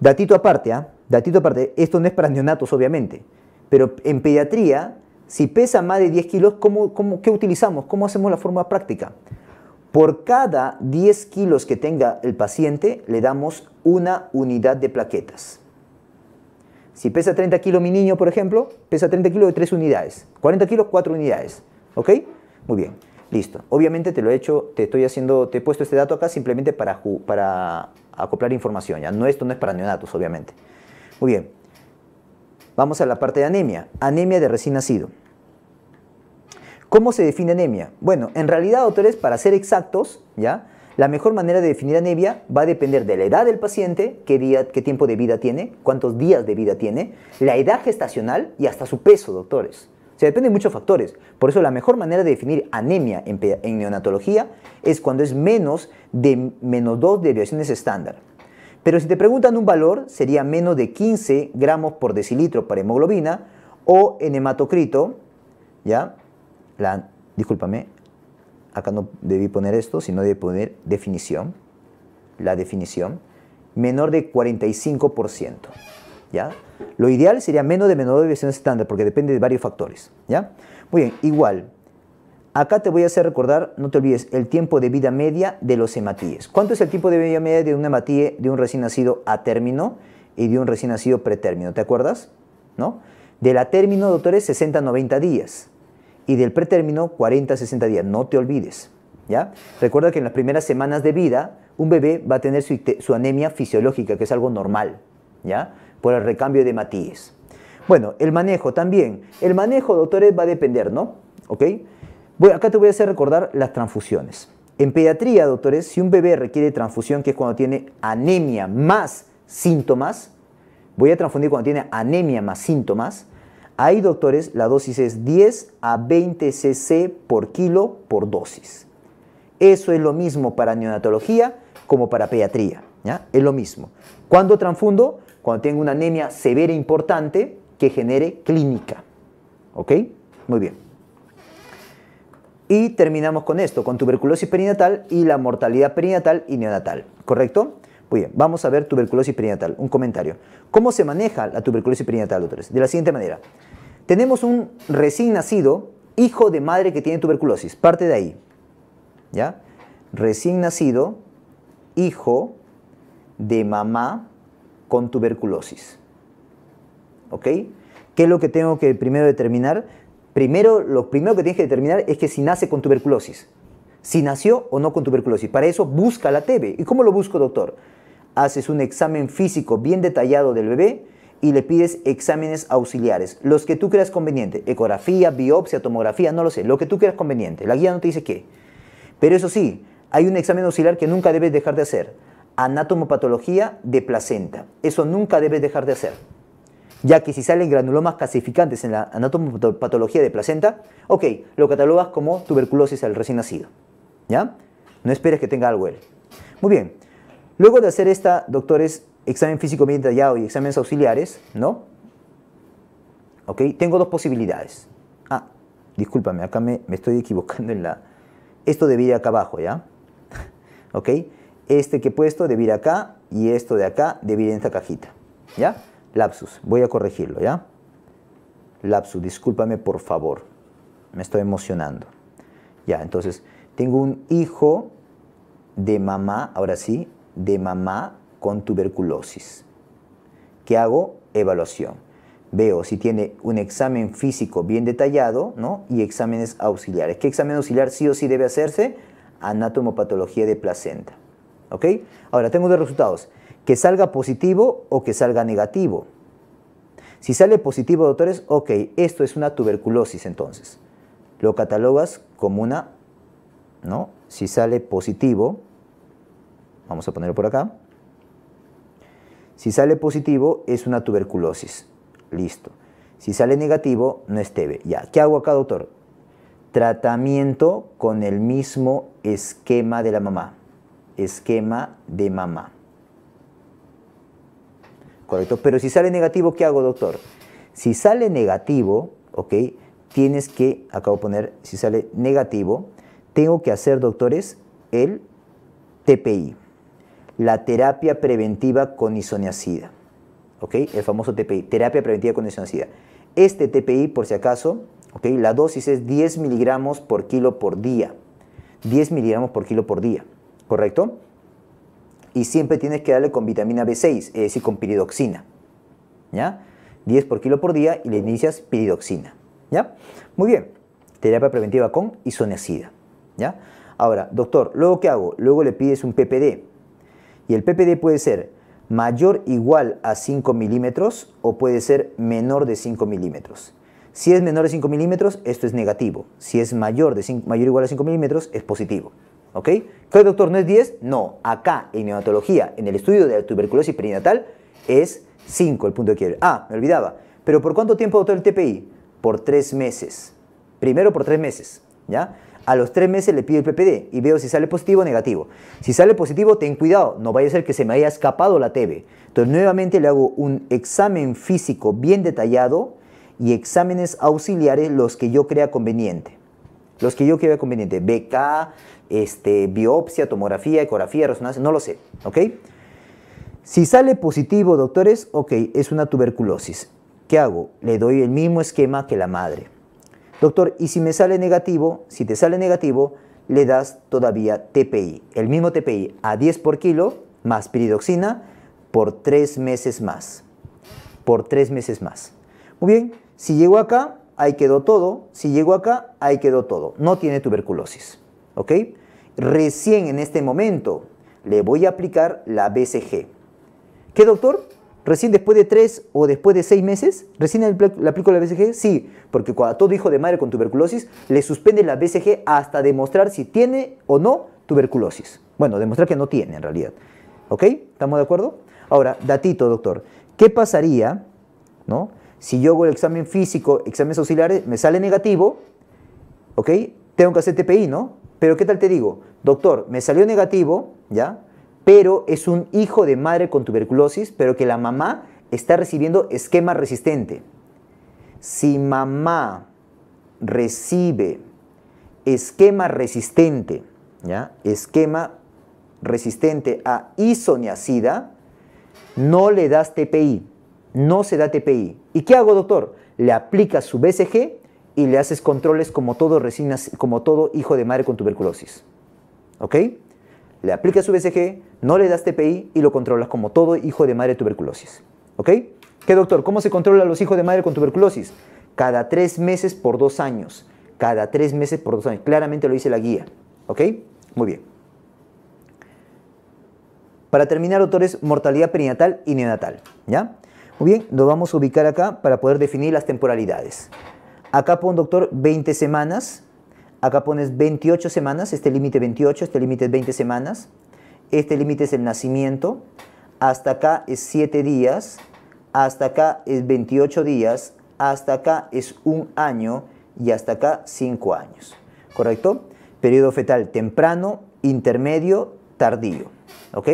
Datito aparte, ¿ah? Datito aparte, esto no es para neonatos, obviamente. Pero en pediatría, si pesa más de 10 kilos, ¿cómo, cómo, qué utilizamos? ¿Cómo hacemos la forma práctica? Por cada 10 kilos que tenga el paciente, le damos una unidad de plaquetas. Si pesa 30 kilos mi niño, por ejemplo, pesa 30 kilos de 3 unidades. 40 kilos, 4 unidades. ¿Ok? Muy bien, listo. Obviamente te lo he hecho, te estoy haciendo, te he puesto este dato acá simplemente para, acoplar información, ya. No, esto no es para neonatos, obviamente. Muy bien. Vamos a la parte de anemia. Anemia de recién nacido. ¿Cómo se define anemia? Bueno, en realidad, doctores, para ser exactos, ¿ya? La mejor manera de definir anemia va a depender de la edad del paciente, qué tiempo de vida tiene, cuántos días de vida tiene, la edad gestacional y hasta su peso, doctores. Se depende de muchos factores. Por eso la mejor manera de definir anemia en, neonatología es cuando es menos de menos 2 derivaciones estándar. Pero si te preguntan un valor, sería menos de 15 gramos por decilitro para hemoglobina o en hematocrito, ¿ya? La, discúlpame, acá no debí poner esto, sino debí poner definición, la definición, menor de 45%. ¿ya? Lo ideal sería menos de menor deviación estándar porque depende de varios factores, ¿ya? Muy bien, igual. Acá te voy a hacer recordar, no te olvides, el tiempo de vida media de los hematíes. ¿Cuánto es el tiempo de vida media de un hematíe de un recién nacido a término y de un recién nacido pretérmino? ¿Te acuerdas? ¿No? Del a término, doctores, 60-90 días. Y del pretérmino, 40-60 días. No te olvides. ¿Ya? Recuerda que en las primeras semanas de vida, un bebé va a tener su, su anemia fisiológica, que es algo normal. ¿Ya? por el recambio de Matías. Bueno, el manejo también. El manejo, doctores, va a depender, ¿no? ¿Ok? Bueno, acá te voy a hacer recordar las transfusiones. En pediatría, doctores, si un bebé requiere transfusión, que es cuando tiene anemia más síntomas, voy a transfundir cuando tiene anemia más síntomas, ahí, doctores, la dosis es 10 a 20 cc por kilo por dosis. Eso es lo mismo para neonatología como para pediatría, ¿ya? Es lo mismo. ¿Cuándo transfundo? cuando tenga una anemia severa importante que genere clínica. ¿Ok? Muy bien. Y terminamos con esto, con tuberculosis perinatal y la mortalidad perinatal y neonatal. ¿Correcto? Muy bien, vamos a ver tuberculosis perinatal. Un comentario. ¿Cómo se maneja la tuberculosis perinatal, doctores? De la siguiente manera. Tenemos un recién nacido, hijo de madre que tiene tuberculosis. Parte de ahí. ¿Ya? Recién nacido, hijo de mamá con tuberculosis. ¿Ok? ¿Qué es lo que tengo que primero determinar? Primero, lo primero que tienes que determinar es que si nace con tuberculosis. Si nació o no con tuberculosis. Para eso busca la TB. ¿Y cómo lo busco, doctor? Haces un examen físico bien detallado del bebé y le pides exámenes auxiliares, los que tú creas conveniente, ecografía, biopsia, tomografía, no lo sé, lo que tú creas conveniente. La guía no te dice qué. Pero eso sí, hay un examen auxiliar que nunca debes dejar de hacer anatomopatología de placenta. Eso nunca debes dejar de hacer, ya que si salen granulomas calcificantes en la anatomopatología de placenta, ok, lo catalogas como tuberculosis al recién nacido. ¿Ya? No esperes que tenga algo él. Muy bien. Luego de hacer esta, doctores, examen físico bien detallado y exámenes auxiliares, ¿no? Ok, tengo dos posibilidades. Ah, discúlpame, acá me, estoy equivocando en la... Esto vida acá abajo, ¿ya? ok este que he puesto debe ir acá y esto de acá debe ir en esta cajita. ¿Ya? Lapsus, voy a corregirlo, ¿ya? Lapsus, discúlpame por favor, me estoy emocionando. Ya, entonces, tengo un hijo de mamá, ahora sí, de mamá con tuberculosis. ¿Qué hago? Evaluación. Veo si tiene un examen físico bien detallado, ¿no? Y exámenes auxiliares. ¿Qué examen auxiliar sí o sí debe hacerse? Anatomopatología de placenta. Ahora, tengo dos resultados, que salga positivo o que salga negativo. Si sale positivo, doctores, ok, esto es una tuberculosis entonces. Lo catalogas como una, ¿no? Si sale positivo, vamos a ponerlo por acá. Si sale positivo, es una tuberculosis. Listo. Si sale negativo, no es TB. Ya, ¿qué hago acá, doctor? Tratamiento con el mismo esquema de la mamá esquema de mamá. Correcto. Pero si sale negativo, ¿qué hago, doctor? Si sale negativo, ¿ok? Tienes que, acabo de poner, si sale negativo, tengo que hacer, doctores, el TPI, la terapia preventiva con isoniacida. ¿Ok? El famoso TPI, terapia preventiva con isoniacida. Este TPI, por si acaso, ¿ok? La dosis es 10 miligramos por kilo por día. 10 miligramos por kilo por día. ¿correcto? Y siempre tienes que darle con vitamina B6, es decir, con piridoxina, ¿ya? 10 por kilo por día y le inicias piridoxina, ¿ya? Muy bien, terapia preventiva con isoniazida, ¿ya? Ahora, doctor, ¿luego qué hago? Luego le pides un PPD y el PPD puede ser mayor igual a 5 milímetros o puede ser menor de 5 milímetros. Si es menor de 5 milímetros, esto es negativo. Si es mayor, mayor o igual a 5 milímetros, es positivo. ¿Ok? ¿Qué doctor no es 10? No, acá en neonatología, en el estudio de la tuberculosis perinatal, es 5 el punto de quiebre. Ah, me olvidaba. ¿Pero por cuánto tiempo doctor el TPI? Por 3 meses. Primero por 3 meses, ¿ya? A los 3 meses le pido el PPD y veo si sale positivo o negativo. Si sale positivo, ten cuidado, no vaya a ser que se me haya escapado la TB. Entonces nuevamente le hago un examen físico bien detallado y exámenes auxiliares los que yo crea conveniente. Los que yo quiera conveniente. BK, este, biopsia, tomografía, ecografía, resonancia, no lo sé. ¿Ok? Si sale positivo, doctores, ok, es una tuberculosis. ¿Qué hago? Le doy el mismo esquema que la madre. Doctor, ¿y si me sale negativo? Si te sale negativo, le das todavía TPI, el mismo TPI a 10 por kilo más piridoxina por tres meses más. Por tres meses más. Muy bien, si llego acá, ahí quedó todo. Si llegó acá, ahí quedó todo. No tiene tuberculosis. ¿Ok? Recién en este momento le voy a aplicar la BCG. ¿Qué doctor? ¿Recién después de tres o después de seis meses? ¿Recién le aplico la BCG? Sí, porque cuando a todo hijo de madre con tuberculosis le suspende la BCG hasta demostrar si tiene o no tuberculosis. Bueno, demostrar que no tiene en realidad. ¿Ok? ¿Estamos de acuerdo? Ahora, datito, doctor. ¿Qué pasaría, no? Si yo hago el examen físico, exámenes auxiliares, me sale negativo, ¿ok? Tengo que hacer TPI, ¿no? Pero ¿qué tal te digo? Doctor, me salió negativo, ¿ya? Pero es un hijo de madre con tuberculosis, pero que la mamá está recibiendo esquema resistente. Si mamá recibe esquema resistente, ¿ya? Esquema resistente a isoniacida, no le das TPI no se da TPI. ¿Y qué hago, doctor? Le aplicas su BCG y le haces controles como todo, como todo hijo de madre con tuberculosis. ¿Ok? Le aplicas su BCG, no le das TPI y lo controlas como todo hijo de madre de tuberculosis. ¿Ok? ¿Qué doctor? ¿Cómo se controla a los hijos de madre con tuberculosis? Cada tres meses por dos años. Cada tres meses por dos años. Claramente lo dice la guía. ¿Ok? Muy bien. Para terminar, doctores, mortalidad perinatal y neonatal. ¿Ya? Muy bien, nos vamos a ubicar acá para poder definir las temporalidades. Acá pone doctor, 20 semanas. Acá pones 28 semanas, este límite 28, este límite es 20 semanas. Este límite es el nacimiento. Hasta acá es 7 días. Hasta acá es 28 días. Hasta acá es un año. Y hasta acá 5 años. ¿Correcto? Periodo fetal temprano, intermedio, tardío. ¿Ok?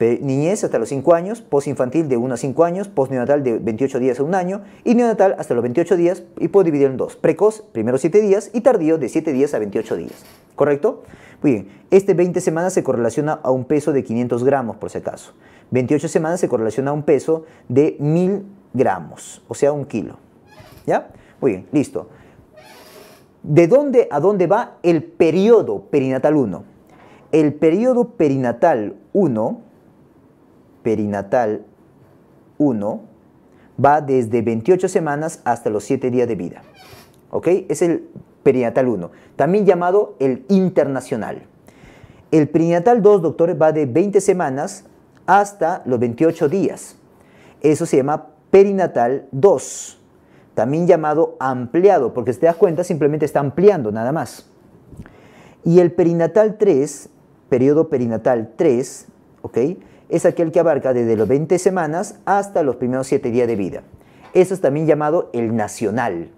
niñez hasta los 5 años, postinfantil de 1 a 5 años, postneonatal de 28 días a 1 año y neonatal hasta los 28 días y puedo dividir en dos, precoz, primero 7 días y tardío de 7 días a 28 días, ¿correcto? Muy bien, este 20 semanas se correlaciona a un peso de 500 gramos por si acaso, 28 semanas se correlaciona a un peso de 1000 gramos, o sea un kilo, ¿ya? Muy bien, listo. ¿De dónde a dónde va el periodo perinatal 1? El periodo perinatal 1 perinatal 1 va desde 28 semanas hasta los 7 días de vida. ¿Ok? Es el perinatal 1, también llamado el internacional. El perinatal 2, doctor, va de 20 semanas hasta los 28 días. Eso se llama perinatal 2, también llamado ampliado, porque si te das cuenta simplemente está ampliando nada más. Y el perinatal 3, periodo perinatal 3, ¿ok? es aquel que abarca desde los 20 semanas hasta los primeros 7 días de vida. Eso es también llamado el nacional.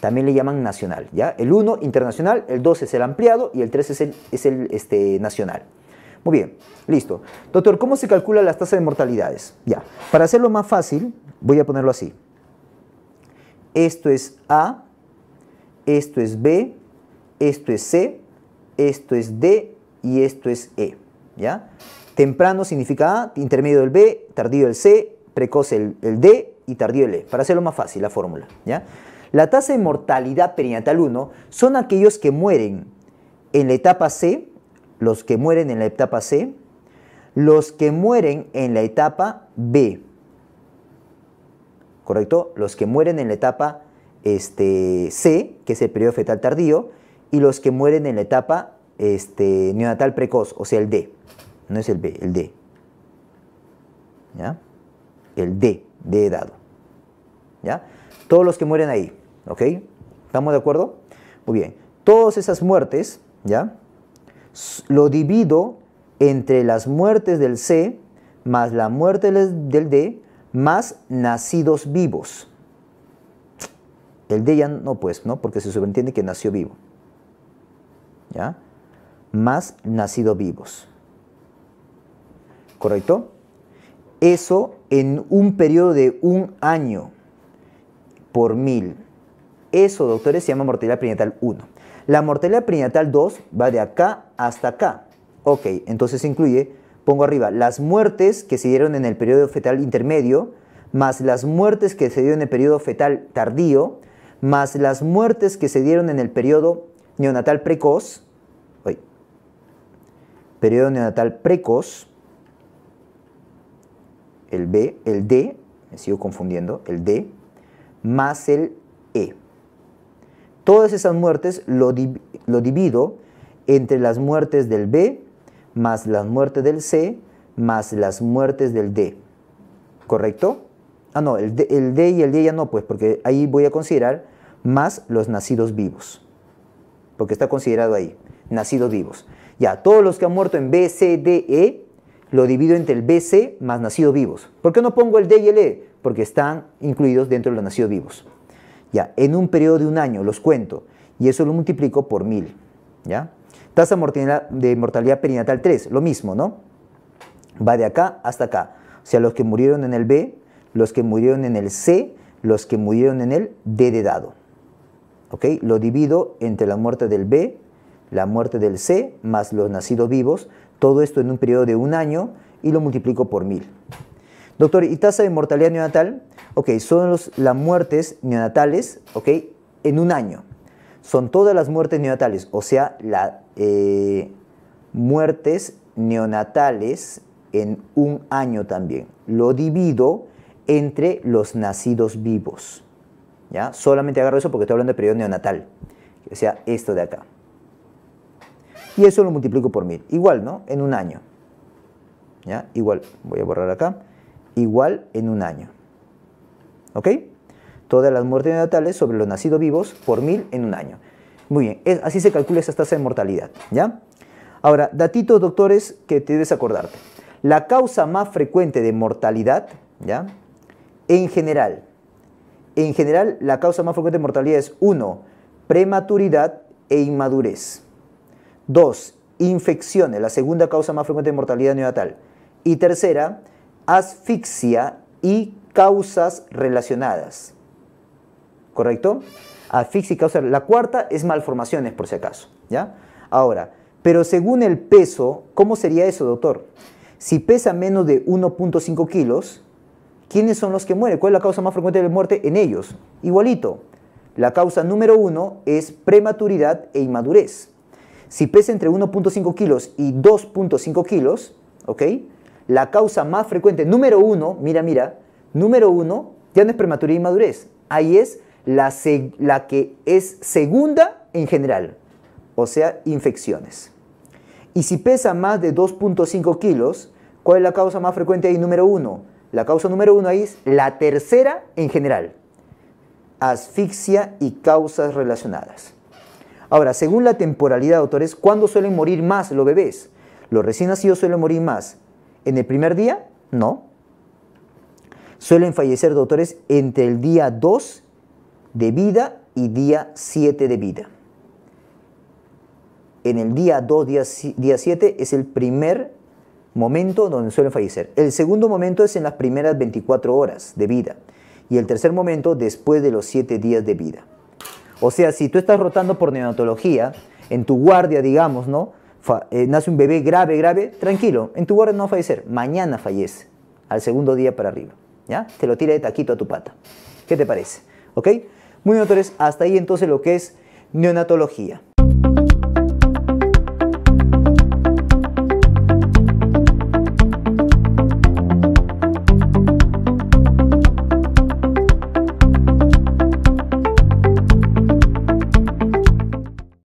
También le llaman nacional, ¿ya? El 1 internacional, el 2 es el ampliado y el 3 es el, es el este, nacional. Muy bien, listo. Doctor, ¿cómo se calcula las tasas de mortalidades? Ya, para hacerlo más fácil, voy a ponerlo así. Esto es A, esto es B, esto es C, esto es D y esto es E, ¿ya? Temprano significa A, intermedio el B, tardío el C, precoz el, D y tardío el E, para hacerlo más fácil la fórmula. ¿ya? La tasa de mortalidad perinatal 1 son aquellos que mueren en la etapa C, los que mueren en la etapa C, los que mueren en la etapa B, ¿correcto? Los que mueren en la etapa este, C, que es el periodo fetal tardío, y los que mueren en la etapa este, neonatal precoz, o sea, el D no es el B, el D. ¿Ya? El D, D dado. ¿Ya? Todos los que mueren ahí, ¿ok? ¿Estamos de acuerdo? Muy bien. Todas esas muertes, ¿ya? Lo divido entre las muertes del C más la muerte del D más nacidos vivos. El D ya no, pues, ¿no? Porque se sobreentiende que nació vivo. ¿Ya? Más nacidos vivos. ¿correcto? Eso en un periodo de un año por mil. Eso, doctores, se llama mortalidad prenatal 1. La mortalidad prenatal 2 va de acá hasta acá. Ok, entonces incluye, pongo arriba, las muertes que se dieron en el periodo fetal intermedio, más las muertes que se dieron en el periodo fetal tardío, más las muertes que se dieron en el periodo neonatal precoz, periodo neonatal precoz, el B, el D, me sigo confundiendo, el D, más el E. Todas esas muertes lo, divido entre las muertes del B, más las muertes del C, más las muertes del D. ¿Correcto? Ah, no, el D, el D y el D ya no, pues, porque ahí voy a considerar más los nacidos vivos. Porque está considerado ahí, nacidos vivos. Ya, todos los que han muerto en B, C, D, E, lo divido entre el BC más nacidos vivos. ¿Por qué no pongo el D y el E? Porque están incluidos dentro de los nacidos vivos. Ya, en un periodo de un año los cuento y eso lo multiplico por mil. ¿Ya? Tasa de mortalidad perinatal 3, lo mismo, ¿no? Va de acá hasta acá. O sea, los que murieron en el B, los que murieron en el C, los que murieron en el D de dado. ¿Ok? Lo divido entre la muerte del B, la muerte del C, más los nacidos vivos, todo esto en un periodo de un año y lo multiplico por mil. Doctor, ¿y tasa de mortalidad neonatal? Ok, son las muertes neonatales, ok, en un año. Son todas las muertes neonatales, o sea, las eh, muertes neonatales en un año también. Lo divido entre los nacidos vivos. ¿Ya? Solamente agarro eso porque estoy hablando de periodo neonatal. O sea, esto de acá y eso lo multiplico por mil. Igual, ¿no? En un año. ¿Ya? Igual, voy a borrar acá. Igual en un año. ¿Ok? Todas las muertes natales sobre los nacidos vivos por mil en un año. Muy bien, así se calcula esa tasa de mortalidad. ¿Ya? Ahora, datitos, doctores, que te debes acordarte. La causa más frecuente de mortalidad, ¿ya? En general, en general, la causa más frecuente de mortalidad es 1. Prematuridad e inmadurez. Dos, infecciones, la segunda causa más frecuente de mortalidad neonatal. Y tercera, asfixia y causas relacionadas. ¿Correcto? Asfixia y causas. La cuarta es malformaciones, por si acaso. ¿Ya? Ahora, pero según el peso, ¿cómo sería eso, doctor? Si pesa menos de 1.5 kilos, ¿quiénes son los que mueren? ¿Cuál es la causa más frecuente de muerte en ellos? Igualito. La causa número uno es prematuridad e inmadurez. Si pesa entre 1.5 kilos y 2.5 kilos, ¿ok? La causa más frecuente, número uno, mira, mira, número uno, ya no es prematuridad y madurez. Ahí es la, la que es segunda en general, o sea, infecciones. Y si pesa más de 2.5 kilos, ¿cuál es la causa más frecuente ahí? Número uno. La causa número uno ahí es la tercera en general. Asfixia y causas relacionadas. Ahora, según la temporalidad, doctores, ¿cuándo suelen morir más los bebés? Los recién nacidos suelen morir más. ¿En el primer día? No. Suelen fallecer, doctores, entre el día 2 de vida y día 7 de vida. En el día 2, día 7 es el primer momento donde suelen fallecer. El segundo momento es en las primeras 24 horas de vida. Y el tercer momento después de los 7 días de vida. O sea, si tú estás rotando por neonatología, en tu guardia, digamos, ¿no? Eh, nace un bebé grave, grave, tranquilo, en tu guardia no va a fallecer, mañana fallece, al segundo día para arriba, ¿ya? Te lo tira de taquito a tu pata. ¿Qué te parece? ¿Ok? Muy bien, doctores, hasta ahí entonces lo que es neonatología.